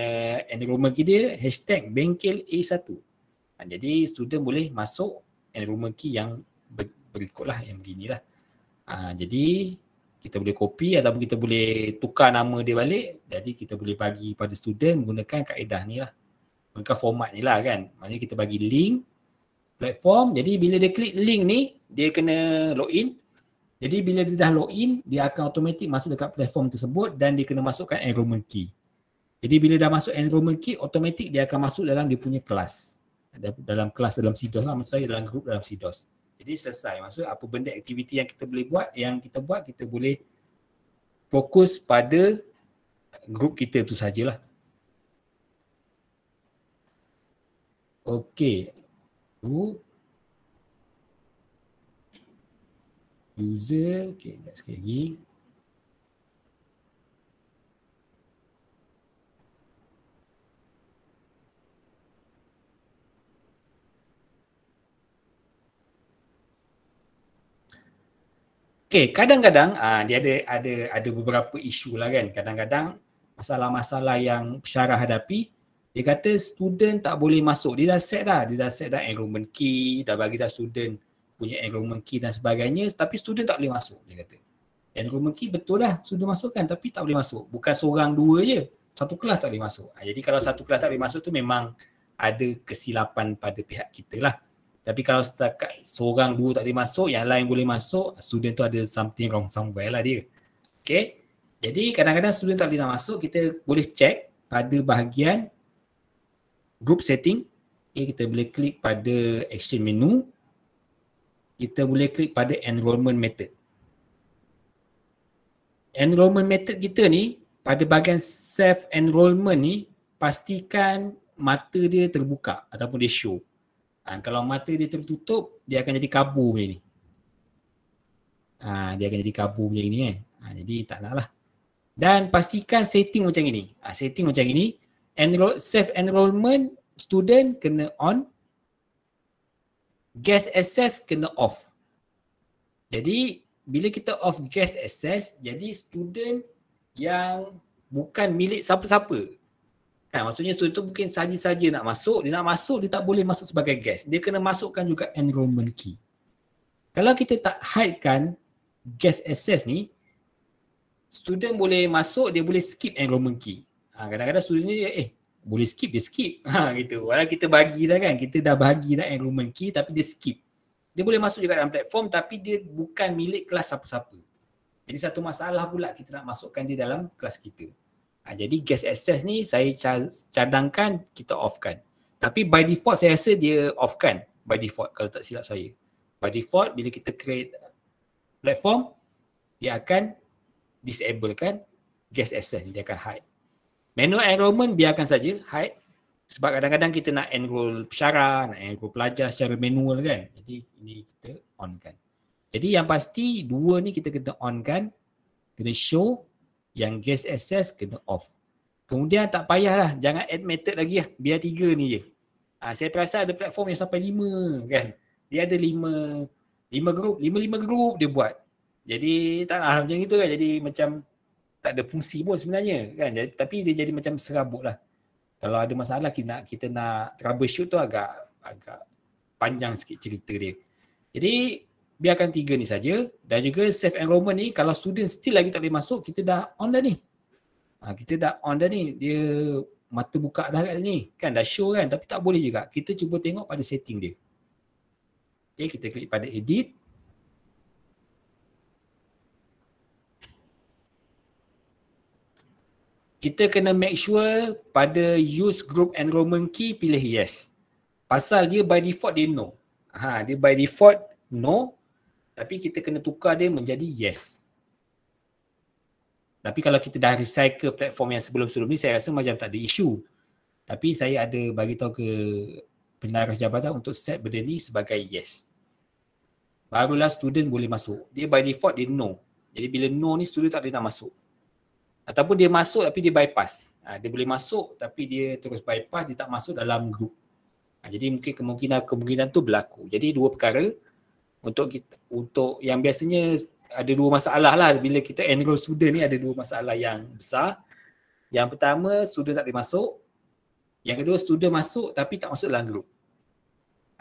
enrollment key dia, hashtag bengkel A1. Ha, jadi student boleh masuk enrollment key yang berikutlah, yang beginilah. Ha, jadi kita boleh copy ataupun kita boleh tukar nama dia balik. Jadi kita boleh bagi pada student menggunakan kaedah ni lah. Menggunakan format ni lah kan. Maksudnya kita bagi link platform. Jadi bila dia klik link ni, dia kena log in. jadi bila dia dah in, dia akan automatik masuk dekat platform tersebut dan dia kena masukkan enrollment key jadi bila dah masuk enrollment key automatik dia akan masuk dalam dia punya kelas dalam kelas dalam CDOS lah maksud saya dalam grup dalam CDOS jadi selesai maksud apa benda aktiviti yang kita boleh buat yang kita buat kita boleh fokus pada grup kita tu sajalah Okey. Group user. Okay, next sekali lagi. Okay, kadang-kadang uh, dia ada ada ada beberapa isu lah kan. Kadang-kadang masalah-masalah yang syarah hadapi, dia kata student tak boleh masuk. Dia dah set dah. Dia dah set dah enrollment key, dah bagi dah student punya enrollment key dan sebagainya tapi student tak boleh masuk dia kata. Enrollment key betul lah student masukkan tapi tak boleh masuk. Bukan seorang dua je. Satu kelas tak boleh masuk. Ha, jadi kalau satu kelas tak boleh masuk tu memang ada kesilapan pada pihak kita lah. Tapi kalau setakat seorang dua tak boleh masuk, yang lain boleh masuk, student tu ada something wrong somewhere lah dia. Okay. Jadi kadang-kadang student tak boleh masuk, kita boleh check pada bahagian group setting. Okay, kita boleh klik pada action menu kita boleh klik pada enrollment method. Enrollment method kita ni pada bahagian self enrollment ni pastikan mata dia terbuka ataupun dia show. Ha, kalau mata dia tertutup dia akan jadi kabu macam ni. Ha, dia akan jadi kabu macam ni eh. Ha, jadi tak nak lah. Dan pastikan setting macam ini. Ha, setting macam ini. Enroll, self enrollment student kena on gas excess kena off. Jadi bila kita off gas excess, jadi student yang bukan milik siapa-siapa. Kan maksudnya student tu mungkin saja-saja nak masuk, dia nak masuk dia tak boleh masuk sebagai gas. Dia kena masukkan juga enrollment key. Kalau kita tak hidekan gas excess ni, student boleh masuk dia boleh skip enrollment key. Ha, kadang-kadang ha, student ni eh boleh skip dia skip [LAUGHS] ha, gitu Walaupun kita bagi dah kan kita dah bagi dah enrollment key tapi dia skip dia boleh masuk juga dalam platform tapi dia bukan milik kelas siapa-siapa jadi satu masalah pula kita nak masukkan dia dalam kelas kita ha, jadi guest access ni saya cadangkan kita offkan tapi by default saya rasa dia offkan by default kalau tak silap saya by default bila kita create platform dia akan disablekan guest access ni dia akan hide Menu enrollment biarkan saja hide sebab kadang-kadang kita nak enroll pesara, nak enroll pelajar secara manual kan. Jadi ini kita on kan. Jadi yang pasti dua ni kita kena on kan. Kena show yang guest access kena off. Kemudian tak payahlah jangan add method lagi lah. Biar tiga ni je. Ha, saya rasa ada platform yang sampai lima kan. Dia ada lima, lima group, lima-lima group dia buat. Jadi tak lah macam itu kan. Jadi macam tak ada fungsi pun sebenarnya kan jadi, tapi dia jadi macam serabut lah kalau ada masalah kita nak kita nak troubleshoot tu agak agak panjang sikit cerita dia jadi biarkan tiga ni saja dan juga self enrollment ni kalau student still lagi tak boleh masuk kita dah on dah ni ha, kita dah on dah ni dia mata buka dah kat sini kan dah show kan tapi tak boleh juga kita cuba tengok pada setting dia okey kita klik pada edit kita kena make sure pada use group enrollment key pilih yes pasal dia by default dia no ha, dia by default no tapi kita kena tukar dia menjadi yes tapi kalau kita dah recycle platform yang sebelum-sebelum ni saya rasa macam tak ada isu tapi saya ada bagi tahu ke penaras jabatan untuk set benda ni sebagai yes barulah student boleh masuk dia by default dia no jadi bila no ni student tak boleh nak masuk ataupun dia masuk tapi dia bypass. Ha, dia boleh masuk tapi dia terus bypass, dia tak masuk dalam group. Ha, jadi mungkin kemungkinan-kemungkinan tu berlaku. Jadi dua perkara untuk kita, untuk yang biasanya ada dua masalah lah bila kita enroll student ni ada dua masalah yang besar. Yang pertama student tak boleh masuk. Yang kedua student masuk tapi tak masuk dalam group.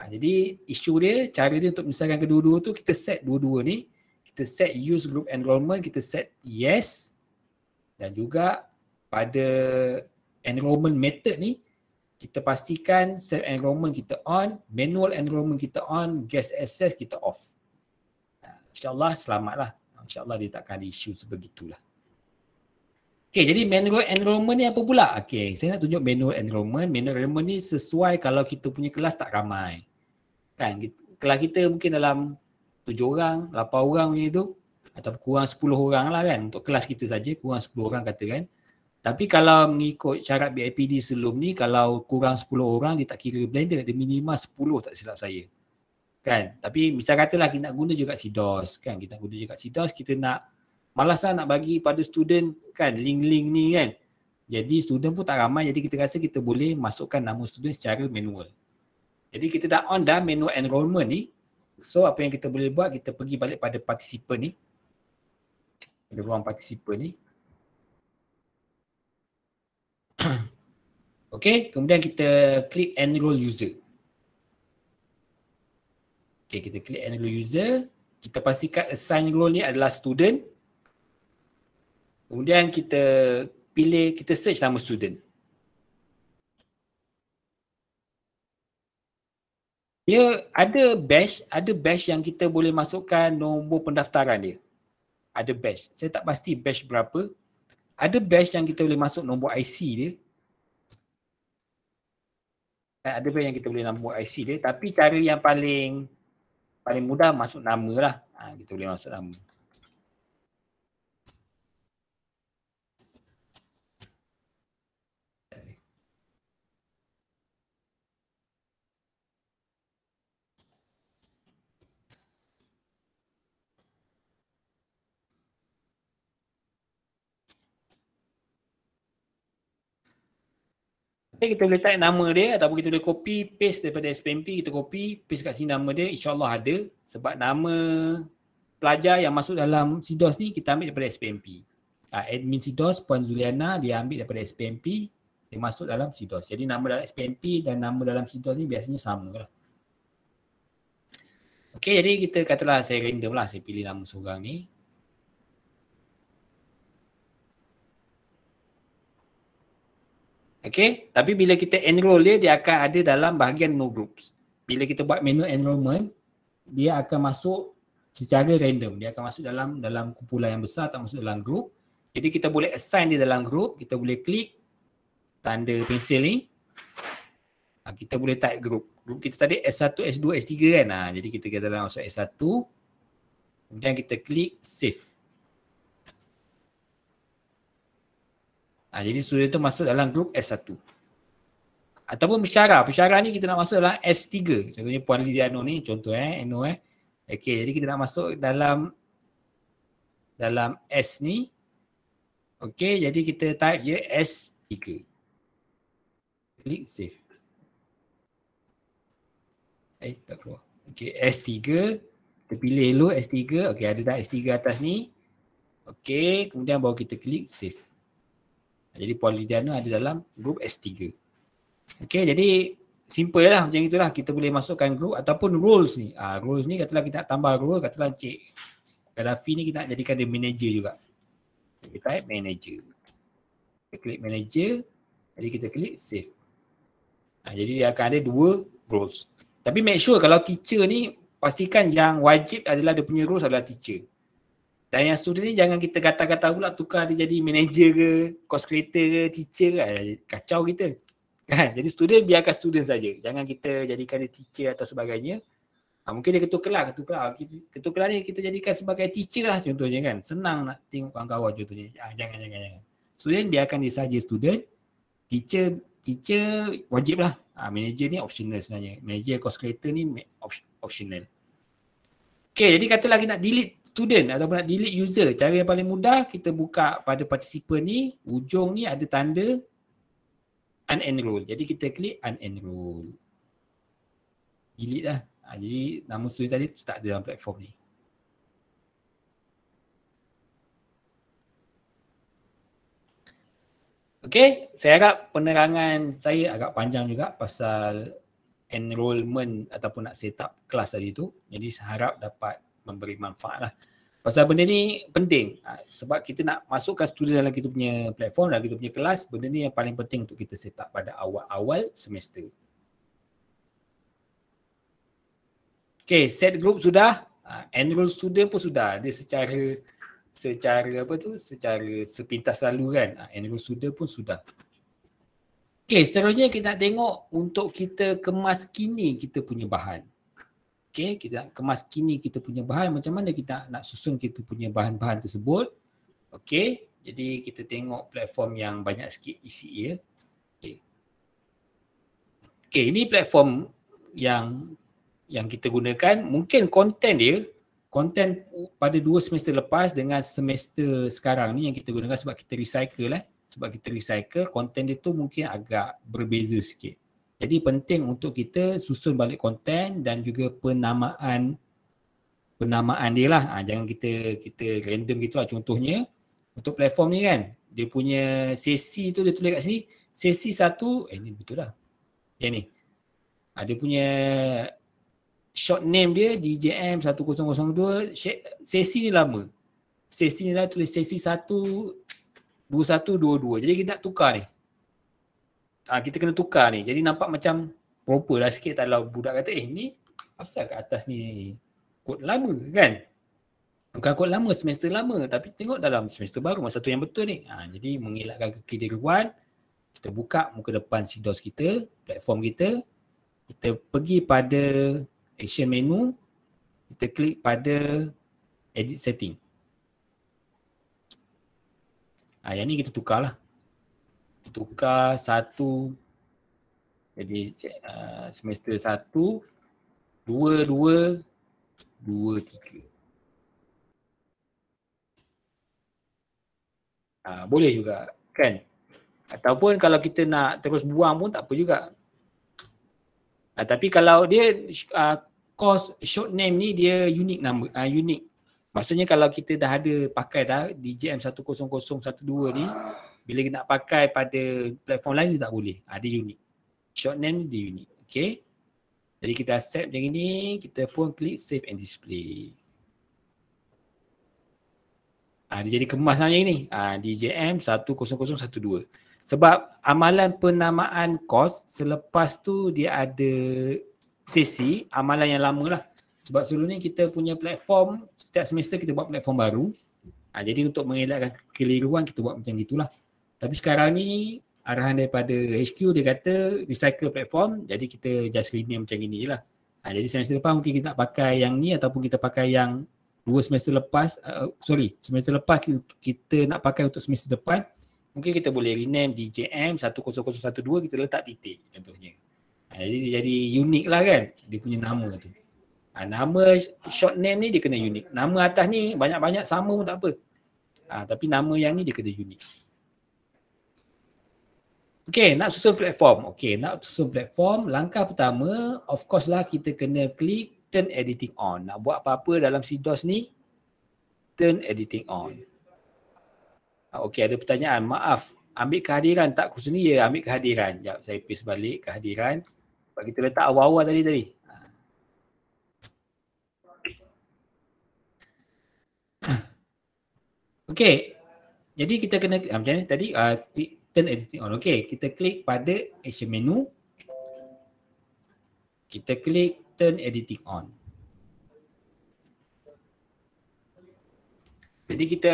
Ha, jadi isu dia, cara dia untuk misalkan kedua-dua tu kita set dua-dua ni kita set use group enrollment, kita set yes dan juga pada enrollment method ni kita pastikan self enrollment kita on, manual enrollment kita on, guest access kita off. Ha, InsyaAllah selamatlah. InsyaAllah dia takkan ada isu sebegitulah. Okay, jadi manual enrollment ni apa pula? Okay, saya nak tunjuk manual enrollment. Manual enrollment ni sesuai kalau kita punya kelas tak ramai. Kan, kelas kita mungkin dalam tujuh orang, lapan orang macam tu atau kurang 10 orang lah kan untuk kelas kita saja kurang 10 orang kata kan tapi kalau mengikut syarat BIPD sebelum ni kalau kurang 10 orang dia tak kira blender dia minima 10 tak silap saya kan tapi misal katalah kita nak guna juga SIDOS kan kita nak guna juga SIDOS kita nak malas lah nak bagi pada student kan link-link ni kan jadi student pun tak ramai jadi kita rasa kita boleh masukkan nama student secara manual jadi kita dah on dah menu enrollment ni so apa yang kita boleh buat kita pergi balik pada participant ni ada ruang partisipa ni. [COUGHS] okay, kemudian kita klik enroll user. Okay, kita klik enroll user. Kita pastikan assign role ni adalah student. Kemudian kita pilih, kita search nama student. Dia ada bash, ada bash yang kita boleh masukkan nombor pendaftaran dia ada batch. Saya tak pasti batch berapa. Ada batch yang kita boleh masuk nombor IC dia. Dan eh, ada batch yang kita boleh nombor IC dia. Tapi cara yang paling paling mudah masuk nama lah. Ha, kita boleh masuk nama. Jadi kita boleh type nama dia ataupun kita boleh copy paste daripada SPMP kita copy paste kat sini nama dia insyaAllah ada sebab nama pelajar yang masuk dalam SIDOS ni kita ambil daripada SPMP. Uh, ah, admin SIDOS Puan Juliana dia ambil daripada SPMP dia masuk dalam SIDOS. Jadi nama dalam SPMP dan nama dalam SIDOS ni biasanya sama lah. Okay jadi kita katalah saya random lah saya pilih nama seorang ni. Okay, tapi bila kita enroll dia, dia akan ada dalam bahagian no groups. Bila kita buat menu enrollment, dia akan masuk secara random. Dia akan masuk dalam dalam kumpulan yang besar, tak masuk dalam group. Jadi kita boleh assign dia dalam group, kita boleh klik tanda pensil ni. Ah, kita boleh type group. Group kita tadi S1, S2, S3 kan. Ha, jadi kita kata dalam masuk S1. Kemudian kita klik save. Ha, jadi suria tu masuk dalam grup S1. Ataupun pesyara. Pesyara ni kita nak masuk dalam S3. Contohnya Puan Lidiano ni contoh eh. NO eh. Okay jadi kita nak masuk dalam dalam S ni. Okay jadi kita type je S3. Klik save. Eh tak keluar. Okay S3. Kita pilih elok S3. Okay ada tak S3 atas ni. Okay kemudian baru kita klik save. Jadi polidiana ada dalam grup S3. Okey, jadi simple lah macam itulah kita boleh masukkan group ataupun rules ni. Ah ha, roles ni katalah kita nak tambah rules, katalah Cik Gaddafi ni kita nak jadikan dia manager juga. Kita type manager. Kita klik manager, jadi kita klik save. Ha, jadi dia akan ada dua rules. Tapi make sure kalau teacher ni pastikan yang wajib adalah dia punya rules adalah teacher. Dan yang student ni jangan kita kata-kata pula tukar dia jadi manager ke, course creator ke, teacher ke, kacau kita. Kan? Jadi student biarkan student saja. Jangan kita jadikan dia teacher atau sebagainya. Ha, mungkin dia ketua kelas, ketua ha, kelas. Ketua kelas ni kita jadikan sebagai teacher lah contohnya kan. Senang nak tengok kawan-kawan contohnya. Ha, jangan, jangan, jangan. Student biarkan dia saja student. Teacher, teacher wajib lah. Ha, manager ni optional sebenarnya. Manager course creator ni optional. Okay, jadi katalah kita nak delete student ataupun nak delete user. Cara yang paling mudah, kita buka pada participant ni, ujung ni ada tanda unenroll. Jadi kita klik unenroll. Delete lah. Ha, jadi nama student tadi tak ada dalam platform ni. Okay, saya harap penerangan saya agak panjang juga pasal enrollment ataupun nak set up kelas tadi tu jadi harap dapat memberi manfaat lah pasal benda ni penting ha, sebab kita nak masukkan student dalam kita punya platform dalam kita punya kelas benda ni yang paling penting untuk kita set up pada awal-awal semester Okay, set group sudah, uh, ha, enroll student pun sudah. Dia secara secara apa tu? Secara sepintas lalu kan, uh, ha, enroll student pun sudah. Okay, eh, seterusnya kita nak tengok untuk kita kemas kini kita punya bahan. Okay, kita nak kemas kini kita punya bahan. Macam mana kita nak susun kita punya bahan-bahan tersebut. Okay, jadi kita tengok platform yang banyak sikit isi ya. Okay. okay, ini platform yang yang kita gunakan. Mungkin konten dia, konten pada dua semester lepas dengan semester sekarang ni yang kita gunakan sebab kita recycle lah. Eh sebab kita recycle content dia tu mungkin agak berbeza sikit jadi penting untuk kita susun balik konten dan juga penamaan penamaan dia lah ha, jangan kita kita random gitu lah contohnya untuk platform ni kan dia punya sesi tu dia tulis kat sini sesi satu eh ni betul lah yang ni ha, dia punya short name dia DJM 1002 sesi ni lama sesi ni lah tulis sesi satu 21-22. Jadi kita nak tukar ni. Ha, kita kena tukar ni. Jadi nampak macam proper lah sikit kalau budak kata eh ni asal kat atas ni kod lama kan? Bukan kod lama, semester lama. Tapi tengok dalam semester baru masa tu yang betul ni. Ha, jadi mengelakkan kekeliruan. Kita buka muka depan CDOS kita, platform kita. Kita pergi pada action menu. Kita klik pada edit setting. Ha, yang ni kita tukarlah. Kita tukar satu. Jadi uh, semester satu. Dua, dua. Dua, tiga. Ha, boleh juga kan? Ataupun kalau kita nak terus buang pun tak apa juga. Ha, tapi kalau dia uh, course short name ni dia unique nama, uh, unique Maksudnya kalau kita dah ada pakai dah DJM 10012 ni bila nak pakai pada platform lain dia tak boleh. Ada ah, ha, unik. Short name dia unik. Okay. Jadi kita accept macam ni kita pun klik save and display. Ha, dia jadi kemas lah macam ini. Ha, DJM 10012. Sebab amalan penamaan kos selepas tu dia ada sesi amalan yang lama lah. Sebab sebelum ni kita punya platform, setiap semester kita buat platform baru. Ha, jadi untuk mengelakkan keliruan kita buat macam gitulah. Tapi sekarang ni arahan daripada HQ dia kata recycle platform jadi kita just rename macam ini je lah. Ha, jadi semester depan mungkin kita pakai yang ni ataupun kita pakai yang dua semester lepas, uh, sorry semester lepas kita nak pakai untuk semester depan mungkin kita boleh rename DJM 10012 kita letak titik contohnya. Ha, jadi jadi unik lah kan dia punya nama tu. Ha, nama short name ni dia kena unik. Nama atas ni banyak-banyak sama pun tak apa. Ha, tapi nama yang ni dia kena unik. Okay, nak susun platform. Okay, nak susun platform. Langkah pertama, of course lah kita kena klik turn editing on. Nak buat apa-apa dalam CDOS ni, turn editing on. Ah, okay, ada pertanyaan. Maaf, ambil kehadiran tak khusus ni? Ya, ambil kehadiran. Sekejap, saya paste balik kehadiran. Sebab kita letak awal-awal tadi tadi. Okey. Jadi kita kena ha, macam ni tadi uh, ah, click turn editing on. Okey, kita klik pada action menu. Kita klik turn editing on. Jadi kita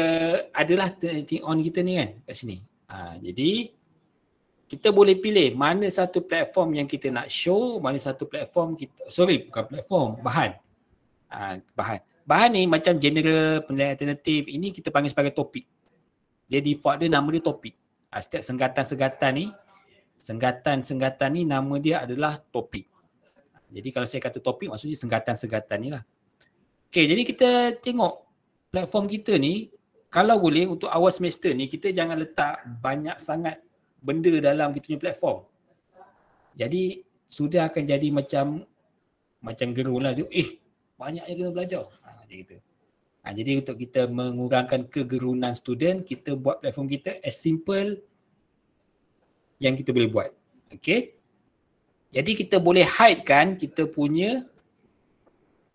adalah turn editing on kita ni kan kat sini. Ha, jadi kita boleh pilih mana satu platform yang kita nak show, mana satu platform kita sorry bukan platform, bahan. Ha, bahan bahan ni macam general penilaian alternatif ini kita panggil sebagai topik dia default dia nama dia topik ha, ah, setiap senggatan-senggatan ni senggatan-senggatan ni nama dia adalah topik jadi kalau saya kata topik maksudnya senggatan-senggatan ni lah Okay, jadi kita tengok platform kita ni kalau boleh untuk awal semester ni kita jangan letak banyak sangat benda dalam kita punya platform jadi sudah akan jadi macam macam gerulah tu eh banyak yang kena belajar dia kata. Ha, jadi untuk kita mengurangkan kegerunan student, kita buat platform kita as simple yang kita boleh buat. Okay. Jadi kita boleh hide kan kita punya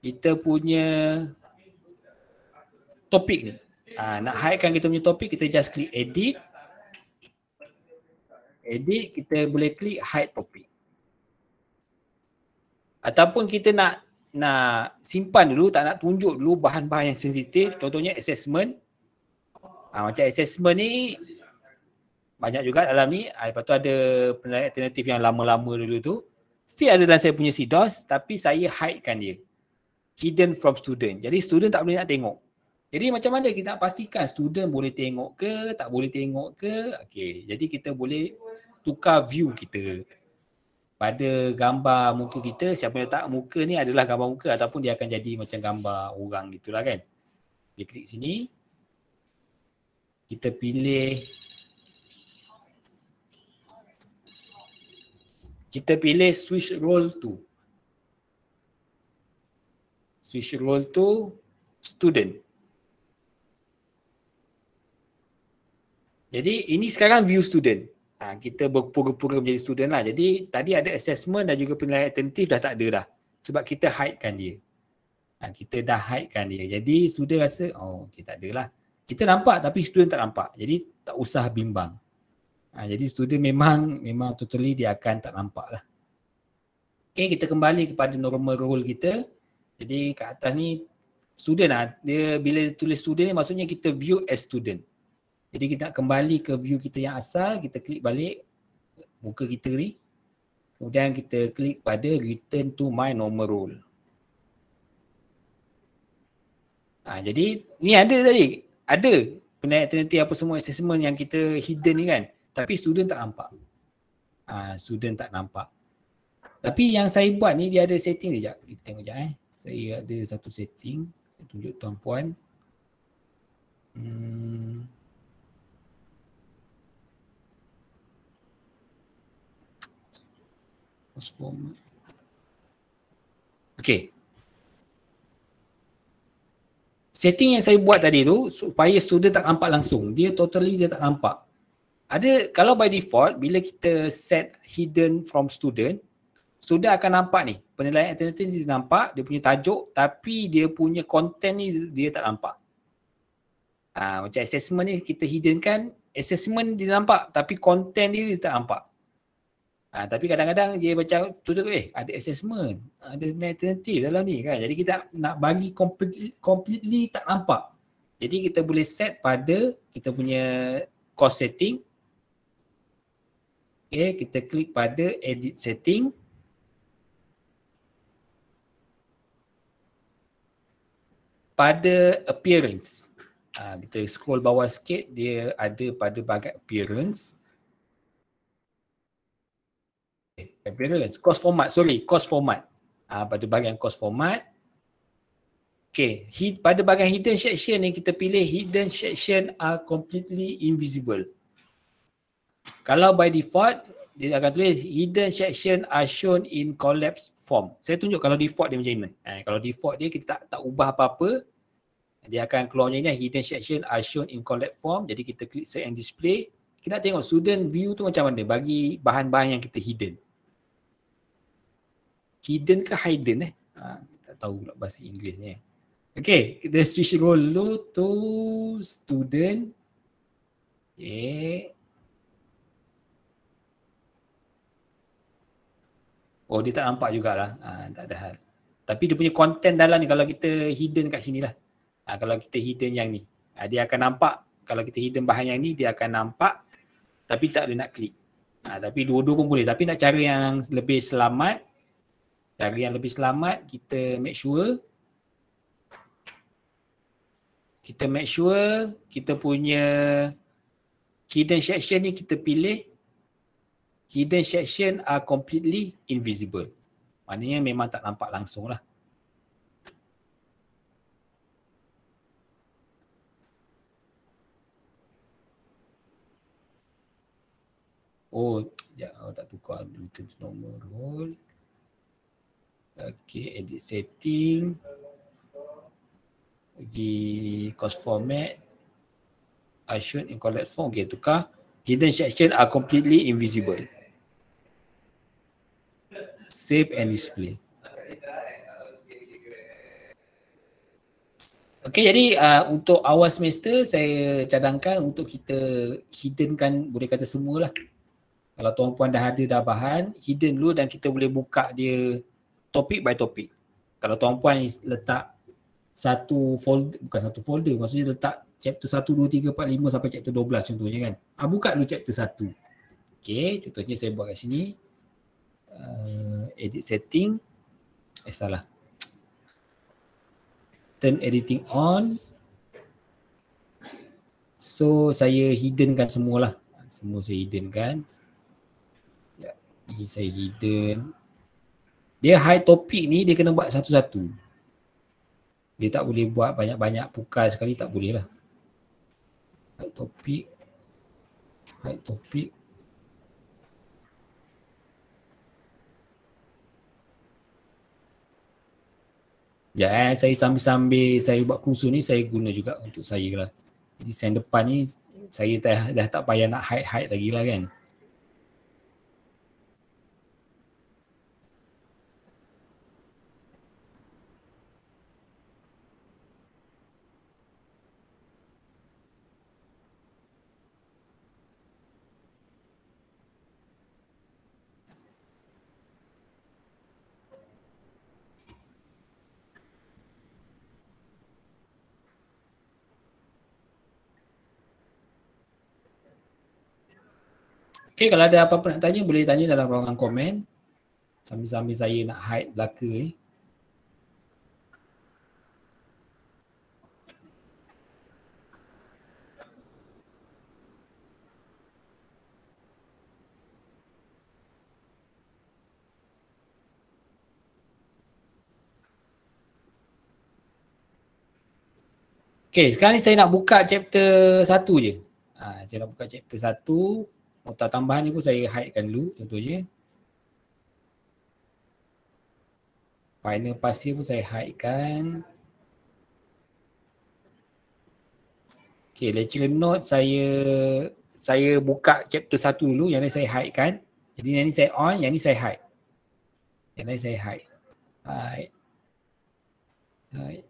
kita punya topik ni. Ha, nak hide kan kita punya topik, kita just click edit. Edit, kita boleh klik hide topik. Ataupun kita nak nak simpan dulu, tak nak tunjuk dulu bahan-bahan yang sensitif. Contohnya assessment. Ha, macam assessment ni banyak juga dalam ni. Ha, lepas tu ada penilaian alternatif yang lama-lama dulu tu. Still ada dalam saya punya sidos tapi saya hidekan dia. Hidden from student. Jadi student tak boleh nak tengok. Jadi macam mana kita nak pastikan student boleh tengok ke, tak boleh tengok ke. Okay. Jadi kita boleh tukar view kita pada gambar muka kita siapa yang tak muka ni adalah gambar muka ataupun dia akan jadi macam gambar orang gitulah kan dia klik sini kita pilih kita pilih switch role to switch role to student jadi ini sekarang view student Ha, kita berpura-pura menjadi student lah. Jadi tadi ada assessment dan juga penilaian attentif dah tak ada dah. Sebab kita hidekan dia. Ha, kita dah hidekan dia. Jadi student rasa, oh okay, tak lah. Kita nampak tapi student tak nampak. Jadi tak usah bimbang. Ha, jadi student memang memang totally dia akan tak nampak lah. Okay, kita kembali kepada normal rule kita. Jadi kat atas ni student lah. Dia, bila tulis student ni maksudnya kita view as student. Jadi kita nak kembali ke view kita yang asal, kita klik balik muka kita ni. Kemudian kita klik pada return to my normal role. Ha, jadi ni ada tadi. Ada penaik alternatif apa semua assessment yang kita hidden ni kan. Tapi student tak nampak. Ha, student tak nampak. Tapi yang saya buat ni dia ada setting sekejap. Kita tengok sekejap eh. Saya ada satu setting. tunjuk tuan-puan. Hmm. Transformer. Okay. Setting yang saya buat tadi tu supaya student tak nampak langsung. Dia totally dia tak nampak. Ada kalau by default bila kita set hidden from student student akan nampak ni. Penilaian alternatif dia nampak, dia punya tajuk tapi dia punya content ni dia tak nampak. Ha, macam assessment ni kita hidden kan, assessment dia nampak tapi content dia, dia tak nampak. Ha, tapi kadang-kadang dia macam tutup eh ada assessment, ada alternative dalam ni kan. Jadi kita nak bagi completely, completely tak nampak. Jadi kita boleh set pada kita punya cost setting. Okay, kita klik pada edit setting. Pada appearance. Ha, kita scroll bawah sikit dia ada pada bagian appearance. appearance, cost format, sorry, cost format. Uh, ah, pada bahagian cost format. Okay, He, pada bahagian hidden section ni kita pilih hidden section are completely invisible. Kalau by default, dia akan tulis hidden section are shown in collapse form. Saya tunjuk kalau default dia macam mana. Eh, kalau default dia kita tak tak ubah apa-apa. Dia akan keluarnya ni hidden section are shown in collapse form. Jadi kita klik set and display. Kita tengok student view tu macam mana bagi bahan-bahan yang kita hidden. Hidden ke hidden eh? Ha, tak tahu pula bahasa Inggeris ni. Eh. Okay, the switch role low to student. Okay. Oh dia tak nampak jugalah. Ha, tak ada hal. Tapi dia punya content dalam ni kalau kita hidden kat sini lah. Ha, kalau kita hidden yang ni. Ha, dia akan nampak. Kalau kita hidden bahan yang ni dia akan nampak. Tapi tak boleh nak klik. Ha, tapi dua-dua pun boleh. Tapi nak cara yang lebih selamat cara yang lebih selamat kita make sure kita make sure kita punya hidden section ni kita pilih hidden section are completely invisible maknanya memang tak nampak langsung lah Oh, ya, oh, tak tukar. Return to normal role. Okay, edit setting. Pergi cost format. I should in collect form. Okay, tukar. Hidden section are completely invisible. Save and display. Okay, jadi uh, untuk awal semester saya cadangkan untuk kita hiddenkan boleh kata semualah. Kalau tuan-puan dah ada dah bahan, hidden dulu dan kita boleh buka dia topik by topik. Kalau tuan puan letak satu folder, bukan satu folder, maksudnya letak chapter 1, 2, 3, 4, 5 sampai chapter 12 contohnya kan. Ha, buka dulu chapter 1. Okay, contohnya saya buat kat sini. Uh, edit setting. Eh, salah. Turn editing on. So, saya hiddenkan semualah. Semua saya hiddenkan. Ya, ini saya hidden. Dia high topic ni dia kena buat satu-satu. Dia tak boleh buat banyak-banyak pukal sekali tak boleh lah. High topic. High topic. Ya, eh, saya sambil-sambil saya buat kursus ni saya guna juga untuk saya lah. Jadi depan ni saya dah, dah tak payah nak hide-hide lagi lah kan. Okay, kalau ada apa-apa nak tanya, boleh tanya dalam ruangan komen. Sambil-sambil saya nak hide belaka ni. Okay, sekarang ni saya nak buka chapter satu je. Ha, saya nak buka chapter satu nota tambahan ni pun saya hidekan dulu contohnya final pasir pun saya hidekan okey lecture note saya saya buka chapter 1 dulu yang ni saya hidekan jadi yang ni saya on yang ni saya hide yang ni saya hide hide hide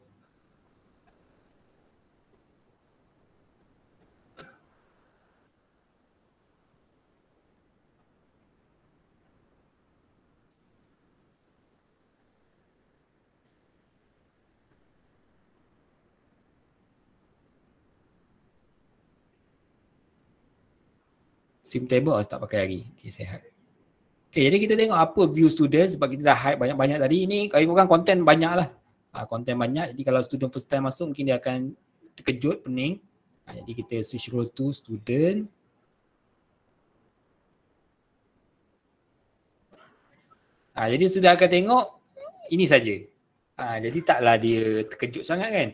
sim table atau tak pakai lagi. Okay, sehat. Okay, jadi kita tengok apa view student sebab kita dah hype banyak-banyak tadi. Ini kalau bukan konten banyak lah. Uh, ha, konten banyak. Jadi kalau student first time masuk mungkin dia akan terkejut, pening. Uh, jadi kita switch role to student. Uh, jadi sudah akan tengok ini saja. Uh, jadi taklah dia terkejut sangat kan.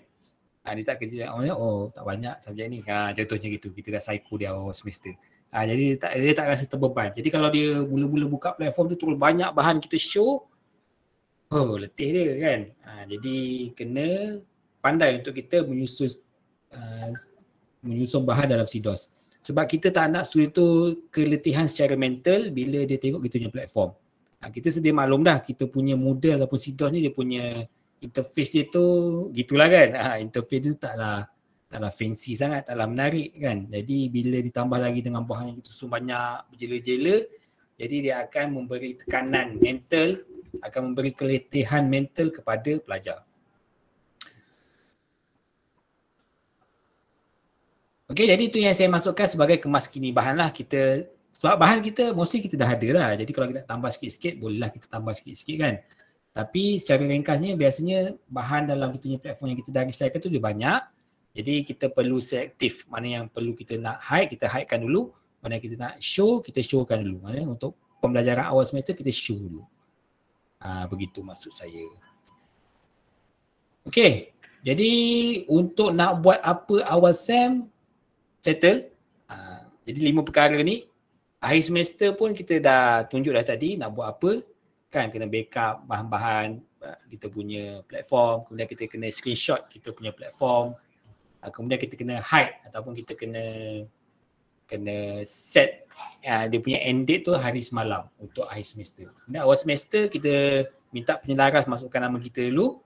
Uh, dia tak kejut. Oh, oh tak banyak subjek ni. Uh, contohnya gitu. Kita dah psycho dia awal semester. Ha, jadi dia tak, dia tak rasa terbeban. Jadi kalau dia mula-mula buka platform tu terlalu banyak bahan kita show, oh letih dia kan. Ha, jadi kena pandai untuk kita menyusun uh, menyusun bahan dalam SIDOS. Sebab kita tak nak student tu keletihan secara mental bila dia tengok kita punya platform. Ha, kita sedia maklum dah kita punya model ataupun SIDOS ni dia punya interface dia tu gitulah kan. Ha, interface dia tu taklah taklah fancy sangat, taklah menarik kan. Jadi bila ditambah lagi dengan bahan yang kita susun banyak, berjela-jela, jadi dia akan memberi tekanan mental, akan memberi keletihan mental kepada pelajar. Okey, jadi itu yang saya masukkan sebagai kemas kini bahan kita sebab bahan kita mostly kita dah ada lah. Jadi kalau kita tambah sikit-sikit, bolehlah kita tambah sikit-sikit kan. Tapi secara ringkasnya biasanya bahan dalam kita punya platform yang kita dah risaikan tu dia banyak. Jadi kita perlu selektif mana yang perlu kita nak hide, kita hidekan dulu. Mana yang kita nak show, kita showkan dulu. Mana untuk pembelajaran awal semester, kita show dulu. Ha, begitu maksud saya. Okay. Jadi untuk nak buat apa awal sem, settle. Ha, jadi lima perkara ni, akhir semester pun kita dah tunjuk dah tadi nak buat apa. Kan kena backup bahan-bahan kita punya platform. Kemudian kita kena screenshot kita punya platform uh, kemudian kita kena hide ataupun kita kena kena set uh, dia punya end date tu hari semalam untuk akhir semester. Kemudian awal semester kita minta penyelaras masukkan nama kita dulu.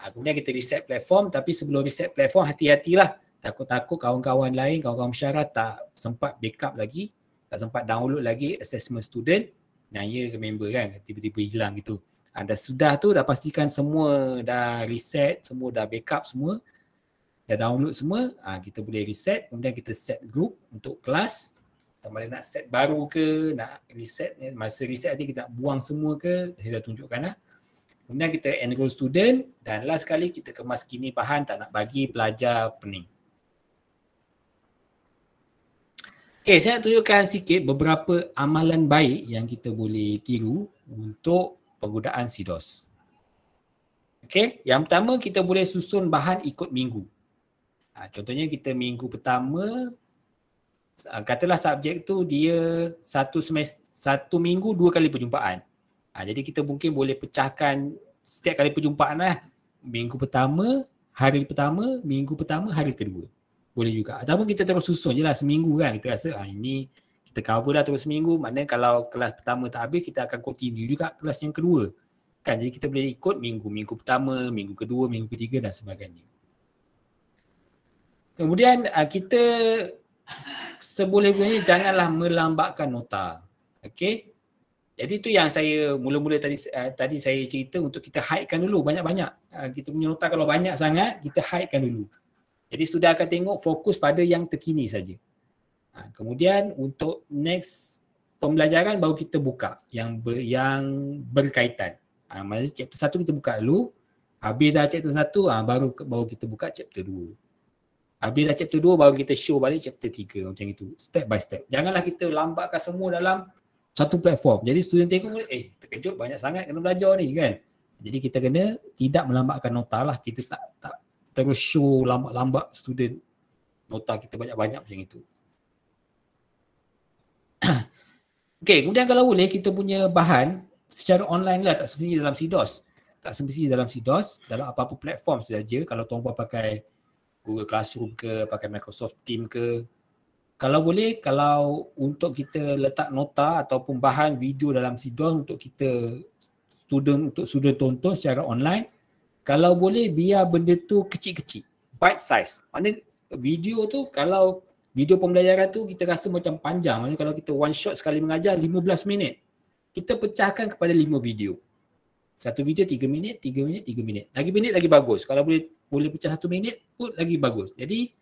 Uh, kemudian kita reset platform tapi sebelum reset platform hati-hatilah takut-takut kawan-kawan lain, kawan-kawan syarah tak sempat backup lagi, tak sempat download lagi assessment student naya ke member kan tiba-tiba hilang gitu. Anda sudah tu dah pastikan semua dah reset, semua dah backup semua dah download semua ha, kita boleh reset kemudian kita set group untuk kelas sama ada nak set baru ke nak reset eh, masa reset nanti kita buang semua ke saya dah tunjukkan lah kemudian kita enroll student dan last sekali kita kemas kini bahan tak nak bagi pelajar pening Okay, saya nak tunjukkan sikit beberapa amalan baik yang kita boleh tiru untuk penggunaan SIDOS. Okay, yang pertama kita boleh susun bahan ikut minggu. Ha, contohnya kita minggu pertama katalah subjek tu dia satu semester satu minggu dua kali perjumpaan. Ha, jadi kita mungkin boleh pecahkan setiap kali perjumpaan lah. Minggu pertama, hari pertama, minggu pertama, hari kedua. Boleh juga. Ataupun kita terus susun je lah seminggu kan. Kita rasa ha, ini kita cover dah terus seminggu. Maknanya kalau kelas pertama tak habis, kita akan continue juga kelas yang kedua. Kan? Jadi kita boleh ikut minggu. Minggu pertama, minggu kedua, minggu ketiga dan sebagainya. Kemudian uh, kita seboleh-bolehnya janganlah melambakkan nota. Okey. Jadi itu yang saya mula-mula tadi uh, tadi saya cerita untuk kita haidkan dulu banyak-banyak. Uh, kita punya nota kalau banyak sangat, kita haidkan dulu. Jadi sudah akan tengok fokus pada yang terkini saja. Uh, kemudian untuk next pembelajaran baru kita buka yang ber, yang berkaitan. Ah uh, chapter 1 kita buka dulu. Habis dah chapter 1 ah uh, baru baru kita buka chapter 2. Habis dah chapter 2 baru kita show balik chapter 3 macam itu step by step. Janganlah kita lambatkan semua dalam satu platform. Jadi student tengok eh terkejut banyak sangat kena belajar ni kan. Jadi kita kena tidak melambatkan nota lah. Kita tak tak terus show lambat-lambat student nota kita banyak-banyak macam itu. [CLEARS THROAT] okay, kemudian kalau boleh kita punya bahan secara online lah tak semestinya dalam sidos Tak semestinya dalam sidos dalam apa-apa platform saja kalau tuan puan pakai Google Classroom ke, pakai Microsoft Team ke. Kalau boleh, kalau untuk kita letak nota ataupun bahan video dalam sidol untuk kita student untuk student tonton secara online, kalau boleh biar benda tu kecil-kecil, bite size. Maknanya video tu kalau video pembelajaran tu kita rasa macam panjang. Maknanya kalau kita one shot sekali mengajar 15 minit, kita pecahkan kepada 5 video satu video tiga minit, tiga minit, tiga minit. Lagi minit lagi bagus. Kalau boleh boleh pecah satu minit pun lagi bagus. Jadi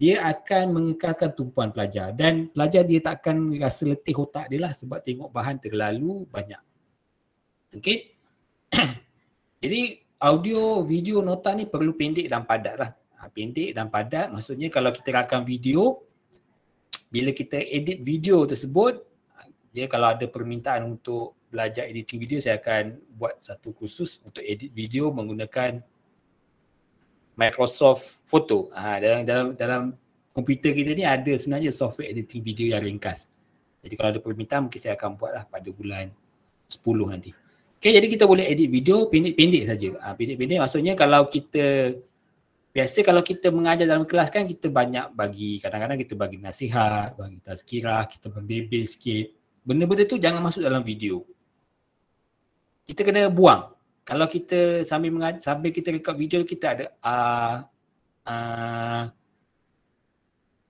dia akan mengekalkan tumpuan pelajar dan pelajar dia tak akan rasa letih otak dia lah sebab tengok bahan terlalu banyak. Okay. [CLEARS THROAT] Jadi audio, video, nota ni perlu pendek dan padat lah. Ha, pendek dan padat maksudnya kalau kita rakam video, bila kita edit video tersebut, dia kalau ada permintaan untuk belajar editing video saya akan buat satu khusus untuk edit video menggunakan Microsoft Photo. Ha, dalam dalam dalam komputer kita ni ada sebenarnya software editing video yang ringkas. Jadi kalau ada permintaan mungkin saya akan buatlah pada bulan 10 nanti. Okay, jadi kita boleh edit video pendek-pendek saja. Ha, pendek-pendek maksudnya kalau kita biasa kalau kita mengajar dalam kelas kan kita banyak bagi kadang-kadang kita bagi nasihat, bagi tazkirah, kita membebel sikit. Benda-benda tu jangan masuk dalam video kita kena buang. Kalau kita sambil mengaj- sambil kita rekod video kita ada a uh, a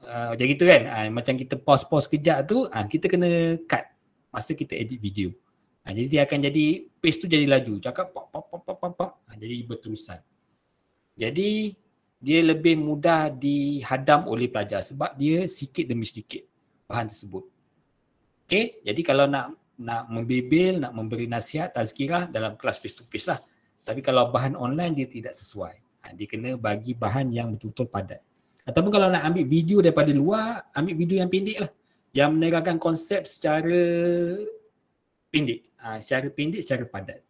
ah, ah, macam gitu kan. Uh, macam kita pause-pause kejap tu, uh, kita kena cut masa kita edit video. Uh, jadi dia akan jadi pace tu jadi laju. Cakap pop pop pop pop pop. pop. Uh, jadi berterusan. Jadi dia lebih mudah dihadam oleh pelajar sebab dia sikit demi sikit bahan tersebut. Okay, jadi kalau nak nak membibil, nak memberi nasihat, tazkirah dalam kelas face to face lah. Tapi kalau bahan online dia tidak sesuai. Ha, dia kena bagi bahan yang betul-betul padat. Ataupun kalau nak ambil video daripada luar, ambil video yang pendek lah. Yang menerangkan konsep secara pendek. Ha, secara pendek, secara padat.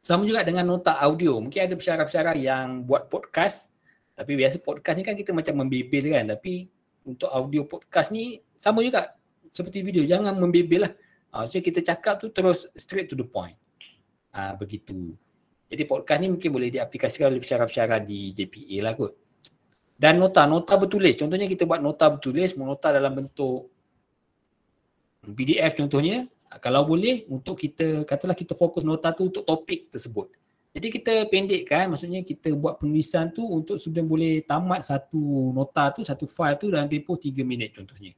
Sama juga dengan nota audio. Mungkin ada pesara-pesara yang buat podcast. Tapi biasa podcast ni kan kita macam membibil kan. Tapi untuk audio podcast ni sama juga seperti video. Jangan membibil lah. Uh, so kita cakap tu terus straight to the point. Uh, begitu. Jadi podcast ni mungkin boleh diaplikasikan oleh pesara-pesara di JPA lah kot. Dan nota, nota bertulis. Contohnya kita buat nota bertulis, menota dalam bentuk PDF contohnya. Ah, kalau boleh untuk kita, katalah kita fokus nota tu untuk topik tersebut. Jadi kita pendekkan, maksudnya kita buat penulisan tu untuk sudah boleh tamat satu nota tu, satu file tu dalam tempoh tiga minit contohnya.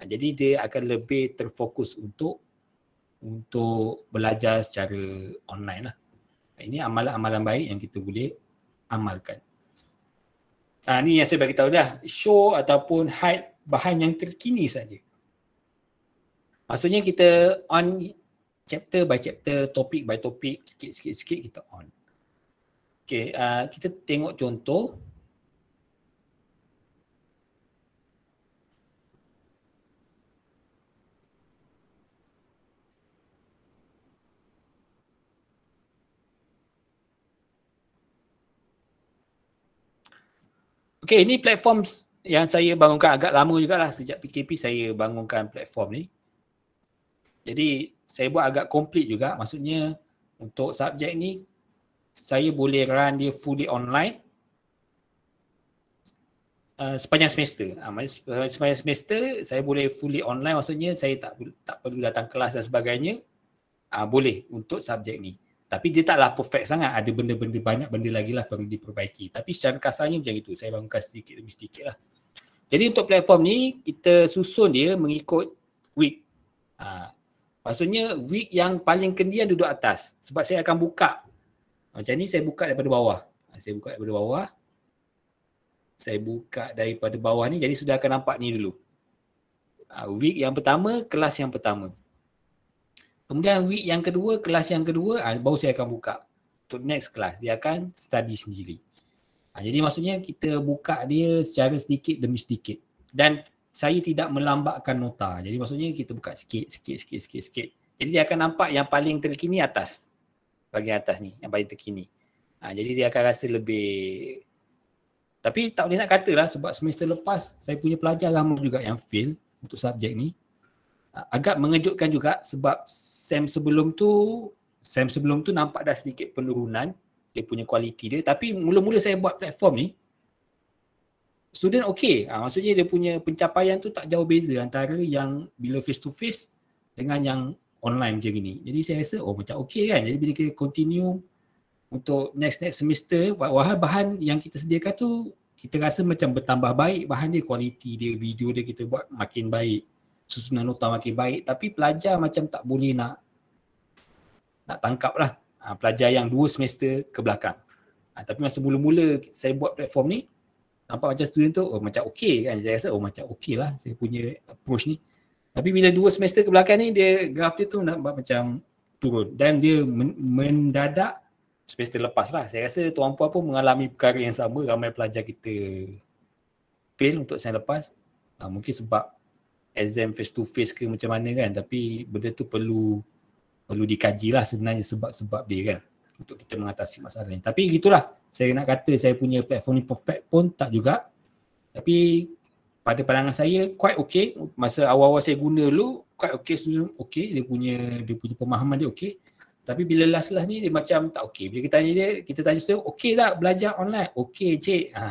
Jadi dia akan lebih terfokus untuk untuk belajar secara online lah. Ini amalan-amalan baik yang kita boleh amalkan. Ha, ni yang saya bagi dah, show ataupun hide bahan yang terkini saja. Maksudnya kita on chapter by chapter, topik by topik, sikit-sikit-sikit kita on. Okay, uh, kita tengok contoh. Okay, ini platform yang saya bangunkan agak lama juga lah sejak PKP saya bangunkan platform ni. Jadi saya buat agak komplit juga maksudnya untuk subjek ni saya boleh run dia fully online uh, sepanjang semester. Uh, sepanjang semester saya boleh fully online maksudnya saya tak tak perlu datang kelas dan sebagainya. Uh, boleh untuk subjek ni. Tapi dia taklah perfect sangat. Ada benda-benda banyak benda lagi lah perlu diperbaiki. Tapi secara kasarnya macam itu. Saya bangunkan sedikit demi sedikit lah. Jadi untuk platform ni, kita susun dia mengikut week. Ha. Maksudnya week yang paling kendian duduk atas. Sebab saya akan buka. Macam ni saya buka daripada bawah. Ha, saya buka daripada bawah. Saya buka daripada bawah ni. Jadi sudah akan nampak ni dulu. Ha. Week yang pertama, kelas yang pertama. Kemudian week yang kedua, kelas yang kedua ah, baru saya akan buka untuk next kelas. Dia akan study sendiri. Ha, jadi maksudnya kita buka dia secara sedikit demi sedikit. Dan saya tidak melambatkan nota. Jadi maksudnya kita buka sikit, sikit, sikit, sikit, sikit. Jadi dia akan nampak yang paling terkini atas. Bagian atas ni, yang paling terkini. Ha, jadi dia akan rasa lebih... Tapi tak boleh nak katalah sebab semester lepas saya punya pelajar lama juga yang fail untuk subjek ni agak mengejutkan juga sebab SEM sebelum tu SEM sebelum tu nampak dah sedikit penurunan dia punya kualiti dia tapi mula-mula saya buat platform ni student okey ha, maksudnya dia punya pencapaian tu tak jauh beza antara yang bila face to face dengan yang online macam gini jadi saya rasa oh macam okey kan jadi bila kita continue untuk next next semester wahal bahan yang kita sediakan tu kita rasa macam bertambah baik bahan dia kualiti dia video dia kita buat makin baik susunan nota makin baik tapi pelajar macam tak boleh nak nak tangkap lah ha, pelajar yang dua semester ke belakang ha, tapi masa mula-mula saya buat platform ni nampak macam student tu oh, macam okey kan saya rasa oh macam okey lah saya punya approach ni tapi bila dua semester ke belakang ni dia graf dia tu nampak macam turun dan dia mendadak semester lepas lah saya rasa tuan puan pun mengalami perkara yang sama ramai pelajar kita fail untuk saya lepas ha, mungkin sebab exam face to face ke macam mana kan tapi benda tu perlu perlu dikaji lah sebenarnya sebab-sebab dia kan untuk kita mengatasi masalah ni. Tapi gitulah saya nak kata saya punya platform ni perfect pun tak juga. Tapi pada pandangan saya quite okay masa awal-awal saya guna dulu quite okay okay dia punya dia punya pemahaman dia okay. Tapi bila last last ni dia macam tak okay. Bila kita tanya dia, kita tanya dia okay tak belajar online? Okay cik. Ha.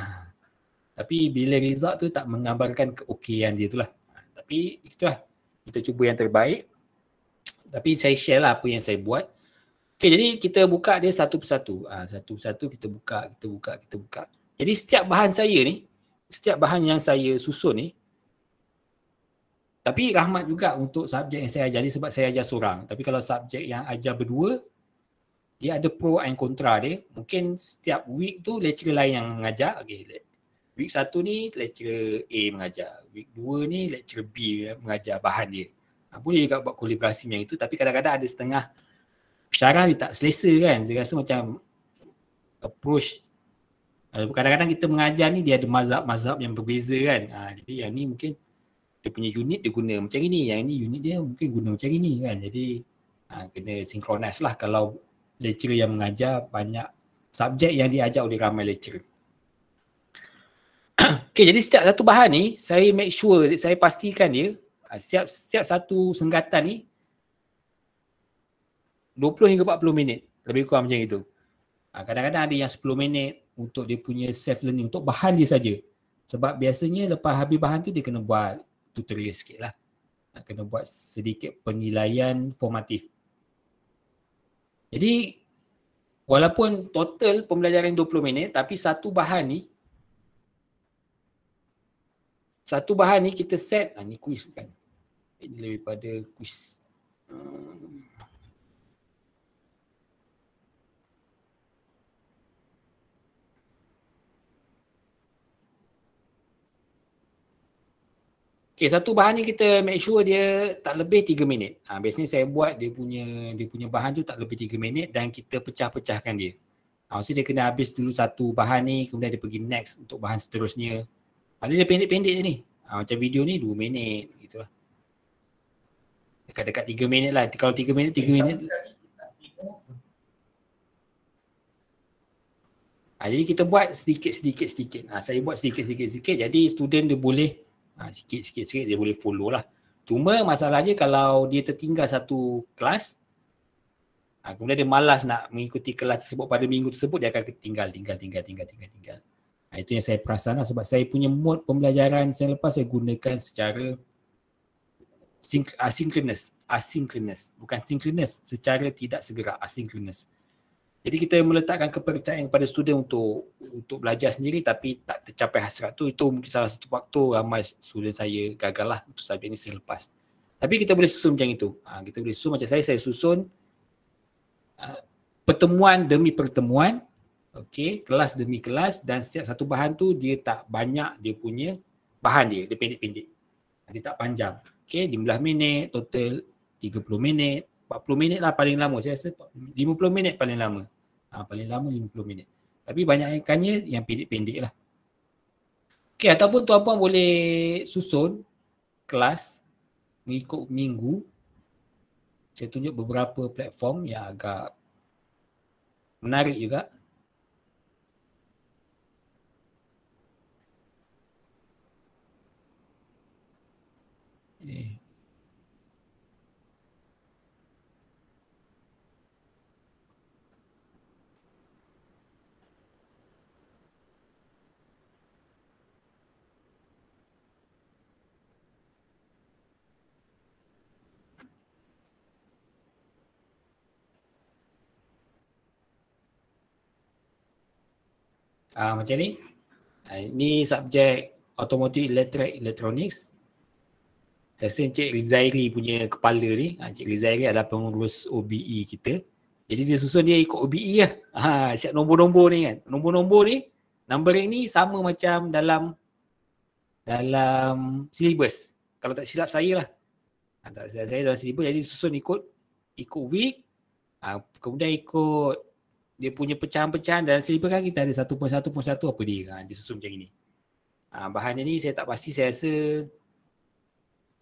Tapi bila result tu tak mengabarkan keokian dia tu lah tapi itulah kita cuba yang terbaik tapi saya share lah apa yang saya buat okey jadi kita buka dia satu persatu ha, satu persatu kita buka kita buka kita buka jadi setiap bahan saya ni setiap bahan yang saya susun ni tapi rahmat juga untuk subjek yang saya ajar ni sebab saya ajar seorang. Tapi kalau subjek yang ajar berdua, dia ada pro and kontra dia. Mungkin setiap week tu lecturer lain yang mengajar. Okay, Week 1 ni lecturer A mengajar. Week 2 ni lecturer B mengajar bahan dia. Ha, boleh juga buat kolaborasi macam itu tapi kadang-kadang ada setengah syarah dia tak selesa kan. Dia rasa macam approach. Ha, kadang-kadang kita mengajar ni dia ada mazhab-mazhab yang berbeza kan. Ha, jadi yang ni mungkin dia punya unit dia guna macam ini. Yang ni unit dia mungkin guna macam ini kan. Jadi ha, kena synchronize lah kalau lecturer yang mengajar banyak subjek yang diajar oleh ramai lecturer. [CLEARS THROAT] okay, jadi setiap satu bahan ni saya make sure saya pastikan dia ah, siap siap satu senggatan ni 20 hingga 40 minit lebih kurang macam itu. Ah, kadang-kadang ada yang 10 minit untuk dia punya self learning untuk bahan dia saja. Sebab biasanya lepas habis bahan tu dia kena buat tutorial sikit lah. Ah, kena buat sedikit penilaian formatif. Jadi walaupun total pembelajaran 20 minit tapi satu bahan ni satu bahan ni kita set ha, ni quiz kan ini lebih pada quiz Okay, satu bahan ni kita make sure dia tak lebih 3 minit. Ha, biasanya saya buat dia punya dia punya bahan tu tak lebih 3 minit dan kita pecah-pecahkan dia. Ha, ah, so dia kena habis dulu satu bahan ni kemudian dia pergi next untuk bahan seterusnya. Ada yang pendek-pendek je ni. Ha, macam video ni 2 minit gitu lah. Dekat-dekat 3 minit lah. Kalau 3 minit, 3 minit. Ha, jadi kita buat sedikit-sedikit-sedikit. Ha, ah, saya buat sedikit-sedikit-sedikit. Jadi student dia boleh sikit-sikit-sikit dia boleh follow lah. Cuma masalahnya kalau dia tertinggal satu kelas ha, kemudian dia malas nak mengikuti kelas tersebut pada minggu tersebut dia akan tinggal tinggal tinggal tinggal tinggal tinggal. Ah, itu yang saya perasan lah sebab saya punya mod pembelajaran saya lepas saya gunakan secara asynchronous. Asynchronous. Bukan synchronous. Secara tidak segera asynchronous. Jadi kita meletakkan kepercayaan kepada student untuk untuk belajar sendiri tapi tak tercapai hasrat tu. Itu mungkin salah satu faktor ramai student saya gagal lah untuk subjek ni saya lepas. Tapi kita boleh susun macam itu. Ha, kita boleh susun macam saya, saya susun uh, pertemuan demi pertemuan okey kelas demi kelas dan setiap satu bahan tu dia tak banyak dia punya bahan dia dia pendek-pendek dia tak panjang okey 15 minit total 30 minit 40 minit lah paling lama saya rasa 50 minit paling lama ha, paling lama 50 minit tapi banyak kanya yang pendek-pendek lah okey ataupun tuan-puan boleh susun kelas mengikut minggu saya tunjuk beberapa platform yang agak menarik juga Uh, macam ni. Uh, ini subjek automotive electric electronics. Saya rasa Encik Rizairi punya kepala ni, ah, Encik Rizairi adalah pengurus OBE kita. Jadi dia susun dia ikut OBE lah. Ha, siap nombor-nombor ni kan. Nombor-nombor ni, numbering ni sama macam dalam dalam silibus. Kalau tak silap saya lah. Ha, tak silap saya dalam silibus. Jadi susun ikut ikut week. Ha, kemudian ikut dia punya pecahan-pecahan dalam silibus kan kita ada satu pun satu pun satu apa dia. Ha, dia susun macam ni. Ha, bahannya ni saya tak pasti saya rasa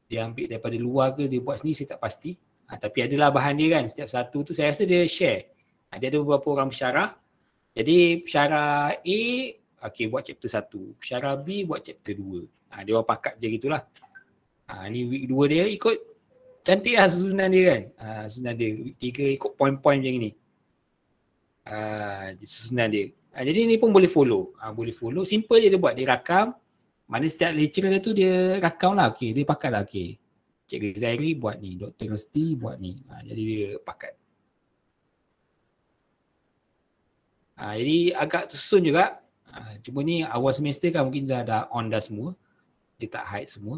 dia ambil daripada luar ke dia buat sendiri saya tak pasti ha, tapi adalah bahan dia kan setiap satu tu saya rasa dia share ha, dia ada beberapa orang pesyarah jadi pesyarah A okey buat chapter 1 pesyarah B buat chapter 2 ha, dia orang pakat je gitulah ha, ni week 2 dia ikut cantik lah susunan dia kan ha, susunan dia week 3 ikut point-point macam ni ha, susunan dia ha, jadi ni pun boleh follow ha, boleh follow simple je dia buat dia rakam mana setiap lecturer tu dia rakam lah okay. Dia pakat lah okay. Cikgu Zairi buat ni, Dr. Rosti buat ni ha, Jadi dia pakat ha, Jadi agak susun juga ha, Cuma ni awal semester kan mungkin dah, dah on dah semua Dia tak hide semua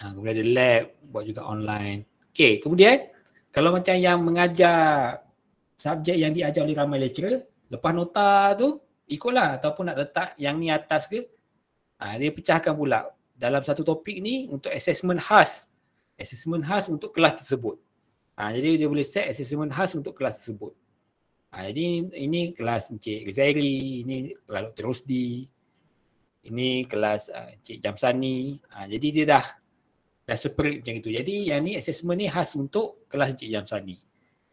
ha, Kemudian ada lab, buat juga online Okay, kemudian kalau macam yang mengajar subjek yang diajar oleh ramai lecturer, lepas nota tu ikutlah ataupun nak letak yang ni atas ke Ha, dia pecahkan pula dalam satu topik ni untuk assessment khas. Assessment khas untuk kelas tersebut. Ha, jadi dia boleh set assessment khas untuk kelas tersebut. Ha, jadi ini kelas Encik Zairi, ini kelas Dr. Rosdi, ini kelas uh, Encik Jamsani. Ha, jadi dia dah dah separate macam itu. Jadi yang ni assessment ni khas untuk kelas Encik Jamsani.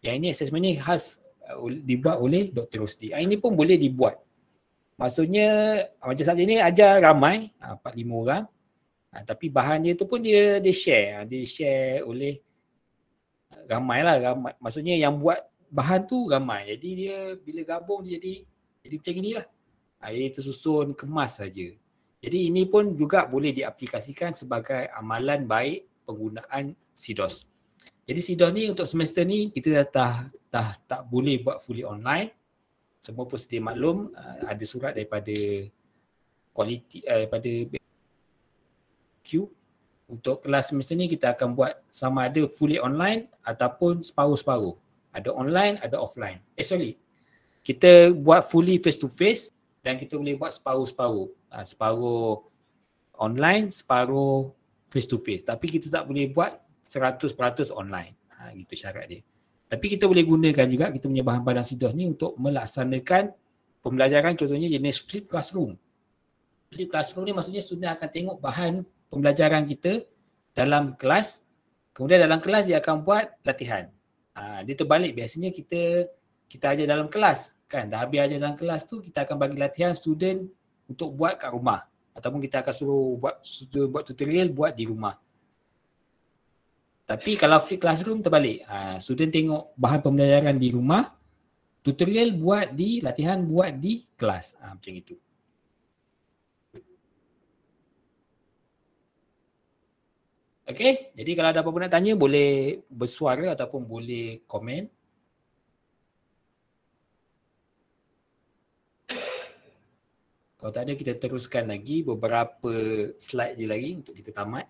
Yang ini assessment ni khas uh, dibuat oleh Dr. Rosdi. Ha, ini pun boleh dibuat. Maksudnya macam saat ini ajar ramai, 4-5 ha, orang. Ha, tapi bahan dia tu pun dia dia share. Ha, dia share oleh ramai lah. Ramai. Maksudnya yang buat bahan tu ramai. Jadi dia bila gabung dia jadi, jadi macam inilah. Air tersusun kemas saja. Jadi ini pun juga boleh diaplikasikan sebagai amalan baik penggunaan SIDOS. Jadi SIDOS ni untuk semester ni kita dah tak, tak, tak boleh buat fully online semua pun sedia maklum uh, ada surat daripada kualiti uh, daripada Q untuk kelas semester ni kita akan buat sama ada fully online ataupun separuh-separuh. Ada online, ada offline. Eh sorry. Kita buat fully face to face dan kita boleh buat separuh-separuh. Uh, separuh online, separuh face to face. Tapi kita tak boleh buat 100% online. Ha, gitu syarat dia. Tapi kita boleh gunakan juga kita punya bahan padang situs ni untuk melaksanakan pembelajaran contohnya jenis flip classroom. Flip classroom ni maksudnya student akan tengok bahan pembelajaran kita dalam kelas. Kemudian dalam kelas dia akan buat latihan. Ha, dia terbalik biasanya kita kita ajar dalam kelas kan dah habis ajar dalam kelas tu kita akan bagi latihan student untuk buat kat rumah ataupun kita akan suruh buat suruh buat tutorial buat di rumah tapi kalau flip classroom terbalik. Ha, student tengok bahan pembelajaran di rumah, tutorial buat di latihan buat di kelas. Ha, macam itu. Okey, jadi kalau ada apa-apa nak tanya boleh bersuara ataupun boleh komen. Kalau tak ada kita teruskan lagi beberapa slide je lagi untuk kita tamat.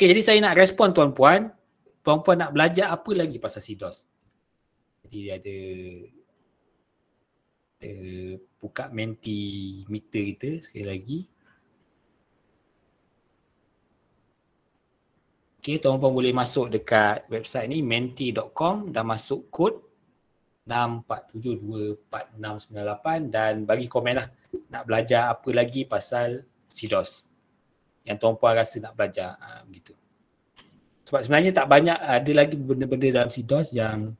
Okay, jadi saya nak respon tuan-puan. Tuan-puan nak belajar apa lagi pasal SIDOS? Jadi dia ada dia buka menti meter kita sekali lagi. Okay, tuan-puan boleh masuk dekat website ni menti.com dan masuk kod 6472 4698 dan bagi komen lah nak belajar apa lagi pasal SIDOS yang tuan-puan rasa nak belajar ha, begitu. Sebab sebenarnya tak banyak ah, ada lagi benda-benda dalam SIDOS yang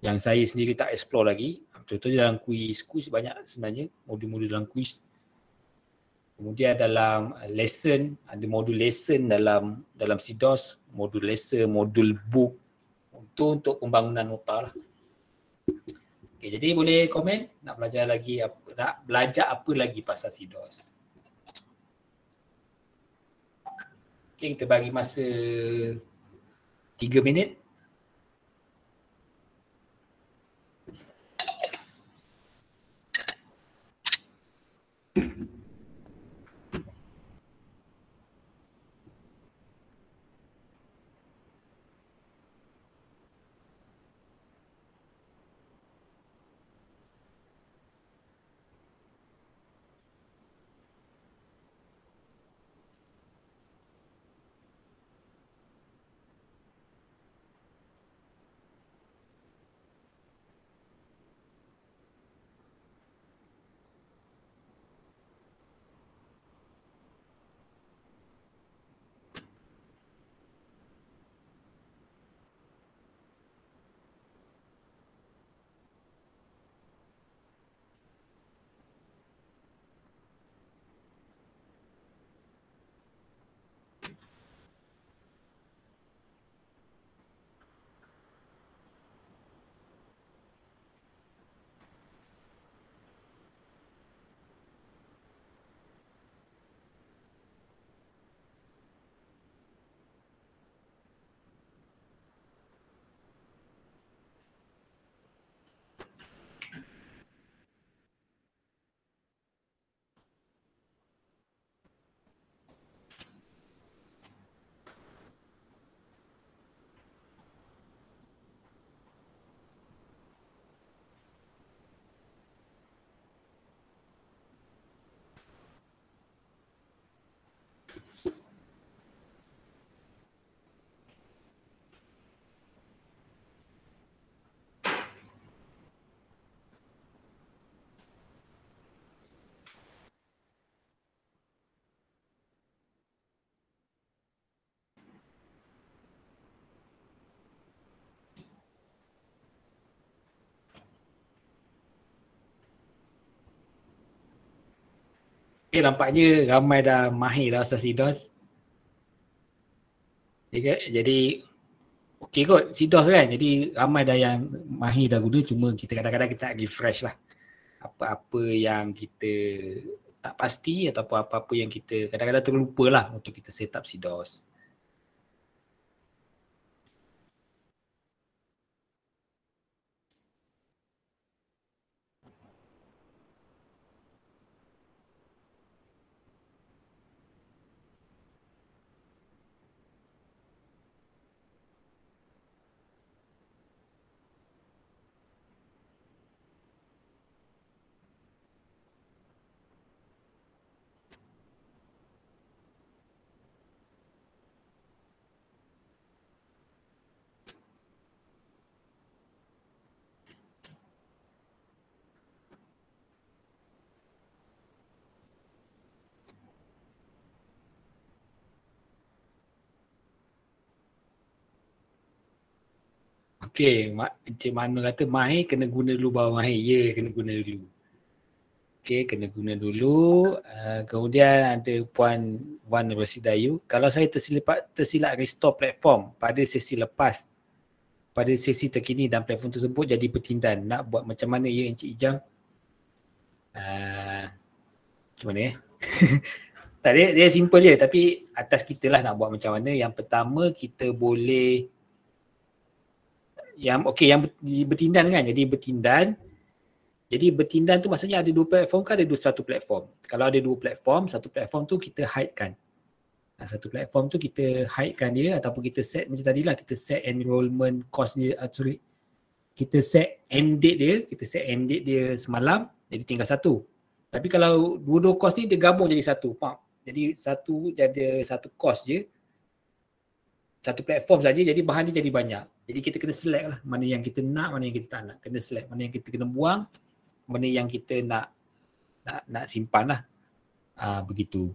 yang saya sendiri tak explore lagi. Contohnya dalam kuis, kuis banyak sebenarnya modul-modul dalam kuis. Kemudian dalam lesson, ada modul lesson dalam dalam SIDOS, modul lesson, modul book untuk untuk pembangunan nota lah. Okay, jadi boleh komen nak belajar lagi apa, nak belajar apa lagi pasal SIDOS. Okay, kita bagi masa tiga minit. Okay, eh, nampaknya ramai dah mahir dah asal SIDOS. Okay, jadi, kan, okay kot SIDOS kan. Jadi, ramai dah yang mahir dah guna. Cuma kita kadang-kadang kita nak refresh lah. Apa-apa yang kita tak pasti ataupun apa-apa yang kita kadang-kadang terlupa lah untuk kita set up SIDOS. Okey, Mak, Encik Manu kata mai kena guna dulu bawang mai. Ya, yeah, kena guna dulu. Okey, kena guna dulu. Uh, kemudian ada Puan Wan Rosidayu. Kalau saya tersilap, tersilap restore platform pada sesi lepas, pada sesi terkini dan platform tersebut jadi bertindan. Nak buat macam mana ya Encik Ijang? Uh, macam mana ya? Eh? [LAUGHS] tak, dia, dia simple je tapi atas kita lah nak buat macam mana. Yang pertama kita boleh yang okey yang bertindan kan jadi bertindan jadi bertindan tu maksudnya ada dua platform ke ada dua satu platform kalau ada dua platform satu platform tu kita hide kan nah, ha, satu platform tu kita hide kan dia ataupun kita set macam tadilah kita set enrollment cost dia actually ah, kita set end date dia kita set end date dia semalam jadi tinggal satu tapi kalau dua-dua cost ni dia gabung jadi satu pak jadi satu jadi satu cost je satu platform saja jadi bahan dia jadi banyak. Jadi kita kena select lah mana yang kita nak, mana yang kita tak nak. Kena select mana yang kita kena buang, mana yang kita nak nak, nak simpan lah. Aa, ah, begitu.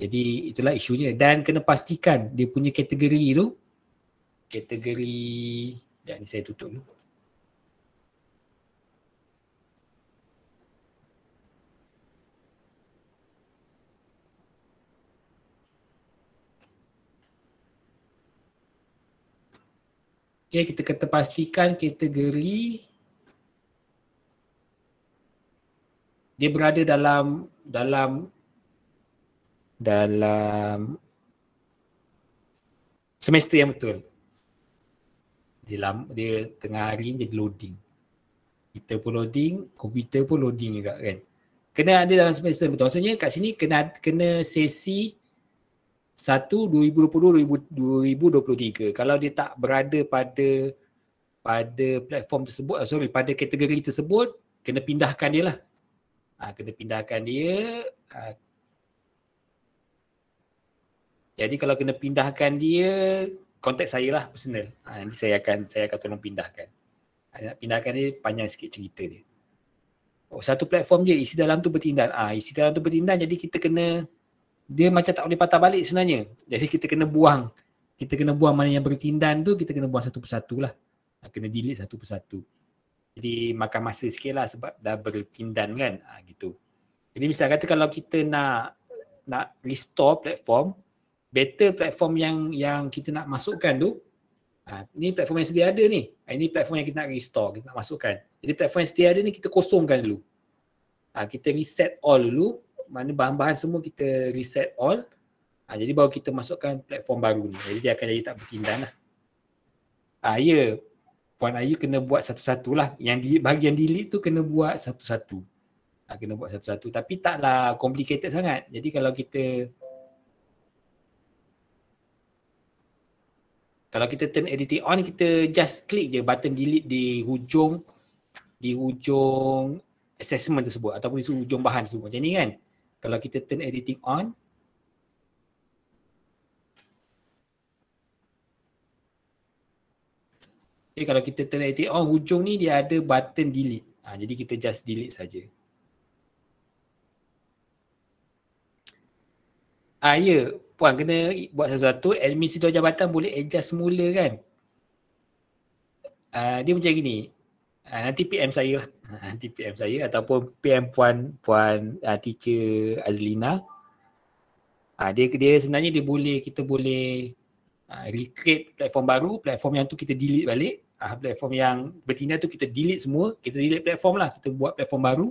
Jadi itulah isunya dan kena pastikan dia punya kategori tu kategori dan saya tutup dulu. Okay, kita kata pastikan kategori dia berada dalam dalam dalam semester yang betul. Dia, dia tengah hari ni jadi loading. Kita pun loading, komputer pun loading juga kan. Kena ada dalam semester betul. Maksudnya kat sini kena kena sesi satu 2020 2023 kalau dia tak berada pada pada platform tersebut eh, sorry pada kategori tersebut kena pindahkan dia lah ha, kena pindahkan dia ha. jadi kalau kena pindahkan dia konteks saya lah personal ha, nanti saya akan saya akan tolong pindahkan ha, nak pindahkan dia panjang sikit cerita dia oh, satu platform je isi dalam tu bertindan ah ha, isi dalam tu bertindan jadi kita kena dia macam tak boleh patah balik sebenarnya. Jadi kita kena buang. Kita kena buang mana yang berkindan tu, kita kena buang satu persatu lah. Ha, kena delete satu persatu. Jadi makan masa sikit lah sebab dah bertindan kan. Ha, gitu. Jadi misalnya kata kalau kita nak nak restore platform, better platform yang yang kita nak masukkan tu, ha, ni platform yang sedia ada ni. Ha, ini platform yang kita nak restore, kita nak masukkan. Jadi platform yang sedia ada ni kita kosongkan dulu. Ha, kita reset all dulu, mana bahan-bahan semua kita reset all ha, jadi baru kita masukkan platform baru ni jadi dia akan jadi tak berkindan lah ha, ya Puan Ayu kena buat satu satulah yang di, bahagian delete tu kena buat satu-satu ha, kena buat satu-satu tapi taklah complicated sangat jadi kalau kita kalau kita turn editing on kita just click je button delete di hujung di hujung assessment tersebut ataupun di hujung bahan tersebut macam ni kan. Kalau kita turn editing on. Okay, eh, kalau kita turn editing on, hujung ni dia ada button delete. Ha, jadi kita just delete saja. Ah, ya, puan kena buat sesuatu, situ jabatan boleh adjust semula kan. Uh, dia macam gini, Uh, nanti PM saya lah. [LAUGHS] nanti PM saya ataupun PM Puan Puan uh, Teacher Azlina. Uh, dia, dia sebenarnya dia boleh, kita boleh uh, recreate platform baru, platform yang tu kita delete balik. Uh, platform yang bertindak tu kita delete semua, kita delete platform lah, kita buat platform baru.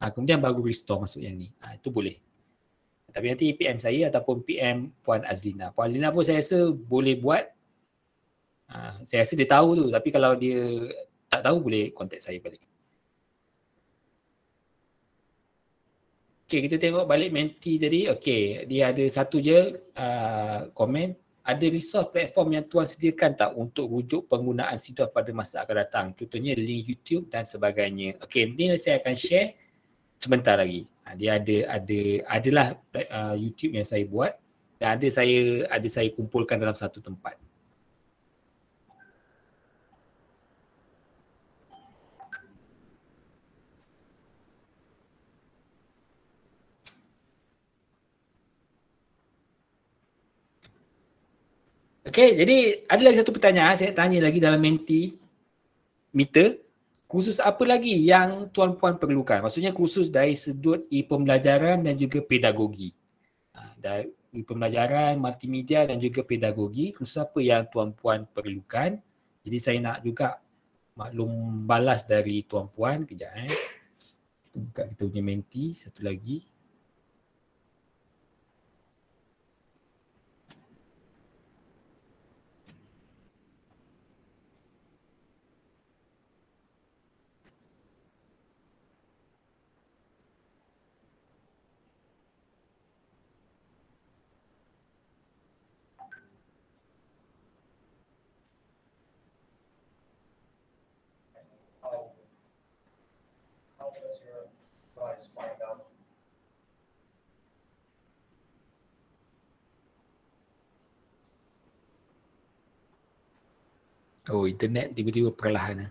Uh, kemudian baru restore masuk yang ni. Uh, itu boleh. Tapi nanti PM saya ataupun PM Puan Azlina. Puan Azlina pun saya rasa boleh buat. Uh, saya rasa dia tahu tu tapi kalau dia tak tahu boleh contact saya balik. Okay, kita tengok balik menti tadi. Okay, dia ada satu je uh, komen. Ada resource platform yang tuan sediakan tak untuk rujuk penggunaan situ pada masa akan datang? Contohnya link YouTube dan sebagainya. Okay, ni saya akan share sebentar lagi. Ha, dia ada, ada, adalah uh, YouTube yang saya buat dan ada saya, ada saya kumpulkan dalam satu tempat. Okay, jadi ada lagi satu pertanyaan saya tanya lagi dalam menti meter. khusus apa lagi yang tuan-puan perlukan? Maksudnya khusus dari sudut e pembelajaran dan juga pedagogi. Ah, dari e pembelajaran, multimedia dan juga pedagogi, kursus apa yang tuan-puan perlukan? Jadi saya nak juga maklum balas dari tuan-puan kejap eh. Buka kita punya menti satu lagi. Oh internet tiba-tiba perlahan eh?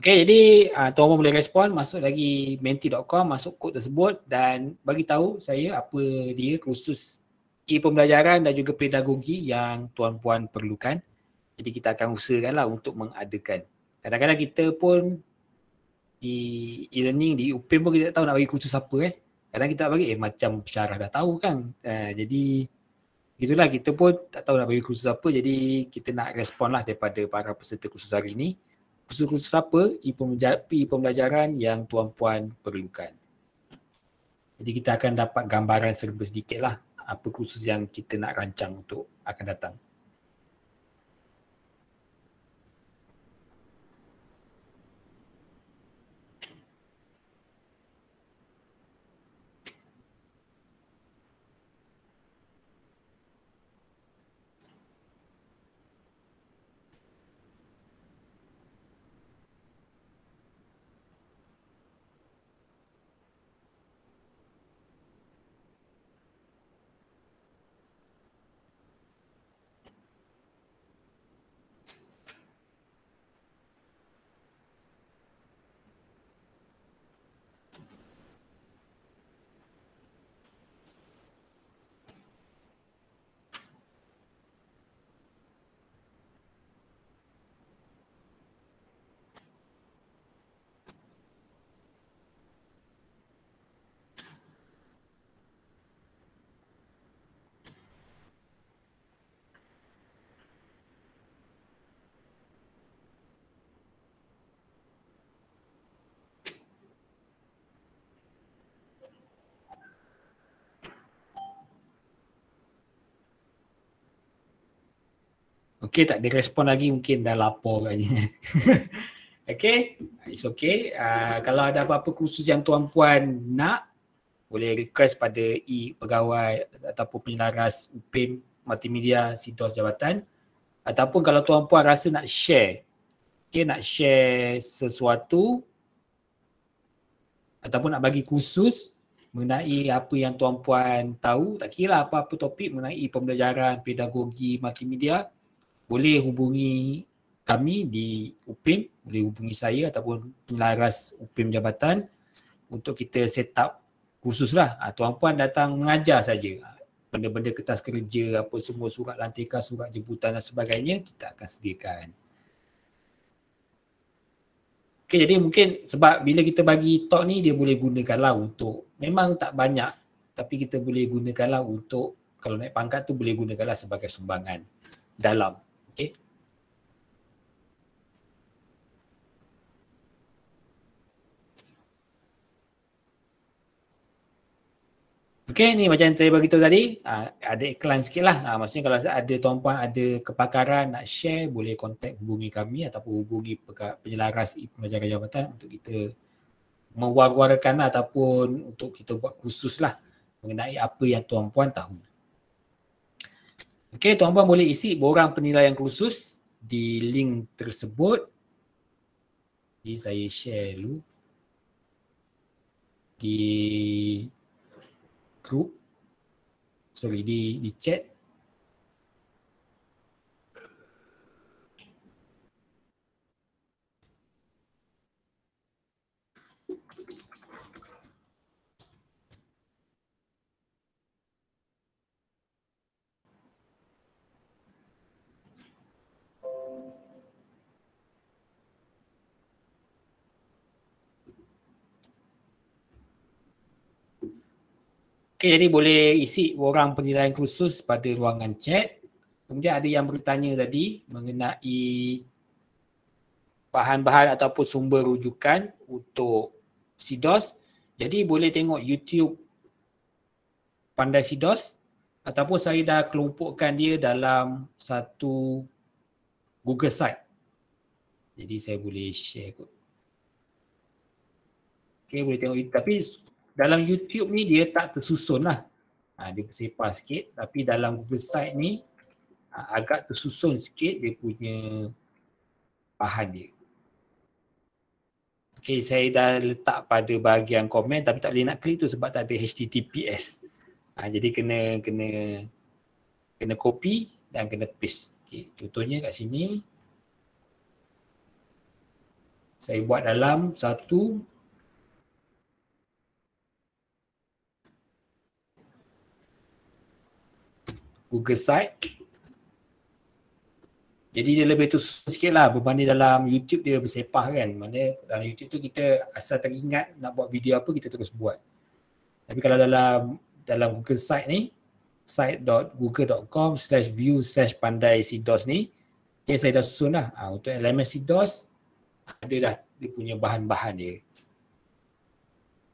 Okay, jadi uh, ah, tuan-tuan boleh respon masuk lagi menti.com masuk kod tersebut dan bagi tahu saya apa dia khusus e pembelajaran dan juga pedagogi yang tuan-puan perlukan. Jadi kita akan usahakan lah untuk mengadakan. Kadang-kadang kita pun di e-learning, di UPIM pun kita tak tahu nak bagi khusus apa eh. Kadang kita tak bagi eh macam syarah dah tahu kan. Uh, jadi gitulah kita pun tak tahu nak bagi khusus apa jadi kita nak respon lah daripada para peserta khusus hari ini khusus-khusus apa e pembelajaran yang tuan-puan perlukan. Jadi kita akan dapat gambaran serba sedikitlah apa khusus yang kita nak rancang untuk akan datang. Okay, tak ada respon lagi mungkin dah lapor katnya. [LAUGHS] okay, it's okay. Uh, ah, kalau ada apa-apa khusus yang tuan puan nak, boleh request pada e pegawai ataupun penyelaras UPIM Multimedia sidos Jabatan. Ataupun kalau tuan puan rasa nak share, okay, nak share sesuatu ataupun nak bagi khusus mengenai apa yang tuan puan tahu, tak kira lah apa-apa topik mengenai pembelajaran, pedagogi, multimedia, boleh hubungi kami di UPIM, boleh hubungi saya ataupun penyelaras UPIM jabatan untuk kita set up khusus lah. Ha, ah, Tuan Puan datang mengajar saja. Ah, benda-benda kertas kerja, apa semua surat lantika, surat jemputan dan sebagainya kita akan sediakan. Okay, jadi mungkin sebab bila kita bagi talk ni dia boleh gunakanlah untuk memang tak banyak tapi kita boleh gunakanlah untuk kalau naik pangkat tu boleh gunakanlah sebagai sumbangan dalam Okay, ni macam yang saya beritahu tadi, uh, ada iklan sikit lah. Uh, maksudnya kalau ada tuan-puan ada kepakaran nak share, boleh kontak hubungi kami ataupun hubungi penyelaras pembelajaran jabatan untuk kita mewar-warkan lah ataupun untuk kita buat khusus lah mengenai apa yang tuan-puan tahu. Okay, tuan-puan boleh isi borang penilaian khusus di link tersebut. Jadi saya share dulu. Di group. So di di chat. Okay, jadi boleh isi orang penilaian khusus pada ruangan chat. Kemudian ada yang bertanya tadi mengenai bahan-bahan ataupun sumber rujukan untuk SIDOS. Jadi boleh tengok YouTube Pandai SIDOS ataupun saya dah kelompokkan dia dalam satu Google site. Jadi saya boleh share kot. Okay, boleh tengok tapi dalam YouTube ni dia tak tersusun lah. Ha, dia tersepah sikit tapi dalam Google Site ni ha, agak tersusun sikit dia punya bahan dia. Okay saya dah letak pada bahagian komen tapi tak boleh nak klik tu sebab tak ada HTTPS. Ha, jadi kena kena kena copy dan kena paste. Okay, contohnya kat sini saya buat dalam satu Google site jadi dia lebih tersusun sikit lah berbanding dalam YouTube dia bersepah kan mana dalam YouTube tu kita asal teringat nak buat video apa kita terus buat tapi kalau dalam dalam Google site ni site.google.com slash view slash pandai sidos ni okay, saya dah susun lah ha, untuk elemen sidos ada dah dia punya bahan-bahan dia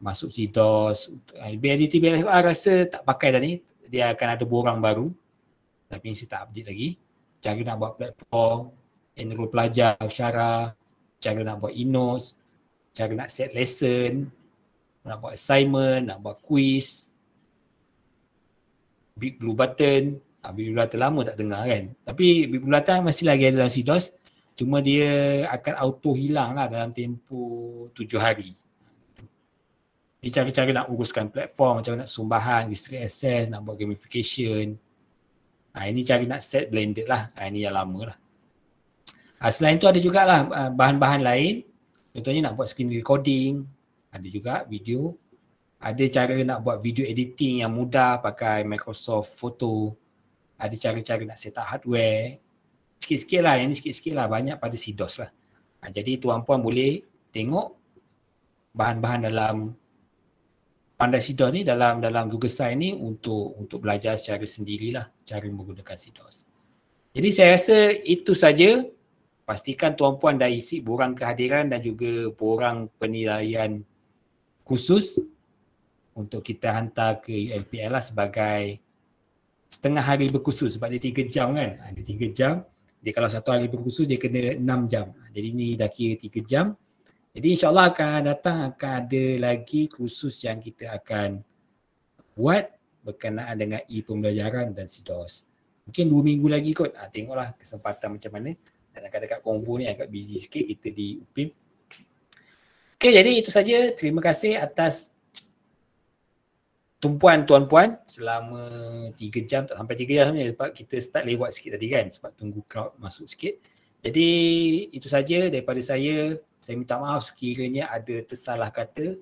masuk sidos BLDT BLFR rasa tak pakai dah ni dia akan ada borang baru tapi saya tak update lagi cara nak buat platform enroll pelajar usyara cara nak buat e-notes cara nak set lesson nak buat assignment nak buat quiz big blue button ha, big blue button lama tak dengar kan tapi big blue button masih lagi ada dalam sidos cuma dia akan auto hilang lah dalam tempoh tujuh hari ni cara-cara nak uruskan platform macam nak sumbahan, restrict access, nak buat gamification Ha, ini cari nak set blended lah. Ha, ini yang lama lah. Ha, selain tu ada juga lah ha, bahan-bahan lain. Contohnya nak buat screen recording. Ada juga video. Ada cara nak buat video editing yang mudah pakai Microsoft Photo. Ada cara-cara nak set up hardware. Sikit-sikit lah. Yang ni sikit-sikit lah. Banyak pada CDOS lah. Ha, jadi tuan-puan boleh tengok bahan-bahan dalam pandai sidos ni dalam dalam Google Sign ni untuk untuk belajar secara sendirilah cara menggunakan sidos. Jadi saya rasa itu saja. Pastikan tuan-puan dah isi borang kehadiran dan juga borang penilaian khusus untuk kita hantar ke ULPL lah sebagai setengah hari berkhusus sebab dia tiga jam kan. Ha, dia tiga jam. Dia kalau satu hari berkhusus dia kena enam jam. Ha, jadi ni dah kira tiga jam. Jadi insyaAllah akan datang akan ada lagi kursus yang kita akan buat berkenaan dengan e-pembelajaran dan SIDOS. Mungkin dua minggu lagi kot. Ha, tengoklah kesempatan macam mana. Dan akan dekat konvo ni agak busy sikit kita di UPIM. Okay jadi itu saja. Terima kasih atas tumpuan tuan-puan selama tiga jam tak sampai tiga jam ni, sebab kita start lewat sikit tadi kan sebab tunggu crowd masuk sikit. Jadi itu saja daripada saya. Saya minta maaf sekiranya ada tersalah kata,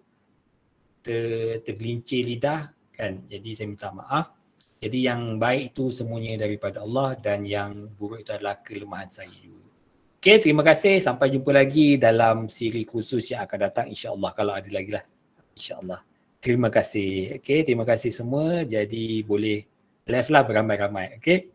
ter, tergelincir lidah kan. Jadi saya minta maaf. Jadi yang baik itu semuanya daripada Allah dan yang buruk itu adalah kelemahan saya juga. Okay, terima kasih. Sampai jumpa lagi dalam siri khusus yang akan datang insya Allah. kalau ada lagi lah. insya Allah. Terima kasih. Okay, terima kasih semua. Jadi boleh left lah beramai-ramai. Okay.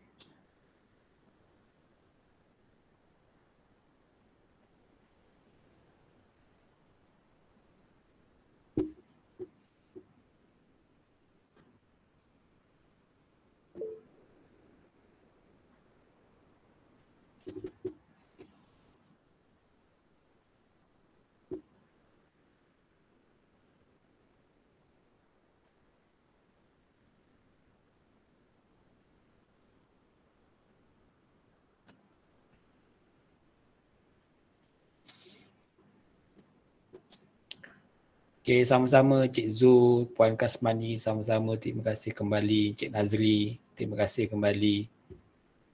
Okay, sama-sama Cik Zul, Puan Kasmani, sama-sama terima kasih kembali Cik Nazri, terima kasih kembali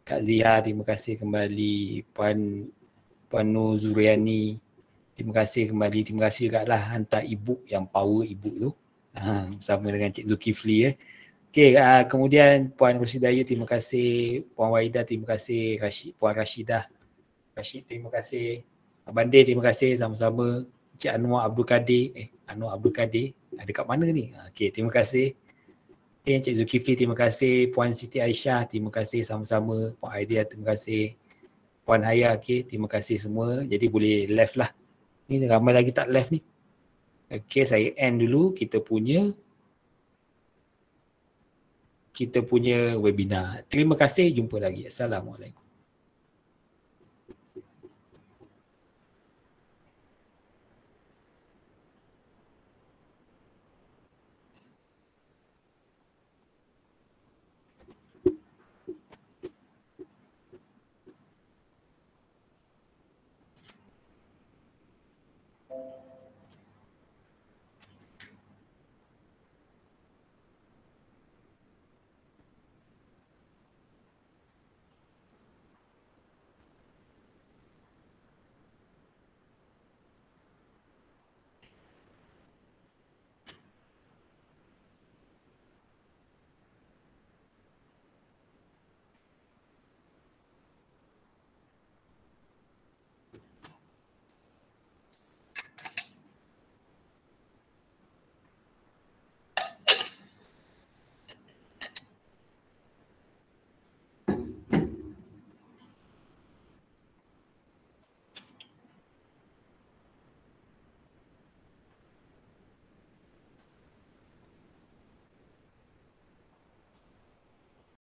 Kak Zia, terima kasih kembali Puan Puan Nur Zuriani. Terima kasih kembali, terima kasih juga lah hantar ibu yang power ibu tu. Ha, bersama dengan Cik Zulkifli eh. Ya. Okay, uh, ha, kemudian Puan Rosidaya terima kasih, Puan Waida terima kasih, Rashid, Puan Rashidah. Rashid terima kasih. Abang Day, terima kasih sama-sama. Encik Anwar Abdul Kadir. Eh, Anwar Abdul Kadir. Ada kat mana ni? Ah, okey, terima kasih. Okay, Encik Zulkifli, terima kasih. Puan Siti Aisyah, terima kasih sama-sama. Puan Aidia, terima kasih. Puan Haya, okay, terima kasih semua. Jadi boleh left lah. Ni ramai lagi tak left ni. Okay, saya end dulu. Kita punya kita punya webinar. Terima kasih. Jumpa lagi. Assalamualaikum.